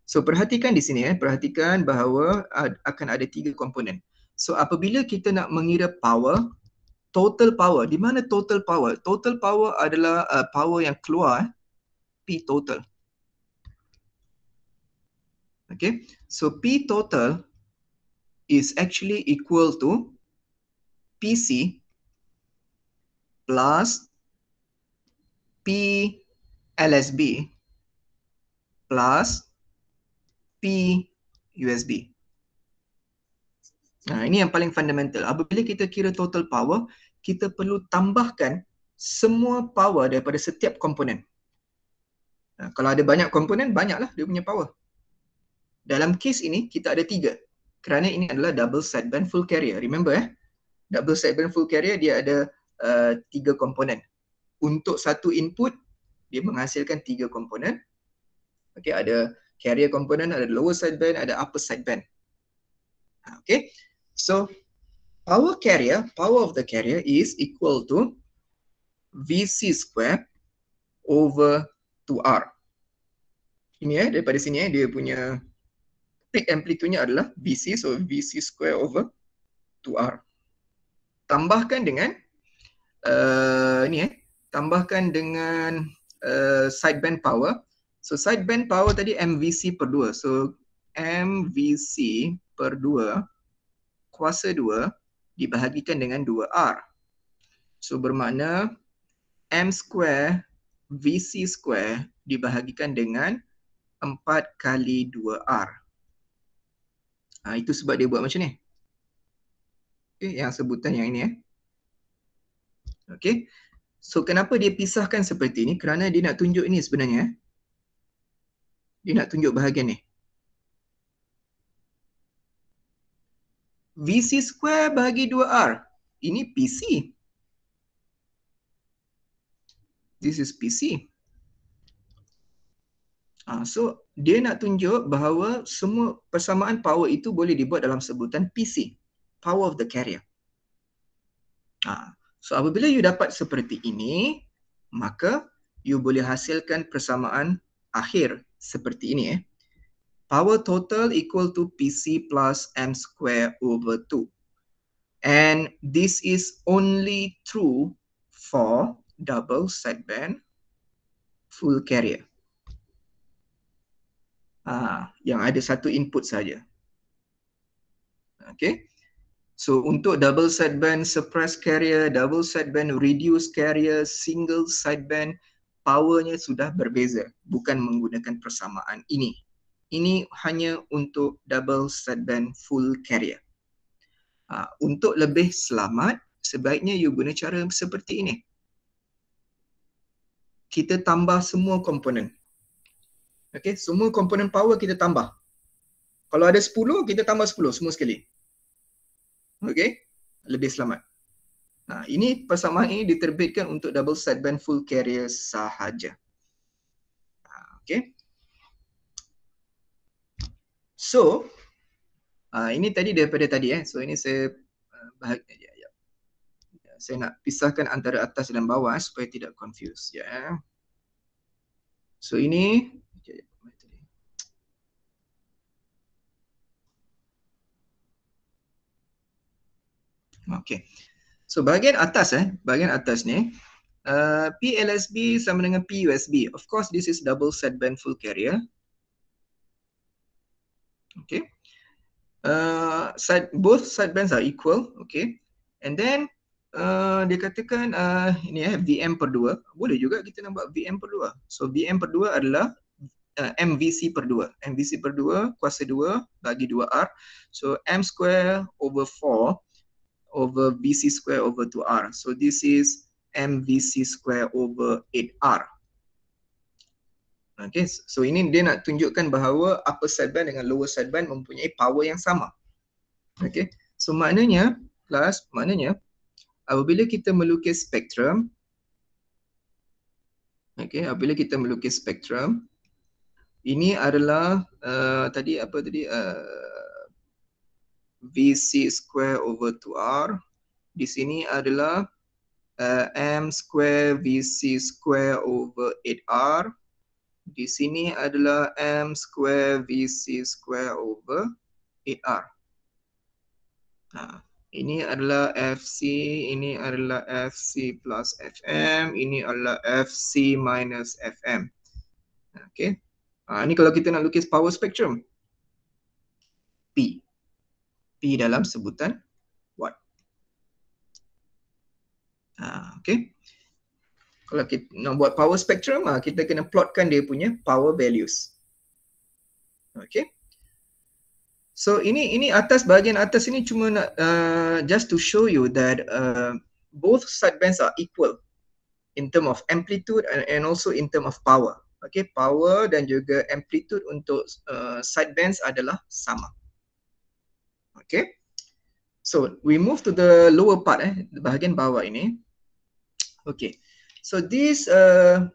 Speaker 2: So perhatikan di sini, eh. perhatikan bahawa akan ada tiga komponen. So apabila kita nak mengira power, total power. Di mana total power? Total power adalah uh, power yang keluar eh? P total. Okay, so P total is actually equal to PC plus P LSB plus P USB. Ha, ini yang paling fundamental. Apabila kita kira total power, kita perlu tambahkan semua power daripada setiap komponen. Ha, kalau ada banyak komponen, banyaklah dia punya power. Dalam kes ini, kita ada tiga. Kerana ini adalah double sideband full carrier. Remember eh? Double sideband full carrier, dia ada uh, tiga komponen. Untuk satu input, dia menghasilkan tiga komponen. Okay, ada carrier komponen, ada lower sideband, ada upper sideband. Ha, okay. So power carrier, power of the carrier is equal to VC square over 2R. Ini eh, daripada sini eh, dia punya peak amplitude-nya adalah VC, so VC square over 2R. Tambahkan dengan, uh, ini eh, tambahkan dengan uh, sideband power. So sideband power tadi MVC per 2. So MVC per 2 kuasa 2 dibahagikan dengan 2R. So bermakna M square VC square dibahagikan dengan 4 kali 2R. Ha, itu sebab dia buat macam ni. Okay, yang sebutan yang ini. Eh. Okay. So kenapa dia pisahkan seperti ini? Kerana dia nak tunjuk ini sebenarnya. Eh. Dia nak tunjuk bahagian ni. VC square bagi 2R. Ini PC. This is PC. Uh, ah, so, dia nak tunjuk bahawa semua persamaan power itu boleh dibuat dalam sebutan PC. Power of the carrier. Uh, so, apabila you dapat seperti ini, maka you boleh hasilkan persamaan akhir seperti ini. Eh power total equal to PC plus M square over 2. And this is only true for double sideband full carrier. Ah, yang ada satu input saja. Okay. So untuk double sideband suppressed carrier, double sideband reduced carrier, single sideband, powernya sudah berbeza. Bukan menggunakan persamaan ini ini hanya untuk double sideband full carrier. Ha, untuk lebih selamat, sebaiknya you guna cara seperti ini. Kita tambah semua komponen. Okay, semua komponen power kita tambah. Kalau ada 10, kita tambah 10 semua sekali. Okay, lebih selamat. Nah, ini persamaan ini diterbitkan untuk double sideband full carrier sahaja. Ah, okay. So uh, ini tadi daripada tadi eh. So ini saya uh, bahagikan dia ya, ayat. Ya. Saya nak pisahkan antara atas dan bawah supaya tidak confuse ya. So ini Okay. So bahagian atas eh, bahagian atas ni, uh, PLSB sama dengan PUSB. Of course, this is double set band full carrier okay uh, side both side bands are equal okay and then uh, dia katakan uh, ini eh, VM per 2 boleh juga kita nampak VM per 2 so VM per 2 adalah uh, MVC per 2 MVC per 2 kuasa 2 bagi 2R so M square over 4 over VC square over 2R so this is MVC square over 8R Okay, so ini dia nak tunjukkan bahawa upper sideband dengan lower sideband mempunyai power yang sama. Okay, so maknanya, kelas, maknanya apabila kita melukis spektrum, okay, apabila kita melukis spektrum, ini adalah uh, tadi apa tadi uh, VC square over 2R. Di sini adalah uh, M square VC square over 8R di sini adalah m square vc square over ar. Nah, ha, ini adalah fc, ini adalah fc plus fm, ini adalah fc minus fm. Okay. Ha, ini kalau kita nak lukis power spectrum. P. P dalam sebutan watt. Ha, okay kalau kita nak buat power spectrum ah, kita kena plotkan dia punya power values. Okay. So ini ini atas bahagian atas ini cuma nak uh, just to show you that uh, both sidebands are equal in term of amplitude and, and also in term of power. Okay, power dan juga amplitude untuk uh, side adalah sama. Okay. So we move to the lower part eh bahagian bawah ini. Okay. So this, uh,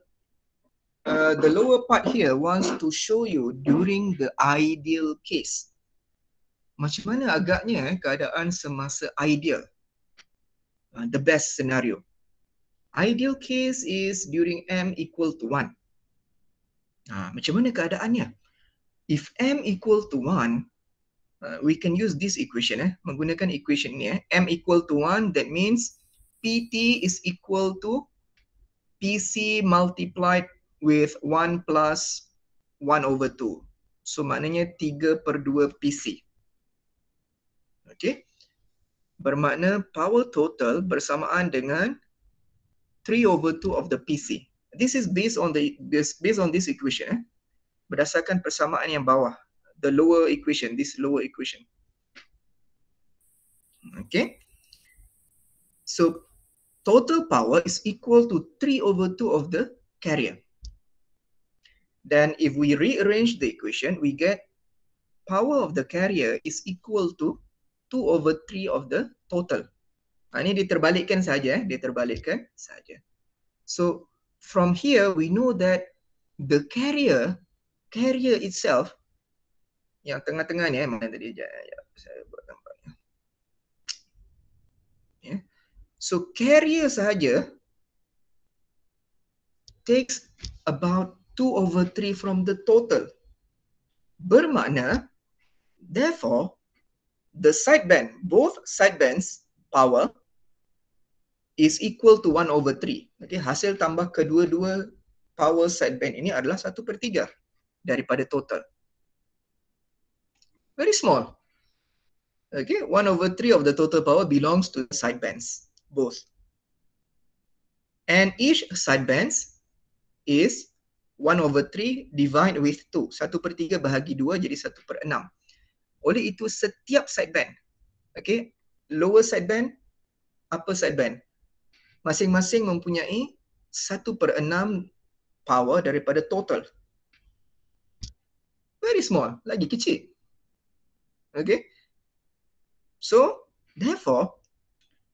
Speaker 2: uh, the lower part here wants to show you during the ideal case. Macam mana agaknya eh, keadaan semasa ideal? Uh, the best scenario. Ideal case is during M equal to 1. Uh, macam mana keadaannya? If M equal to 1, uh, we can use this equation. Eh? Menggunakan equation ni. Eh? M equal to 1, that means PT is equal to PC multiplied with 1 plus 1 over 2. So maknanya 3 per 2 PC. Okay. Bermakna power total bersamaan dengan 3 over 2 of the PC. This is based on the this based on this equation. Eh? Berdasarkan persamaan yang bawah. The lower equation, this lower equation. Okay. So total power is equal to 3 over 2 of the carrier. Then if we rearrange the equation, we get power of the carrier is equal to 2 over 3 of the total. Ha, ini diterbalikkan saja, eh? diterbalikkan saja. So from here, we know that the carrier, carrier itself, yang tengah-tengah ni, eh, mana tadi, ya, ya, So carrier sahaja takes about 2 over 3 from the total. Bermakna, therefore, the sideband, both sidebands power is equal to 1 over 3. Okay, hasil tambah kedua-dua power sideband ini adalah 1 per 3 daripada total. Very small. Okay, 1 over 3 of the total power belongs to the sidebands both. And each sidebands is 1 over 3 divided with 2. 1 per 3 bahagi 2 jadi 1 per 6. Oleh itu, setiap sideband, okay, lower sideband, upper sideband, masing-masing mempunyai 1 per 6 power daripada total. Very small, lagi kecil. Okay. So, therefore,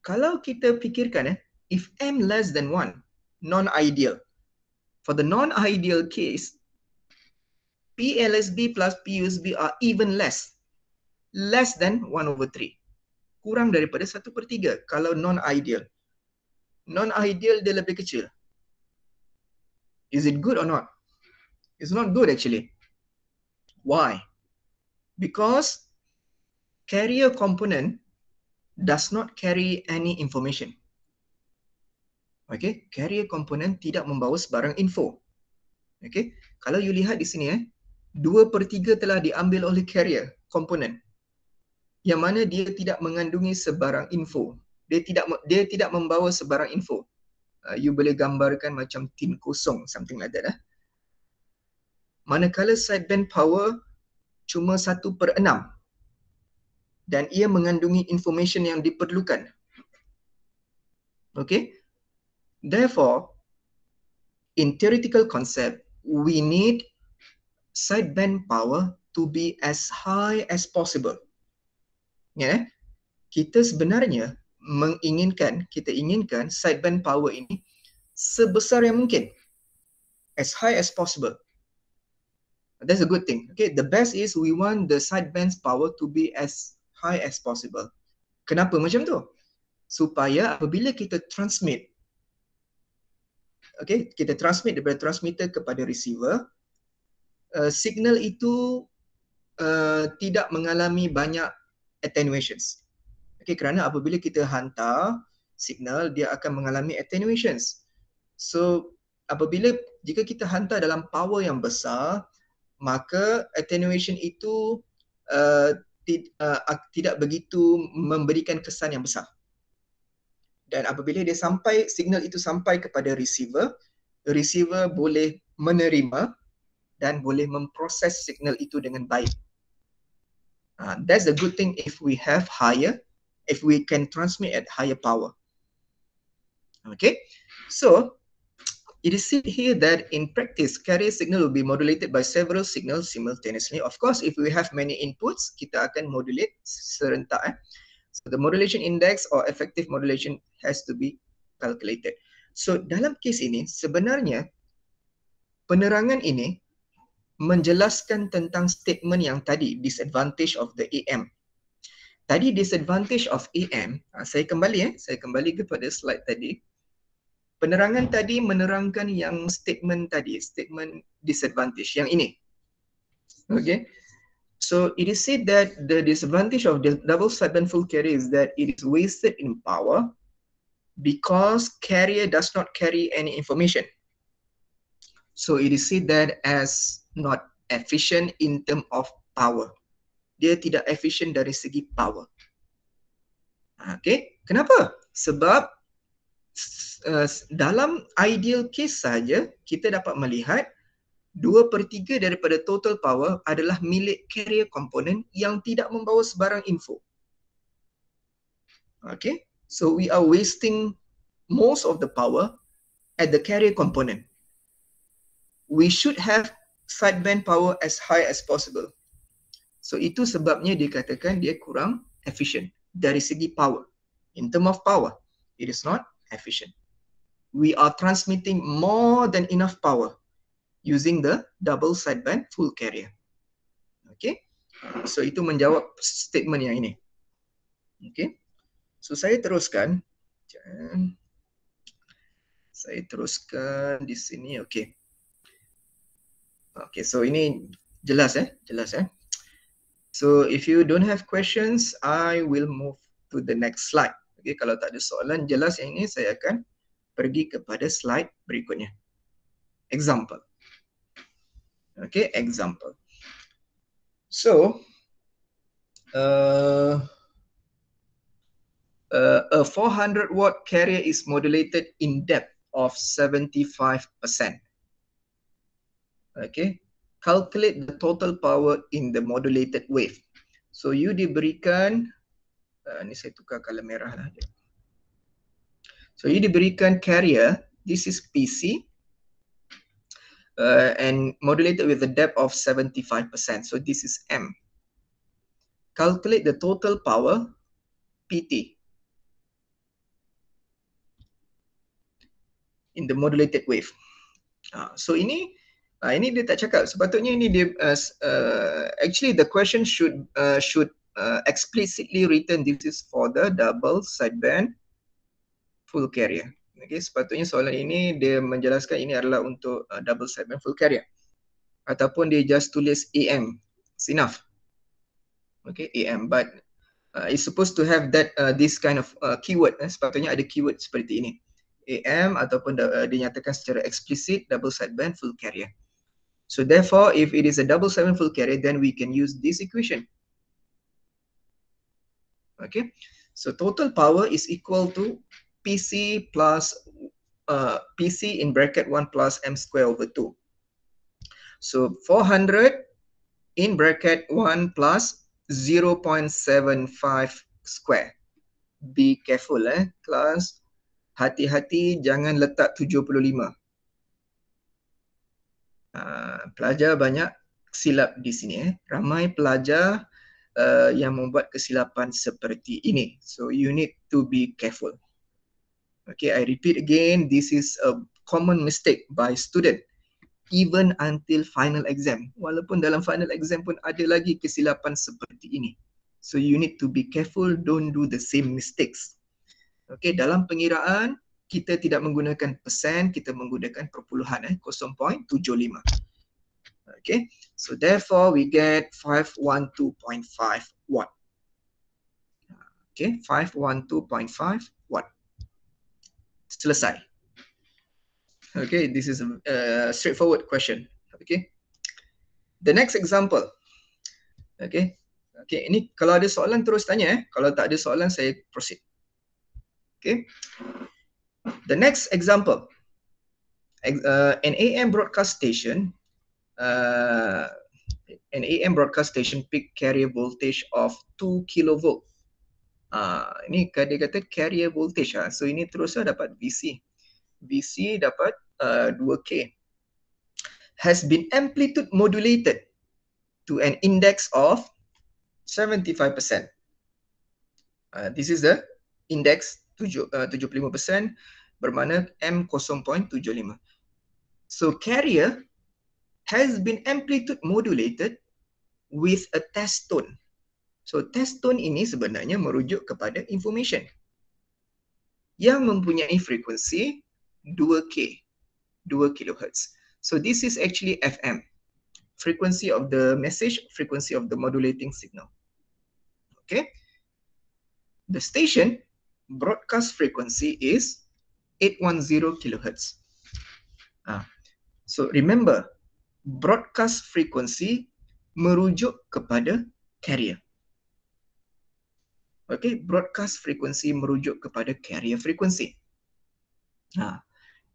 Speaker 2: kalau kita fikirkan eh, if m less than 1, non-ideal. For the non-ideal case, PLSB plus PUSB are even less. Less than 1 over 3. Kurang daripada 1 per 3 kalau non-ideal. Non-ideal dia lebih kecil. Is it good or not? It's not good actually. Why? Because carrier component does not carry any information. Okay, carrier component tidak membawa sebarang info. Okay, kalau you lihat di sini, eh, 2 per 3 telah diambil oleh carrier component yang mana dia tidak mengandungi sebarang info. Dia tidak dia tidak membawa sebarang info. Uh, you boleh gambarkan macam tin kosong, something like that. Eh. Manakala sideband power cuma 1 per 6 dan ia mengandungi information yang diperlukan. Okay. Therefore, in theoretical concept, we need sideband power to be as high as possible. Yeah. Kita sebenarnya menginginkan, kita inginkan sideband power ini sebesar yang mungkin. As high as possible. That's a good thing. Okay, the best is we want the sideband's power to be as high as possible. Kenapa macam tu? Supaya apabila kita transmit, okay, kita transmit daripada transmitter kepada receiver, uh, signal itu uh, tidak mengalami banyak attenuations. Okay, kerana apabila kita hantar signal, dia akan mengalami attenuations. So, apabila jika kita hantar dalam power yang besar, maka attenuation itu uh, tid, uh, tidak begitu memberikan kesan yang besar. Dan apabila dia sampai signal itu sampai kepada receiver, receiver boleh menerima dan boleh memproses signal itu dengan baik. Uh, that's a good thing if we have higher, if we can transmit at higher power. Okay, so It is said here that in practice, carrier signal will be modulated by several signals simultaneously. Of course, if we have many inputs, kita akan modulate serentak. Eh? So the modulation index or effective modulation has to be calculated. So dalam kes ini, sebenarnya penerangan ini menjelaskan tentang statement yang tadi, disadvantage of the AM. Tadi disadvantage of AM, ha, saya kembali eh? saya kembali kepada slide tadi penerangan tadi menerangkan yang statement tadi, statement disadvantage, yang ini. Okay. So it is said that the disadvantage of the double sideband full carrier is that it is wasted in power because carrier does not carry any information. So it is said that as not efficient in term of power. Dia tidak efficient dari segi power. Okay, kenapa? Sebab uh, dalam ideal case saja kita dapat melihat 2 per 3 daripada total power adalah milik carrier component yang tidak membawa sebarang info. Okay, so we are wasting most of the power at the carrier component. We should have sideband power as high as possible. So itu sebabnya dikatakan dia kurang efficient dari segi power. In term of power, it is not efficient. We are transmitting more than enough power using the double sideband full carrier. Okay, so itu menjawab statement yang ini. Okay, so saya teruskan. Saya teruskan di sini. Okay. Okay, so ini jelas eh, jelas eh. So if you don't have questions, I will move to the next slide. Okay, kalau tak ada soalan jelas yang ini, saya akan pergi kepada slide berikutnya. Example. Okay, example. So, uh, uh, a 400 watt carrier is modulated in depth of 75%. Okay, calculate the total power in the modulated wave. So, you diberikan uh, ni saya tukar color merah lah je. So you diberikan carrier, this is PC uh, and modulated with a depth of 75%. So this is M. Calculate the total power PT in the modulated wave. Uh, so ini uh, ini dia tak cakap sepatutnya ini dia uh, uh, actually the question should uh, should uh, explicitly written this is for the double sideband full carrier. Okay, sepatutnya soalan ini dia menjelaskan ini adalah untuk uh, double sideband full carrier. Ataupun dia just tulis AM. It's enough. Okay, AM. But uh, it's supposed to have that uh, this kind of uh, keyword. Eh? Sepatutnya ada keyword seperti ini. AM ataupun uh, dinyatakan secara explicit double sideband full carrier. So therefore, if it is a double sideband full carrier, then we can use this equation okay so total power is equal to pc plus uh, pc in bracket 1 plus m square over 2 so 400 in bracket 1 plus 0 0.75 square be careful eh class hati-hati jangan letak 75 uh, ah, pelajar banyak silap di sini eh ramai pelajar uh, yang membuat kesilapan seperti ini. So you need to be careful. Okay, I repeat again, this is a common mistake by student even until final exam. Walaupun dalam final exam pun ada lagi kesilapan seperti ini. So you need to be careful, don't do the same mistakes. Okay, dalam pengiraan kita tidak menggunakan persen, kita menggunakan perpuluhan eh, 0.75. Okay, so therefore we get 512.5 watt. Okay, 512.5 watt. aside. Okay, this is a, straightforward question. Okay, the next example. Okay, okay, ini kalau ada soalan terus tanya eh. Kalau tak ada soalan saya proceed. Okay, the next example. Uh, an AM broadcast station uh, an AM broadcast station peak carrier voltage of 2 kV. Uh, ini kan dia kata carrier voltage. Ha. So ini terus dapat VC. VC dapat uh, 2K. Has been amplitude modulated to an index of 75%. Uh, ah, this is the index 7, uh, 75% bermakna M0.75. So carrier has been amplitude modulated with a test tone. So test tone ini sebenarnya merujuk kepada information yang mempunyai frekuensi 2K, 2 kHz. So this is actually FM, frequency of the message, frequency of the modulating signal. Okay. The station broadcast frequency is 810 kHz. Ah. So remember, broadcast frequency merujuk kepada carrier. Okay, broadcast frequency merujuk kepada carrier frequency. Ha.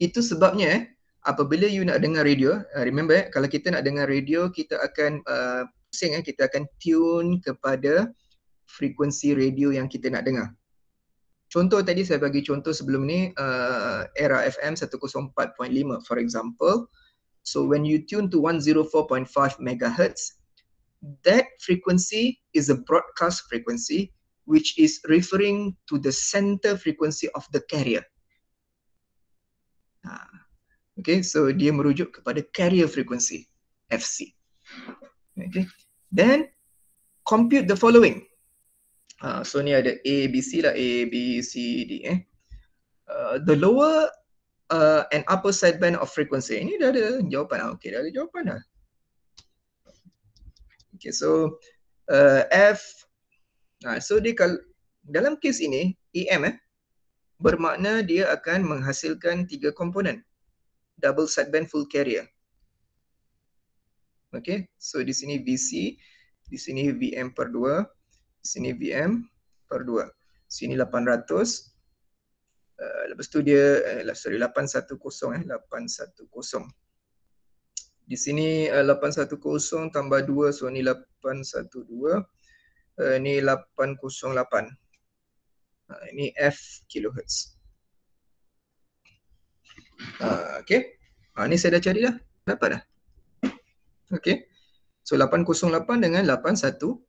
Speaker 2: Itu sebabnya eh, apabila you nak dengar radio, ha, remember eh, kalau kita nak dengar radio, kita akan uh, sing, eh, kita akan tune kepada frekuensi radio yang kita nak dengar. Contoh tadi saya bagi contoh sebelum ni uh, era FM 104.5 for example So when you tune to 104.5 megahertz, that frequency is a broadcast frequency, which is referring to the center frequency of the carrier. Ah, okay, so dia merujuk kepada carrier frequency, FC. Okay, then compute the following. Uh, so ni ada A, B, C lah, A, B, C, D. Eh? Uh, the lower uh, an upper sideband of frequency. Ini dah ada jawapan. Ah, okay, dah ada jawapan lah. Okay, so uh, F. Nah, so, dia kal dalam kes ini, EM eh, bermakna dia akan menghasilkan tiga komponen. Double sideband full carrier. Okay, so di sini VC, di sini VM per dua, di sini VM per dua, Sini 800, Eh, lepas tu dia eh, sorry 810 eh 810 di sini uh, eh, 810 tambah 2 so ni 812 uh, eh, ni 808 uh, ha, ini F kilohertz uh, ha, okay Ha, ni saya dah cari dah. Dapat dah. Okay. So 808 dengan 812.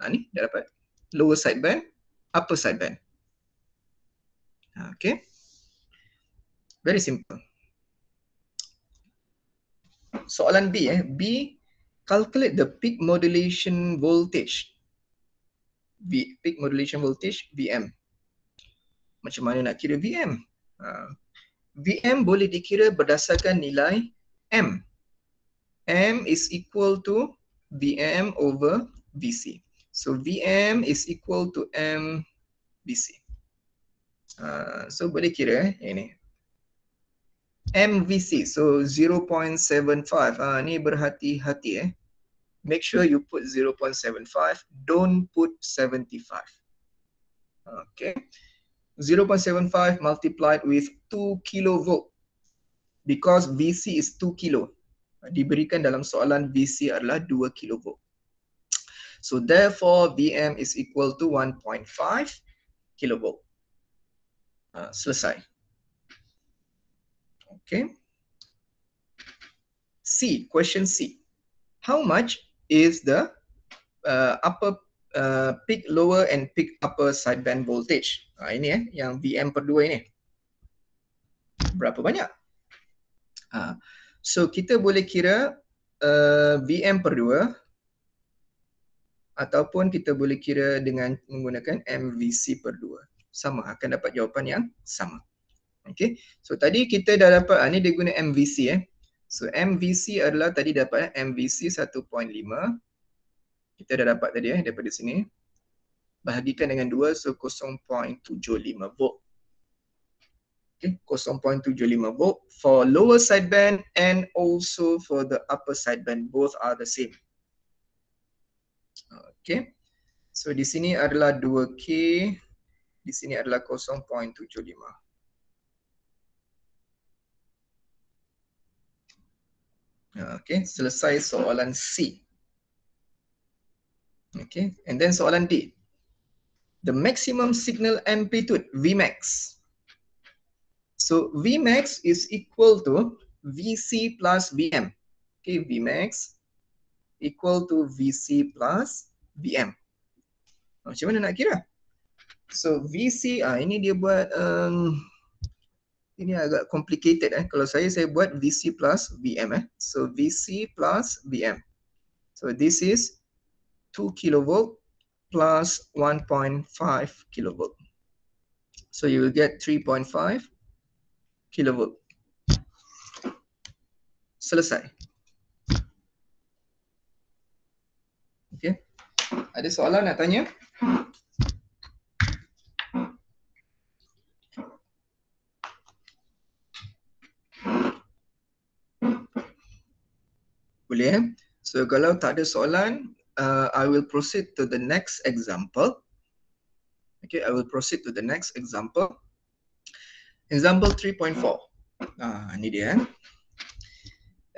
Speaker 2: Ha, ni dah dapat. Lower side band, upper side band. Okay. Very simple. Soalan B eh. B, calculate the peak modulation voltage. V, peak modulation voltage, VM. Macam mana nak kira VM? Uh, ha. VM boleh dikira berdasarkan nilai M. M is equal to VM over VC. So VM is equal to M VC. Ah, so boleh kira eh, ini MVC so 0.75 uh, ah, ni berhati-hati eh make sure you put 0.75 don't put 75 okay 0.75 multiplied with 2 kilo volt because VC is 2 kilo diberikan dalam soalan VC adalah 2 kilo volt. so therefore VM is equal to 1.5 kilo volt. Ah, selesai. Okay. C, question C. How much is the uh, upper uh, peak lower and peak upper sideband voltage? Ha, ini eh, yang VM per dua ini. Berapa banyak? Ha, so kita boleh kira uh, VM per dua ataupun kita boleh kira dengan menggunakan MVC per dua sama akan dapat jawapan yang sama. Okey. So tadi kita dah dapat ah, ni dia guna MVC eh. So MVC adalah tadi dapat MVC 1.5. Kita dah dapat tadi eh daripada sini. Bahagikan dengan 2 so 0.75 volt. Okay, 0.75 volt for lower sideband and also for the upper sideband both are the same. Okay, so di sini adalah 2K di sini adalah 0.75. Okay, selesai soalan C. Okay, and then soalan D. The maximum signal amplitude, Vmax. So, Vmax is equal to Vc plus Vm. Okay, Vmax equal to Vc plus Vm. Macam mana nak kira? Okay. So VC ah ini dia buat um, ini agak complicated eh. Kalau saya saya buat VC plus VM eh. So VC plus VM. So this is 2 kV plus 1.5 kV. So you will get 3.5 kV. Selesai. Okay. Ada soalan nak tanya? Hmm. boleh. So kalau tak ada soalan, uh, I will proceed to the next example. Okay, I will proceed to the next example. Example 3.4. Ah, ini dia. Eh.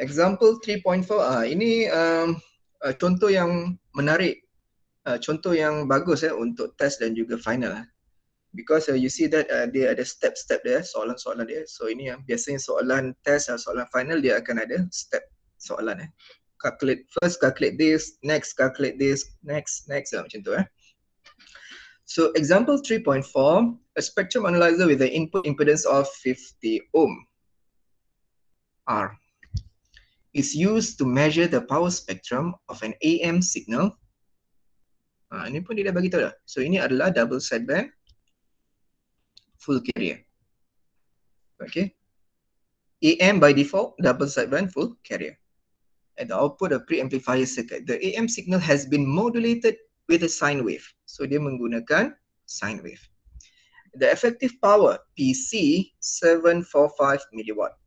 Speaker 2: Example 3.4. Ah, ini um, uh, contoh yang menarik. Uh, contoh yang bagus ya eh, untuk test dan juga final. Eh. Because uh, you see that uh, dia ada step-step dia, soalan-soalan dia. So ini yang biasanya soalan test atau soalan final dia akan ada step. soalan eh. Calculate, first calculate this, next calculate this, next, next lah eh, macam tu eh. So example 3.4, a spectrum analyzer with an input impedance of 50 ohm, R, is used to measure the power spectrum of an AM signal. Ha, ah, ini pun dia dah bagi dah. So ini adalah double sideband full carrier. Okay. AM by default double sideband full carrier. at the output of preamplifier circuit, the AM signal has been modulated with a sine wave. So dia menggunakan sine wave. The effective power PC 745 milliwatt.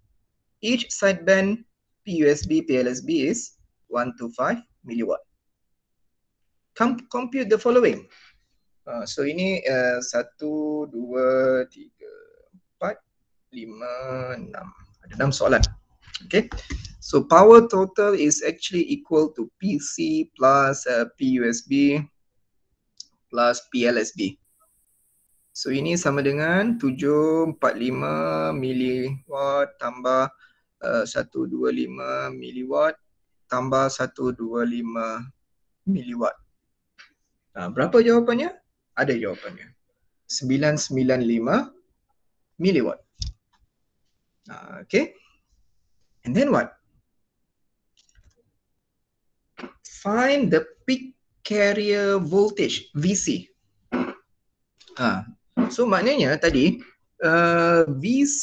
Speaker 2: Each sideband PUSB PLSB is 125 milliwatt. Com compute the following. Uh, so ini uh, satu, dua, tiga, empat, lima, enam. Ada enam soalan. Okay. So power total is actually equal to PC plus uh, PUSB plus PLSB. So ini sama dengan 745 miliwatt tambah uh, 125 miliwatt tambah 125 miliwatt. Nah, ha, berapa jawapannya? Ada jawapannya. 995 miliwatt. Uh, okay. And then what? find the peak carrier voltage VC. Ha. So maknanya tadi uh, VC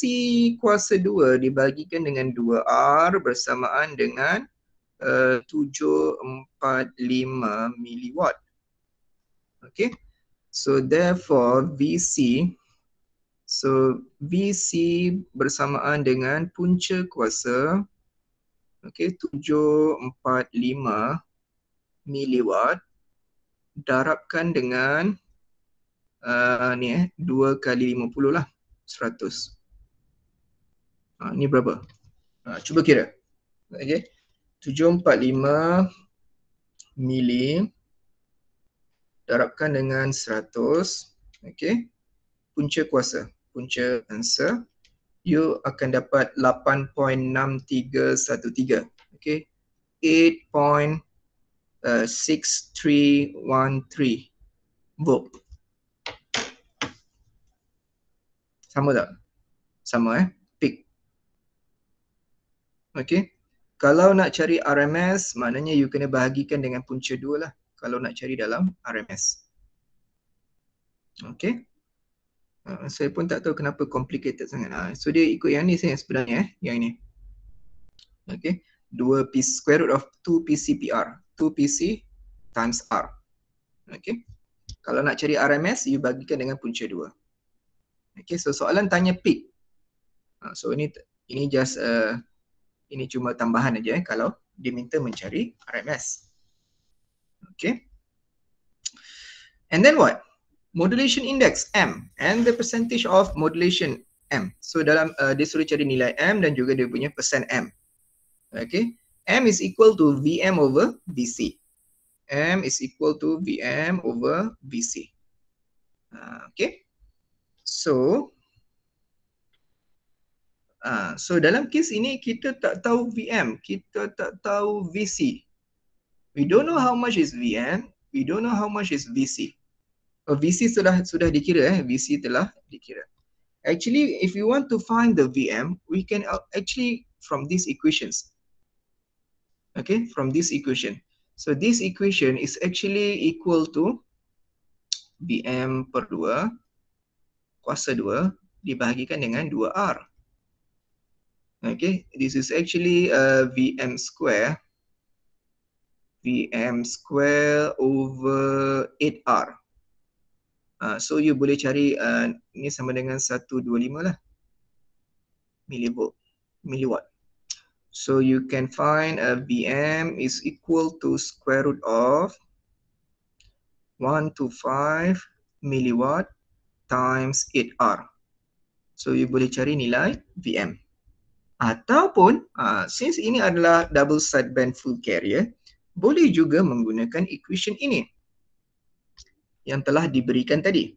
Speaker 2: kuasa 2 dibagikan dengan 2R bersamaan dengan uh, 745 miliwatt. Okay. So therefore VC so VC bersamaan dengan punca kuasa okay 745 miliwatt darabkan dengan uh, ni eh 2 kali 50 lah 100. Ha, ah, ni berapa? Ha, cuba kira. Okey. 745 mili darabkan dengan 100. Okey. Punca kuasa. Punca answer. You akan dapat 8.6313. Okey. 8.6313. 6313 uh, verb. Sama tak? Sama eh. Pick. Okay. Kalau nak cari RMS, maknanya you kena bahagikan dengan punca dua lah. Kalau nak cari dalam RMS. Okay. Uh, saya pun tak tahu kenapa complicated sangat. Uh, so dia ikut yang ni saya sebenarnya eh. Yang ini. Okay. 2 P square root of 2 PCPR. 2PC times R. Okay. Kalau nak cari RMS, you bagikan dengan punca 2. Okay, so soalan tanya peak. Ha, so ini ini just uh, ini cuma tambahan aja eh, kalau diminta mencari RMS. Okay. And then what? Modulation index M and the percentage of modulation M. So dalam uh, dia suruh cari nilai M dan juga dia punya persen M. Okay. M is equal to Vm over Vc. M is equal to Vm over Vc. Ah, okay. So, uh, so dalam kes ini, kita tak tahu Vm. Kita tak tahu Vc. We don't know how much is Vm. We don't know how much is Vc. Oh, Vc sudah sudah dikira. Eh? Vc telah dikira. Actually, if you want to find the Vm, we can uh, actually from these equations, okay from this equation so this equation is actually equal to bm per 2 kuasa 2 dibahagikan dengan 2r okay this is actually a uh, vm square vm square over 8r uh, so you boleh cari uh, ni sama dengan 125 lah milivolt miliwatt So you can find a VM is equal to square root of 1 to 5 milliwatt times 8R. So you boleh cari nilai VM. Ataupun, uh, since ini adalah double sideband full carrier, boleh juga menggunakan equation ini yang telah diberikan tadi.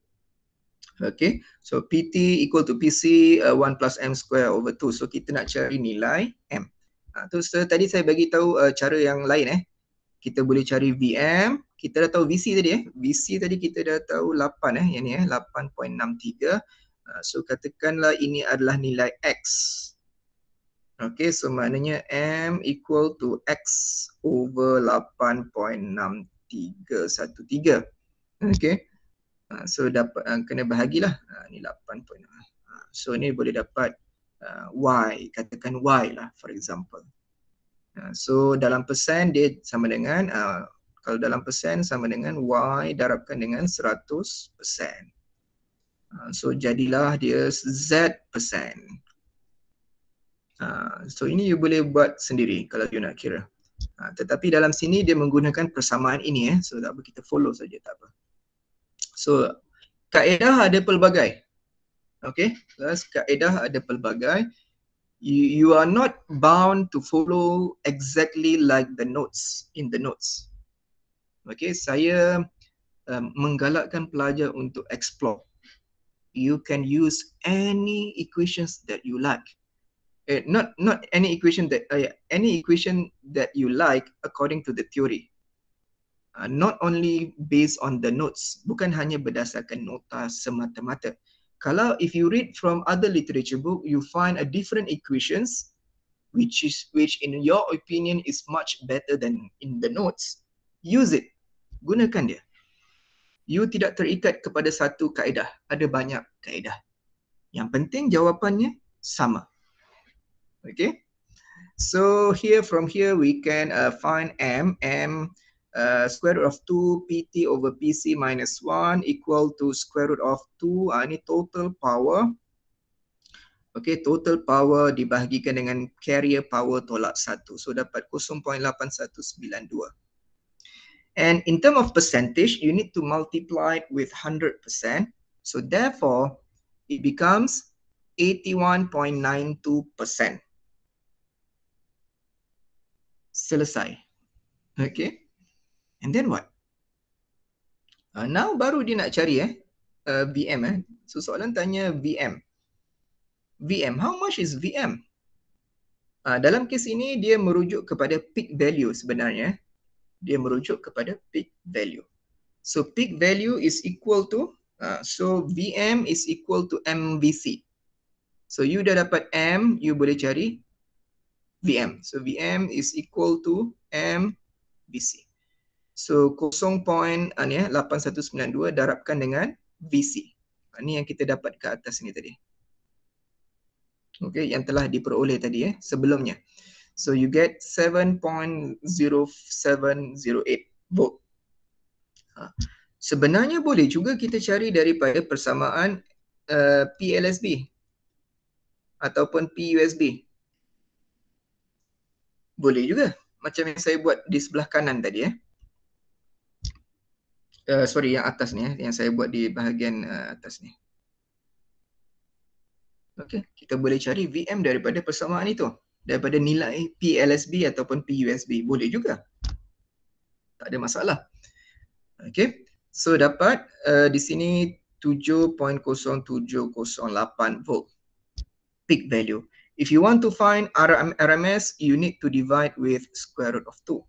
Speaker 2: Okay, so PT equal to PC uh, 1 plus M square over 2. So kita nak cari nilai M. Ah, tu so, tadi saya bagi tahu uh, cara yang lain eh. Kita boleh cari VM, kita dah tahu VC tadi eh. VC tadi kita dah tahu 8 eh, yang ni eh 8.63. Uh, ah, so katakanlah ini adalah nilai X. Okay, so maknanya M equal to X over 8.6313. Okay. Uh, so dapat ah, kena bahagilah. ni 8.6. so ni boleh dapat 8.63 uh, why katakan why lah for example uh, so dalam persen dia sama dengan uh, kalau dalam persen sama dengan y darabkan dengan 100% uh, so jadilah dia z persen uh, so ini you boleh buat sendiri kalau you nak kira Ha, tetapi dalam sini dia menggunakan persamaan ini eh. So tak apa kita follow saja tak apa. So kaedah ada pelbagai. Okay, as kaedah ada pelbagai. You, you are not bound to follow exactly like the notes in the notes. Okay, saya um, menggalakkan pelajar untuk explore. You can use any equations that you like. Eh, not not any equation that uh, any equation that you like according to the theory. Uh, not only based on the notes, bukan hanya berdasarkan nota semata-mata kalau if you read from other literature book you find a different equations which is which in your opinion is much better than in the notes use it gunakan dia you tidak terikat kepada satu kaedah ada banyak kaedah yang penting jawapannya sama okay so here from here we can uh, find m m Uh, square root of 2 PT over PC minus 1 equal to square root of 2 uh, ah, ini total power okay total power dibahagikan dengan carrier power tolak 1 so dapat 0.8192 And in term of percentage, you need to multiply it with 100%. So therefore, it becomes 81.92%. Selesai. Okay. And then what? Uh, now baru dia nak cari eh uh, VM eh. So soalan tanya VM. VM, how much is VM? Uh, dalam kes ini dia merujuk kepada peak value sebenarnya. Eh. Dia merujuk kepada peak value. So peak value is equal to, uh, so VM is equal to MVC. So you dah dapat M, you boleh cari VM. So VM is equal to MVC. So 0.8192 uh, yeah, darabkan dengan VC. ini yang kita dapat ke atas ni tadi. Okay, yang telah diperoleh tadi ya eh, sebelumnya. So you get 7.0708 volt. Uh, sebenarnya boleh juga kita cari daripada persamaan uh, eh, PLSB ataupun PUSB. Boleh juga. Macam yang saya buat di sebelah kanan tadi ya. Eh. Eh, sorry yang atas ni eh, yang saya buat di bahagian uh, atas ni. Okey, kita boleh cari VM daripada persamaan itu daripada nilai PLSB ataupun PUSB boleh juga. Tak ada masalah. Okey. So dapat uh, di sini 7.0708 volt peak value. If you want to find RMS, you need to divide with square root of 2.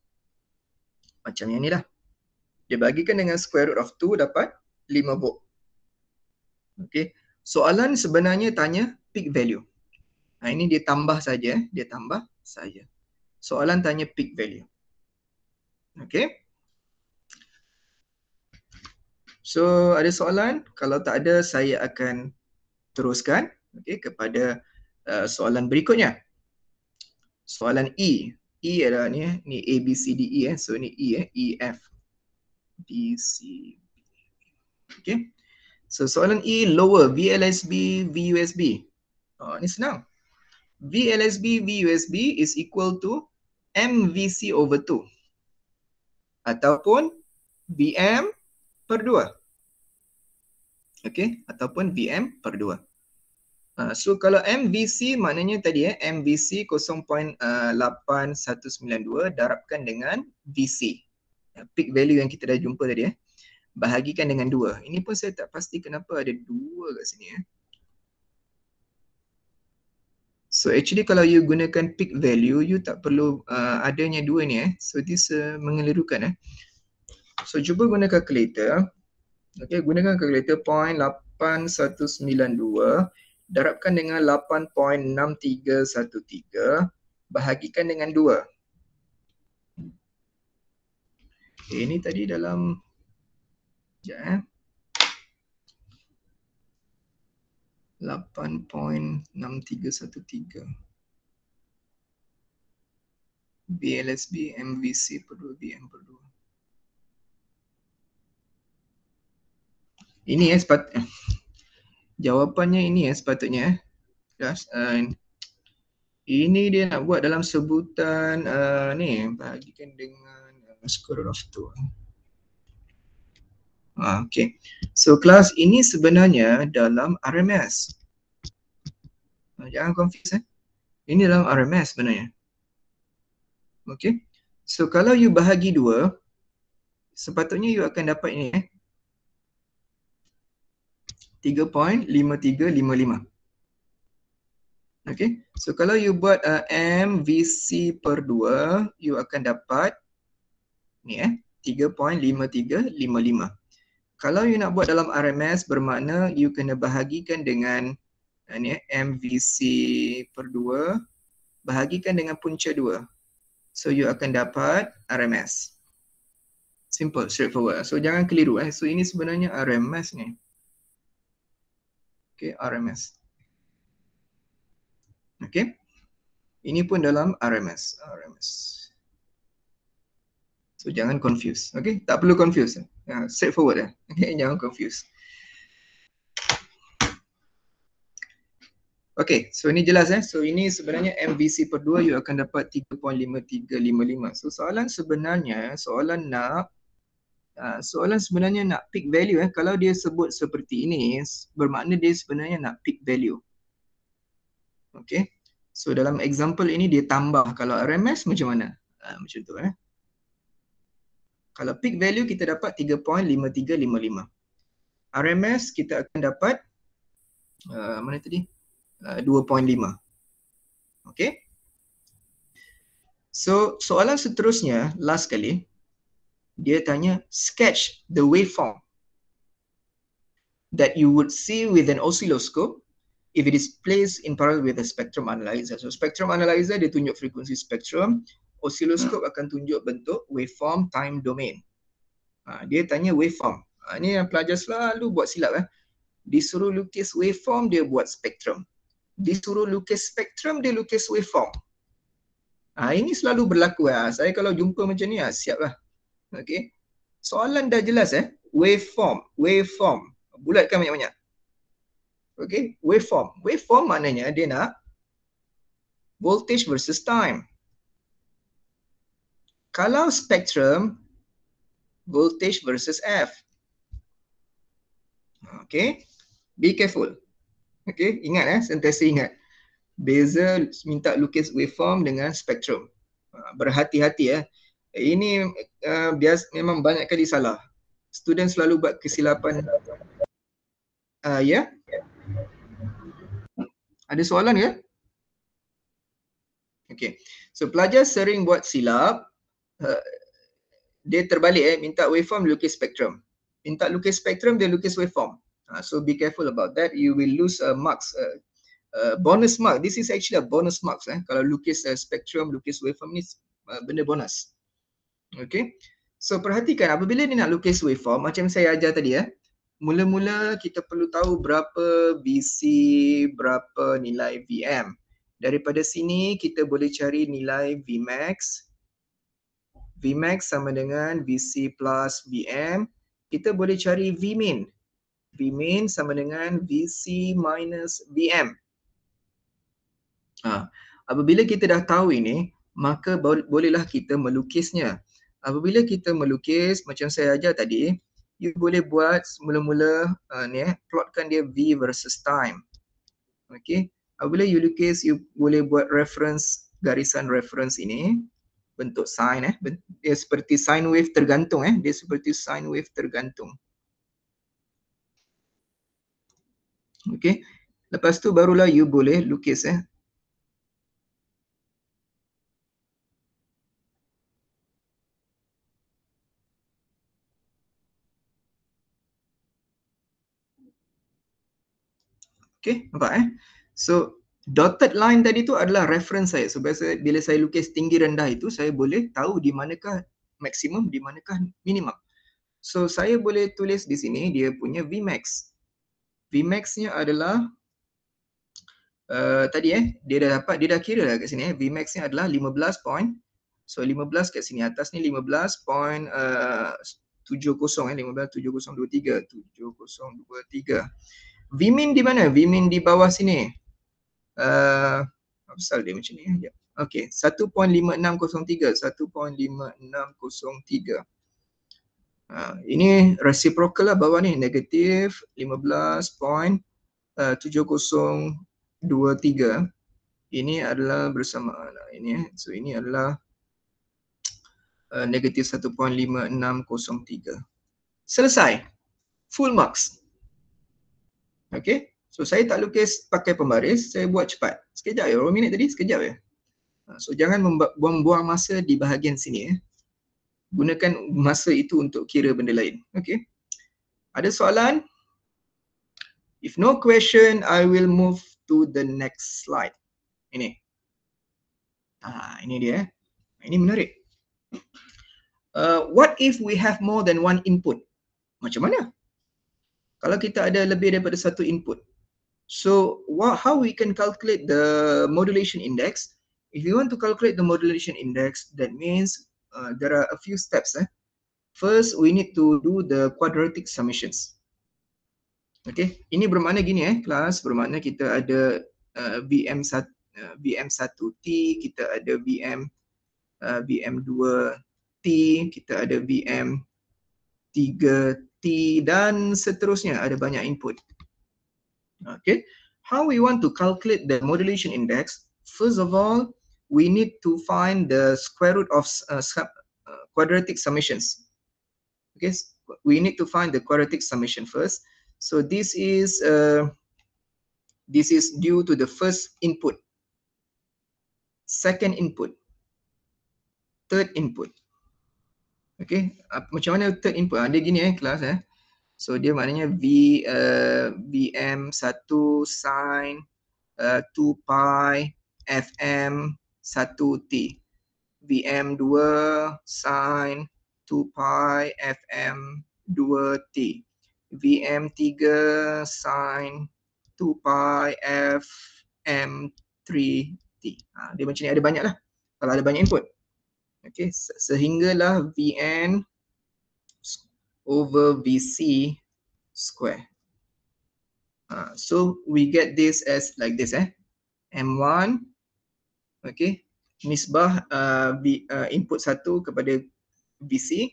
Speaker 2: Macam yang ni lah. Dia bagikan dengan square root of 2 dapat 5 volt. Okey. Soalan sebenarnya tanya peak value. Ha, ini dia tambah saja, eh. dia tambah saja. Soalan tanya peak value. Okey. So ada soalan? Kalau tak ada saya akan teruskan okey kepada uh, soalan berikutnya. Soalan E. E adalah ni, eh. ni A, B, C, D, E. Eh. So ni E, eh. E, F. B, C, B. Okay. So soalan E, lower VLSB, VUSB. Uh, oh, ni senang. VLSB, VUSB is equal to MVC over 2. Ataupun VM per 2. Okay. Ataupun VM per 2. Uh, ah, so kalau MVC maknanya tadi eh, MVC 0.8192 ah, darabkan dengan VC peak value yang kita dah jumpa tadi eh bahagikan dengan dua. Ini pun saya tak pasti kenapa ada dua kat sini eh. So actually kalau you gunakan peak value you tak perlu uh, adanya dua ni eh. So this uh, mengelirukan eh. So cuba guna calculator. Okay gunakan calculator 0.8192 darabkan dengan 8.6313 bahagikan dengan dua. Okay, ini tadi dalam sekejap eh 8.6313 BLSB MVC per 2 BM per 2 ini ya eh, sepat eh, jawapannya ini ya eh, sepatutnya eh. Just, uh, ini dia nak buat dalam sebutan uh, ni bagikan dengan Syukur of tu. Ha, okay. So kelas ini sebenarnya dalam RMS. Ha, jangan confuse eh. Ini dalam RMS sebenarnya. Okay. So kalau you bahagi dua, sepatutnya you akan dapat ini eh. 3.5355. Okay. So kalau you buat uh, MVC per 2, you akan dapat 3.5355 ni eh 3.5355 kalau you nak buat dalam RMS bermakna you kena bahagikan dengan eh, ni eh MVC per 2 bahagikan dengan punca 2 so you akan dapat RMS simple straightforward so jangan keliru eh so ini sebenarnya RMS ni okay RMS okay ini pun dalam RMS RMS So jangan confuse. Okay, tak perlu confuse. Uh, straightforward lah. Okay, *laughs* jangan confuse. Okay, so ini jelas eh. So ini sebenarnya MVC per dua, you akan dapat 3.5355. So soalan sebenarnya, soalan nak ha, soalan sebenarnya nak pick value eh. Kalau dia sebut seperti ini, bermakna dia sebenarnya nak pick value. Okay, so dalam example ini dia tambah. Kalau RMS macam mana? Uh, macam tu eh. Kalau peak value kita dapat 3.5355. RMS kita akan dapat uh, mana tadi? Uh, 2.5. Okay. So soalan seterusnya last kali dia tanya sketch the waveform that you would see with an oscilloscope if it is placed in parallel with a spectrum analyzer. So spectrum analyzer dia tunjuk frekuensi spectrum osiloskop akan tunjuk bentuk waveform time domain. Ha, dia tanya waveform. Ha, ini yang pelajar selalu buat silap. Eh. Disuruh lukis waveform, dia buat spektrum. Disuruh lukis spektrum, dia lukis waveform. Ha, ini selalu berlaku. Eh. Saya kalau jumpa macam ni, ha, siap lah. Okay. Soalan dah jelas. Eh. Waveform. Waveform. Bulatkan banyak-banyak. Okay. Waveform. Waveform maknanya dia nak voltage versus time kalau spektrum voltage versus F. Okay, be careful. Okay, ingat eh, sentiasa ingat. Beza minta lukis waveform dengan spektrum. Ha, berhati-hati eh. Ini uh, bias memang banyak kali salah. Student selalu buat kesilapan. Uh, ya? Yeah? Ada soalan ya? Yeah? Okay. So pelajar sering buat silap Uh, dia terbalik eh minta waveform lukis spectrum minta lukis spectrum dia lukis waveform uh, so be careful about that you will lose uh, marks uh, uh, bonus mark this is actually a bonus marks eh kalau lukis uh, spectrum lukis waveform ni uh, benda bonus okay so perhatikan apabila ni nak lukis waveform macam saya ajar tadi eh mula-mula kita perlu tahu berapa BC berapa nilai VM daripada sini kita boleh cari nilai Vmax Vmax sama dengan Vc plus Vm. Kita boleh cari Vmin. Vmin sama dengan Vc minus Vm. Ha. Apabila kita dah tahu ini, maka bolehlah kita melukisnya. Apabila kita melukis, macam saya ajar tadi, you boleh buat mula-mula uh, ni eh, plotkan dia V versus time. Okay. Apabila you lukis, you boleh buat reference, garisan reference ini bentuk sine eh dia seperti sine wave tergantung eh dia seperti sine wave tergantung okey lepas tu barulah you boleh lukis eh okey nampak eh so dotted line tadi tu adalah reference saya. So biasa bila saya lukis tinggi rendah itu saya boleh tahu di manakah maksimum, di manakah minimum. So saya boleh tulis di sini dia punya Vmax. Vmaxnya adalah uh, tadi eh dia dah dapat dia dah kira lah kat sini eh Vmaxnya adalah 15 point. So 15 kat sini atas ni 15 point uh, 70 eh 15 70 23 70 23. Vmin di mana? Vmin di bawah sini uh, apa dia macam ni ya. Okey, 1.5603, 1.5603. Ah uh, ini reciprocal lah bawah ni negatif 15.7023. Eh, ini adalah bersamaan ini. So ini adalah uh, negatif 1.5603. Selesai. Full marks. Okay. So saya tak lukis pakai pembaris, saya buat cepat. Sekejap ya, berapa minit tadi? Sekejap ya. So jangan membuang masa di bahagian sini ya. Gunakan masa itu untuk kira benda lain. Okay. Ada soalan? If no question, I will move to the next slide. Ini. Ah, ini dia. Eh. Ini menarik. Uh, what if we have more than one input? Macam mana? Kalau kita ada lebih daripada satu input, So what, how we can calculate the modulation index? If you want to calculate the modulation index, that means uh, there are a few steps. Eh? First, we need to do the quadratic summations. Okay, ini bermakna gini eh, class bermakna kita ada uh, BM satu uh, BM satu T, kita ada BM uh, BM dua T, kita ada BM tiga T dan seterusnya ada banyak input. okay how we want to calculate the modulation index first of all we need to find the square root of uh, uh, quadratic summations okay we need to find the quadratic summation first so this is uh, this is due to the first input second input third input okay uh, macam mana third input ada gini eh eh So dia maknanya V uh, Vm 1 sin uh, 2 pi Fm 1 t Vm 2 sin 2 pi Fm 2 t Vm 3 sin 2 pi Fm 3 t ha, Dia macam ni ada banyak lah Kalau ada banyak input Okay, sehinggalah Vn over VC square. Uh, so we get this as like this, eh? M1, okay, nisbah uh, B, uh, input satu kepada VC.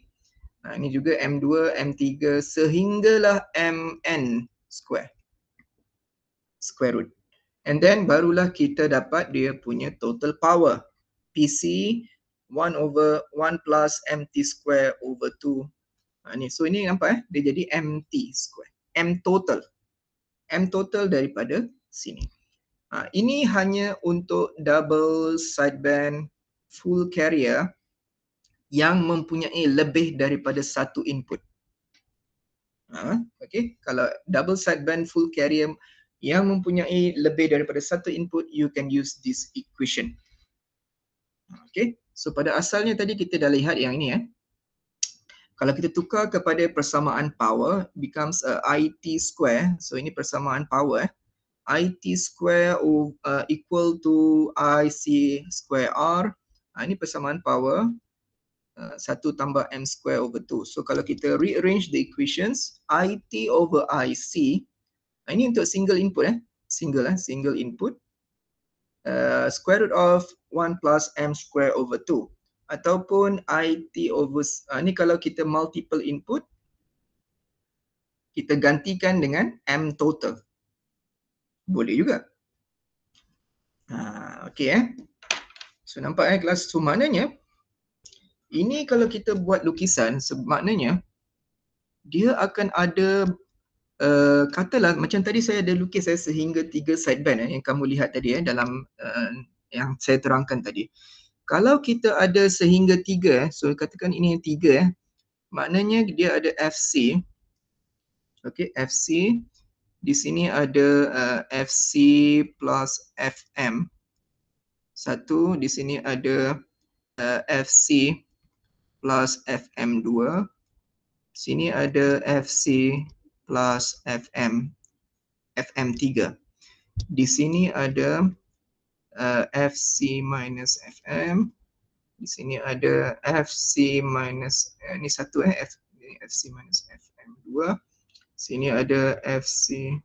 Speaker 2: Uh, ha, ini juga M2, M3, sehinggalah MN square. Square root. And then barulah kita dapat dia punya total power. PC 1 over 1 plus MT square over 2 Ha, ni. So ini nampak eh, dia jadi MT square. M total. M total daripada sini. Ha, ini hanya untuk double sideband full carrier yang mempunyai lebih daripada satu input. Ha, okay. Kalau double sideband full carrier yang mempunyai lebih daripada satu input, you can use this equation. Ha, okay. So pada asalnya tadi kita dah lihat yang ini. Eh kalau kita tukar kepada persamaan power becomes uh, T square so ini persamaan power eh. I T square uh, equal to I C square R uh, ini persamaan power uh, tambah M square over two. so kalau kita rearrange the equations I T over IC uh, ah, ini untuk single input eh single eh single input uh, square root of 1 plus M square over 2 ataupun IT over uh, ah, ni kalau kita multiple input kita gantikan dengan M total. Boleh juga. Ha, okay eh. So nampak eh kelas. So maknanya ini kalau kita buat lukisan maknanya dia akan ada uh, katalah macam tadi saya ada lukis saya eh, sehingga tiga sideband eh, yang kamu lihat tadi eh, dalam uh, yang saya terangkan tadi kalau kita ada sehingga tiga eh, so katakan ini yang tiga eh, maknanya dia ada FC, okay FC, di sini ada uh, eh, FC plus FM, satu, di sini ada uh, FC plus FM2, sini ada FC plus FM, FM3, di sini ada Eh, fc minus fm di sini ada fc minus eh, ini satu eh F, ini fc minus fm dua Di sini ada fc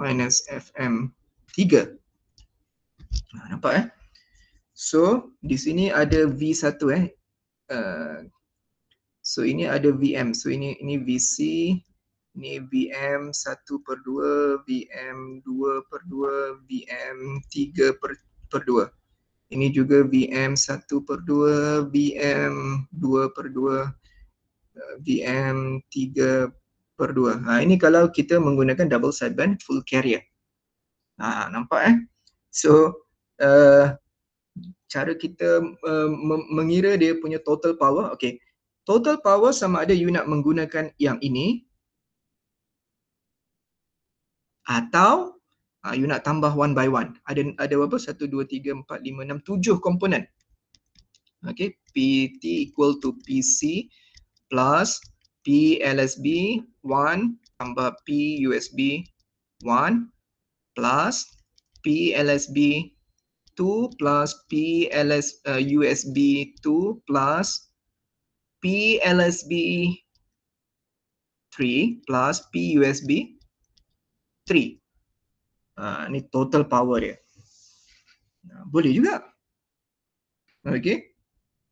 Speaker 2: minus fm tiga nah, nampak eh so di sini ada v satu eh uh, so ini ada vm so ini ini vc ni BM 1 per 2, BM 2 per 2, BM 3 per, per 2. Ini juga BM 1 per 2, BM 2 per 2, BM 3 per 2. Ha, ini kalau kita menggunakan double sideband full carrier. Ha, nampak eh? So, uh, cara kita uh, mengira dia punya total power, okay. Total power sama ada you nak menggunakan yang ini atau uh, you nak tambah one by one. Ada ada berapa? 1 2 3 4 5 6 7 komponen. Okay, PT equal to PC plus PLSB 1 tambah PUSB 1 plus PLSB 2 plus PLS uh, eh, USB 2 plus PLSB 3 plus PUSB 3. Uh, ha, ni total power dia. Uh, boleh juga. Okay.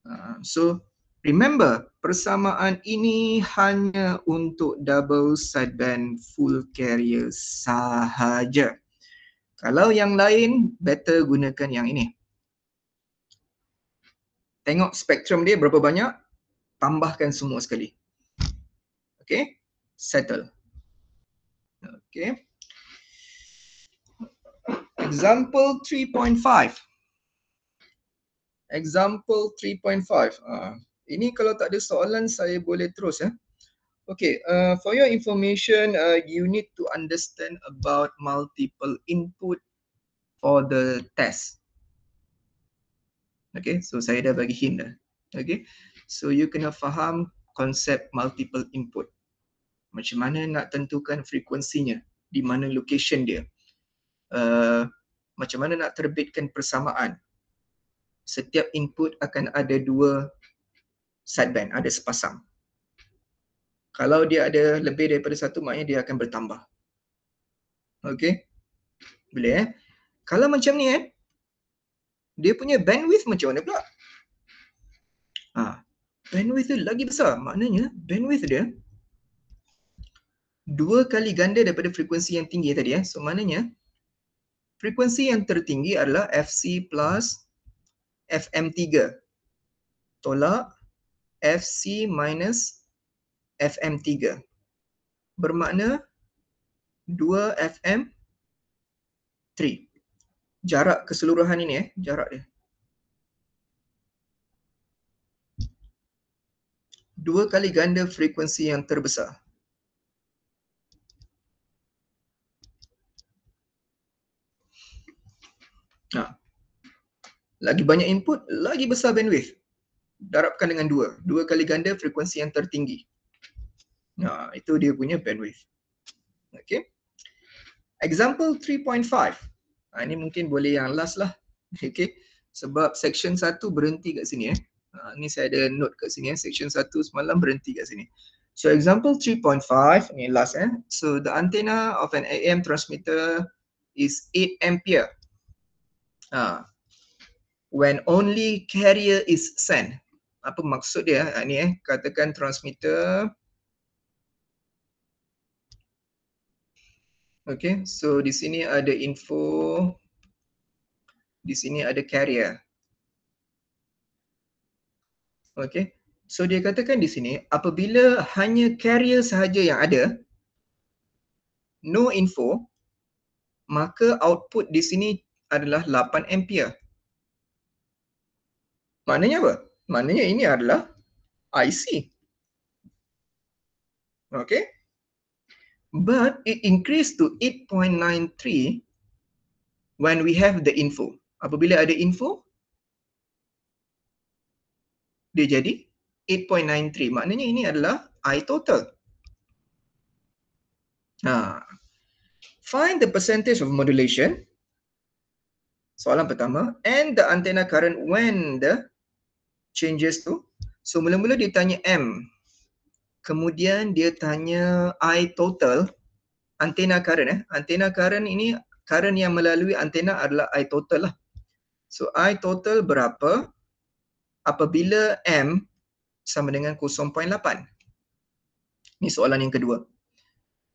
Speaker 2: Uh, so remember persamaan ini hanya untuk double sideband full carrier sahaja. Kalau yang lain better gunakan yang ini. Tengok spektrum dia berapa banyak, tambahkan semua sekali. Okay, settle. Okay example 3.5 example 3.5 uh, ah, ini kalau tak ada soalan saya boleh terus ya eh? okay uh, for your information uh, you need to understand about multiple input for the test okay so saya dah bagi hint dah okay so you kena faham konsep multiple input macam mana nak tentukan frekuensinya di mana location dia Uh, macam mana nak terbitkan persamaan. Setiap input akan ada dua sideband, ada sepasang. Kalau dia ada lebih daripada satu, maknanya dia akan bertambah. Okey? Boleh eh? Kalau macam ni eh, dia punya bandwidth macam mana pula? Ha, bandwidth dia lagi besar. Maknanya bandwidth dia dua kali ganda daripada frekuensi yang tinggi tadi eh. So maknanya frekuensi yang tertinggi adalah FC plus FM3 tolak FC minus FM3 bermakna 2 FM 3 jarak keseluruhan ini eh jarak dia 2 kali ganda frekuensi yang terbesar Ha. Lagi banyak input, lagi besar bandwidth. Darabkan dengan dua. Dua kali ganda frekuensi yang tertinggi. Ha. Itu dia punya bandwidth. Okay. Example 3.5. Ha, ini mungkin boleh yang last lah. Okay. Sebab section 1 berhenti kat sini. Eh. Ha, ni saya ada note kat sini. Eh. Section 1 semalam berhenti kat sini. So example 3.5, ni last eh. So the antenna of an AM transmitter is 8 ampere. Ha. when only carrier is sent. Apa maksud dia? Ini ha, eh, katakan transmitter. Okay, so di sini ada info. Di sini ada carrier. Okay, so dia katakan di sini apabila hanya carrier sahaja yang ada, no info, maka output di sini adalah 8 ampere. Maknanya apa? Maknanya ini adalah IC. Okay. But it increased to 8.93 when we have the info. Apabila ada info, dia jadi 8.93. Maknanya ini adalah I total. Ha. Find the percentage of modulation soalan pertama and the antenna current when the changes tu so mula-mula dia tanya M kemudian dia tanya I total antena current eh antenna current ini current yang melalui antena adalah I total lah so I total berapa apabila M sama dengan 0.8 ini soalan yang kedua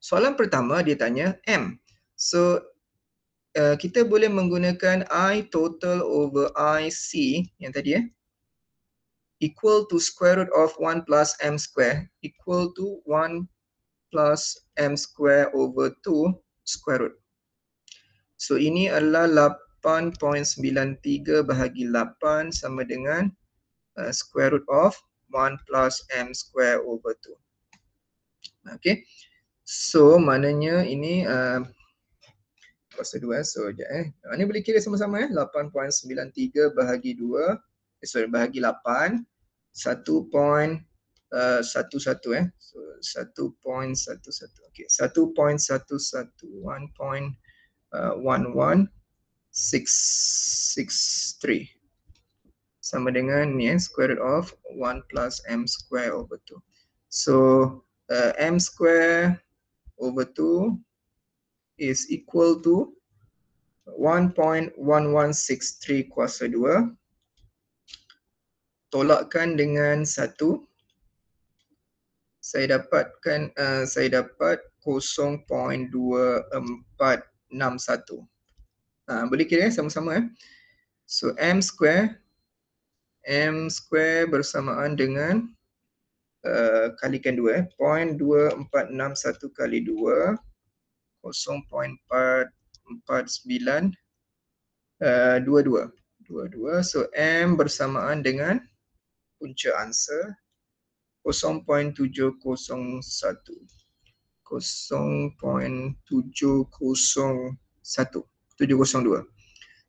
Speaker 2: soalan pertama dia tanya M so uh, kita boleh menggunakan I total over I c yang tadi ya eh, equal to square root of 1 plus M square equal to 1 plus M square over 2 square root. So ini adalah 8.93 bahagi 8 sama dengan uh, square root of 1 plus M square over 2. Okay. So maknanya ini uh, kuasa 2 so je eh mana boleh kira sama-sama eh 8.93 bahagi 2 eh, sorry bahagi 8 1.11 uh, eh so 1.11 okey 1.11 1.116 uh, sama dengan ni eh square root of 1 plus m square over 2 so uh, m square over 2 is equal to 1.1163 kuasa 2 tolakkan dengan 1 saya dapatkan uh, saya dapat 0.2461 ha, boleh kira eh, sama-sama eh? so m square m square bersamaan dengan uh, kalikan 2 eh? 0.2461 kali 2 0.449 eh, So M bersamaan dengan punca answer 0.701 0.701 702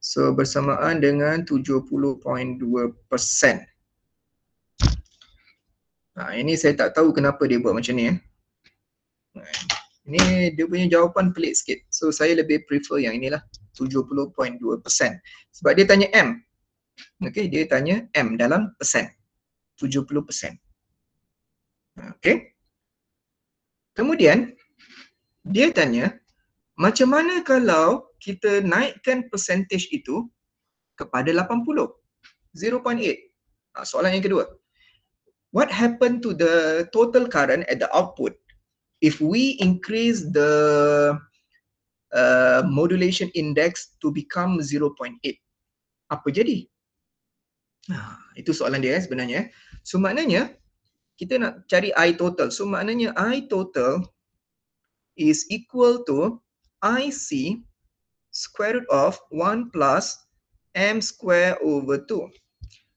Speaker 2: So bersamaan dengan 70.2% Nah, ini saya tak tahu kenapa dia buat macam ni eh. Ini dia punya jawapan pelik sikit. So saya lebih prefer yang inilah 70.2%. Sebab dia tanya M. Okay, dia tanya M dalam persen. 70%. Okay. Kemudian, dia tanya macam mana kalau kita naikkan percentage itu kepada 80? 0.8. Ah, soalan yang kedua. What happened to the total current at the output? if we increase the uh, modulation index to become 0.8 apa jadi nah ha, itu soalan dia eh, sebenarnya eh. so maknanya kita nak cari i total so maknanya i total is equal to ic square root of 1 plus m square over 2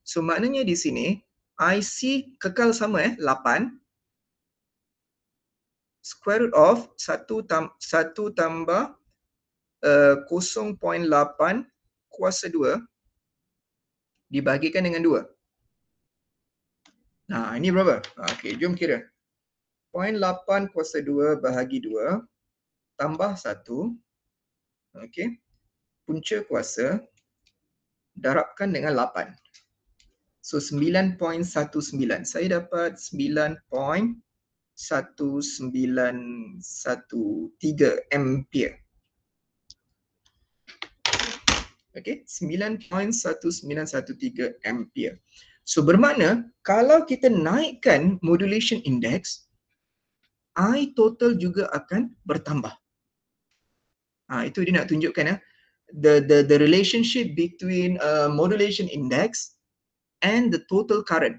Speaker 2: so maknanya di sini ic kekal sama eh 8 square root of 1 tam, tambah uh, eh, 0.8 kuasa 2 dibahagikan dengan 2. Nah, ini berapa? Okey, jom kira. 0.8 kuasa 2 bahagi 2 tambah 1. Okey. Punca kuasa darabkan dengan 8. So 9.19. Saya dapat 1913 ampere. Okey, 9.1913 ampere. So bermakna kalau kita naikkan modulation index, I total juga akan bertambah. Ha, itu dia nak tunjukkan ya. The the the relationship between uh, modulation index and the total current.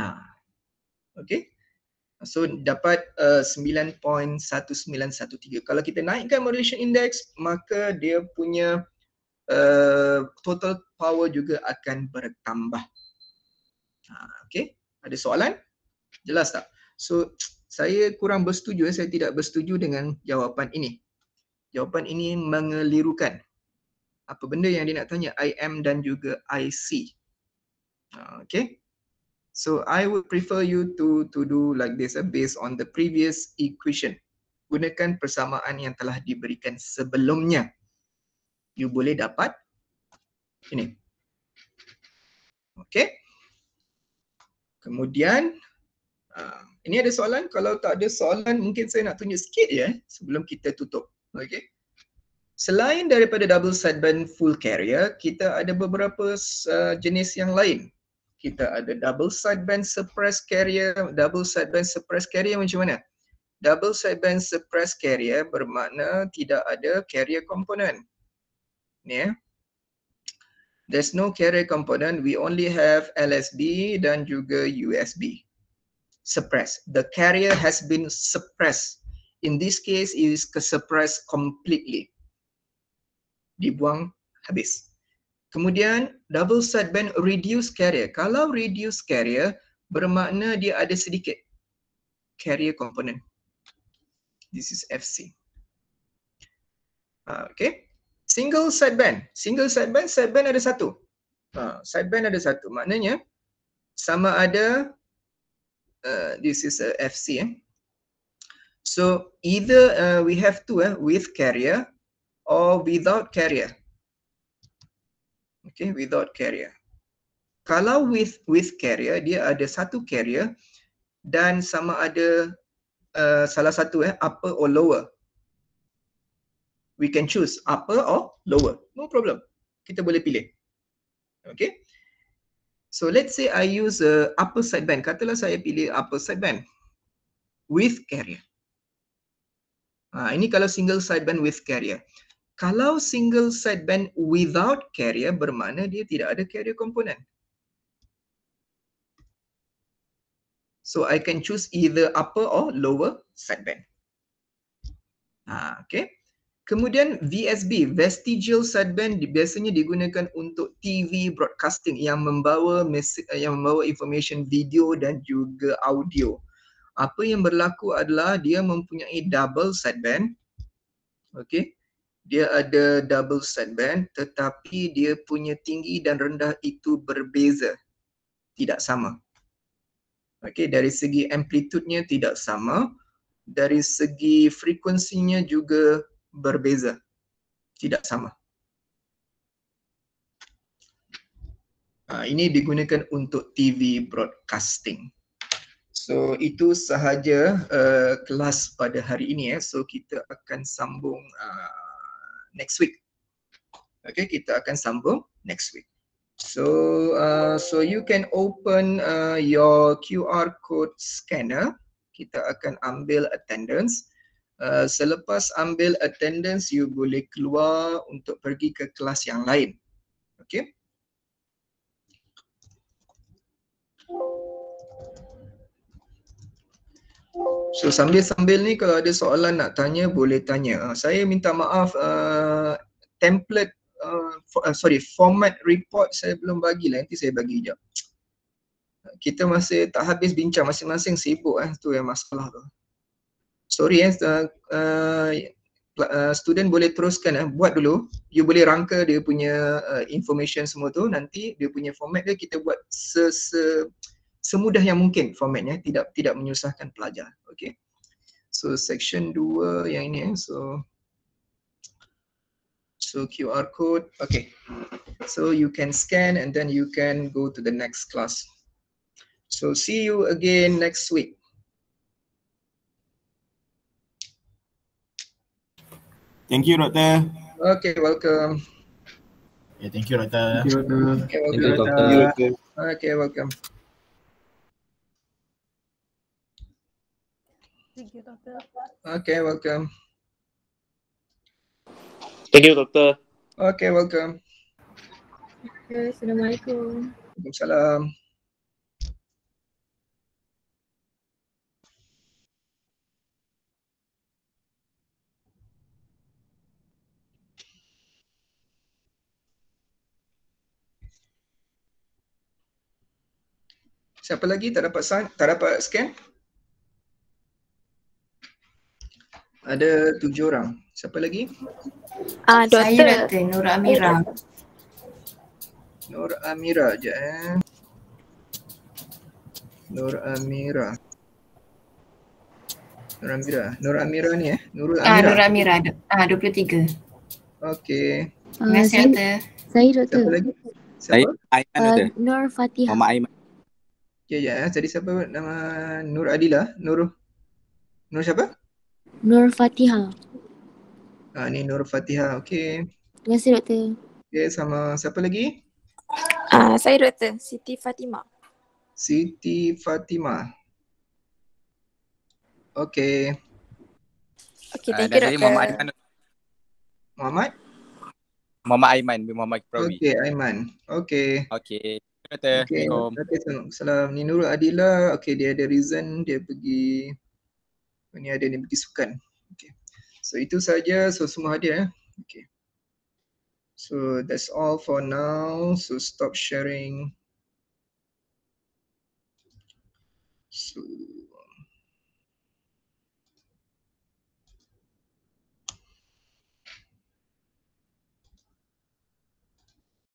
Speaker 2: Nah, ha, okay. So dapat uh, 9.1913. Kalau kita naikkan Malaysian Index, maka dia punya uh, total power juga akan bertambah. Ha, okay, ada soalan? Jelas tak? So saya kurang bersetuju, eh. saya tidak bersetuju dengan jawapan ini. Jawapan ini mengelirukan. Apa benda yang dia nak tanya? IM dan juga IC. Ha, okay. So I would prefer you to to do like this uh, based on the previous equation. Gunakan persamaan yang telah diberikan sebelumnya. You boleh dapat ini. Okay. Kemudian, uh, ini ada soalan? Kalau tak ada soalan, mungkin saya nak tunjuk sikit ya sebelum kita tutup. Okay. Selain daripada double sideband full carrier, kita ada beberapa uh, jenis yang lain kita ada double sideband suppress carrier, double sideband suppress carrier macam mana? Double sideband suppress carrier bermakna tidak ada carrier component. Ya. Yeah. There's no carrier component, we only have LSB dan juga USB. Suppress. The carrier has been suppressed. In this case, it is suppressed completely. Dibuang habis. Kemudian double sideband reduce carrier. Kalau reduce carrier bermakna dia ada sedikit carrier component. This is FC. Uh, ah, okay. Single sideband. Single sideband, sideband ada satu. Uh, sideband ada satu. Maknanya sama ada uh, this is a FC. Eh. So either uh, we have to eh, with carrier or without carrier okay, without carrier. Kalau with with carrier, dia ada satu carrier dan sama ada uh, salah satu eh, upper or lower. We can choose upper or lower. No problem. Kita boleh pilih. Okay. So let's say I use a uh, upper sideband. Katalah saya pilih upper sideband with carrier. Ha, ini kalau single sideband with carrier. Kalau single sideband without carrier bermakna dia tidak ada carrier komponen. So I can choose either upper or lower sideband. Ah, ha, okay. Kemudian VSB, vestigial sideband biasanya digunakan untuk TV broadcasting yang membawa eh, yang membawa information video dan juga audio. Apa yang berlaku adalah dia mempunyai double sideband. Okay, dia ada double sideband tetapi dia punya tinggi dan rendah itu berbeza tidak sama okey dari segi amplitudenya tidak sama dari segi frekuensinya juga berbeza tidak sama ha, ini digunakan untuk TV broadcasting. So itu sahaja uh, kelas pada hari ini ya. Eh. So kita akan sambung uh next week. Okay, kita akan sambung next week. So, uh, so you can open uh, your QR code scanner. Kita akan ambil attendance. Uh, selepas ambil attendance, you boleh keluar untuk pergi ke kelas yang lain. Okay. So sambil-sambil ni kalau ada soalan nak tanya boleh tanya. Uh, saya minta maaf uh, template uh, ah, for, uh, sorry format report saya belum bagi lah nanti saya bagi je. Kita masih tak habis bincang masing-masing sibuk eh tu yang masalah tu. Sorry eh uh, uh, student boleh teruskan eh buat dulu. You boleh rangka dia punya uh, information semua tu nanti dia punya format dia kita buat se se semudah yang mungkin formatnya eh. tidak tidak menyusahkan pelajar okey so section 2 yang ini eh so so QR code okey so you can scan and then you can go to the next class so see you again next week
Speaker 1: Thank you, Doctor.
Speaker 2: Okay, welcome. Yeah, thank you, Rata. Thank you, Doctor. Thank you, Doctor. Okay, welcome. Thank you, Doctor. Okay, welcome. Thank you, Doctor. Okay, welcome. Okay, Assalamualaikum. Waalaikumsalam. Siapa lagi tak dapat sign, tak dapat scan? ada tujuh orang. Siapa lagi? Ah, uh, Saya Dr. Nur Amira. Oh. Nur Amira je eh. Nur Amira. Nur Amira. Nur Amira ni eh. Nur ah, Amira. Ah, Nur Amira ah, 23. Okey. Ah, Terima kasih Dr. Saya doktor. Siapa lagi? Saya Aiman ada. Ah, Nur Fatihah. Mama Aiman. Okey ya. Jadi siapa nama Nur Adila? Nur Nur siapa? Nur Fatihah. Ah, ni Nur Fatihah. Okey. Terima kasih doktor. Okey, sama siapa lagi? Ah, saya doktor Siti Fatima. Siti Fatima. Okey. Okey,
Speaker 1: ah, thank uh, you doktor. Muhammad.
Speaker 2: Muhammad? Muhammad Aiman bin Muhammad Kiprawi. Okey, Aiman. Okey. Okey. Okay. Assalamualaikum. Okay. Assalamualaikum. Ni Nurul Adila. Okay, dia ada reason dia pergi ini ada yang pergi sukan. Okay. So itu saja so semua ada eh. Okay. So that's all for now. So stop sharing. So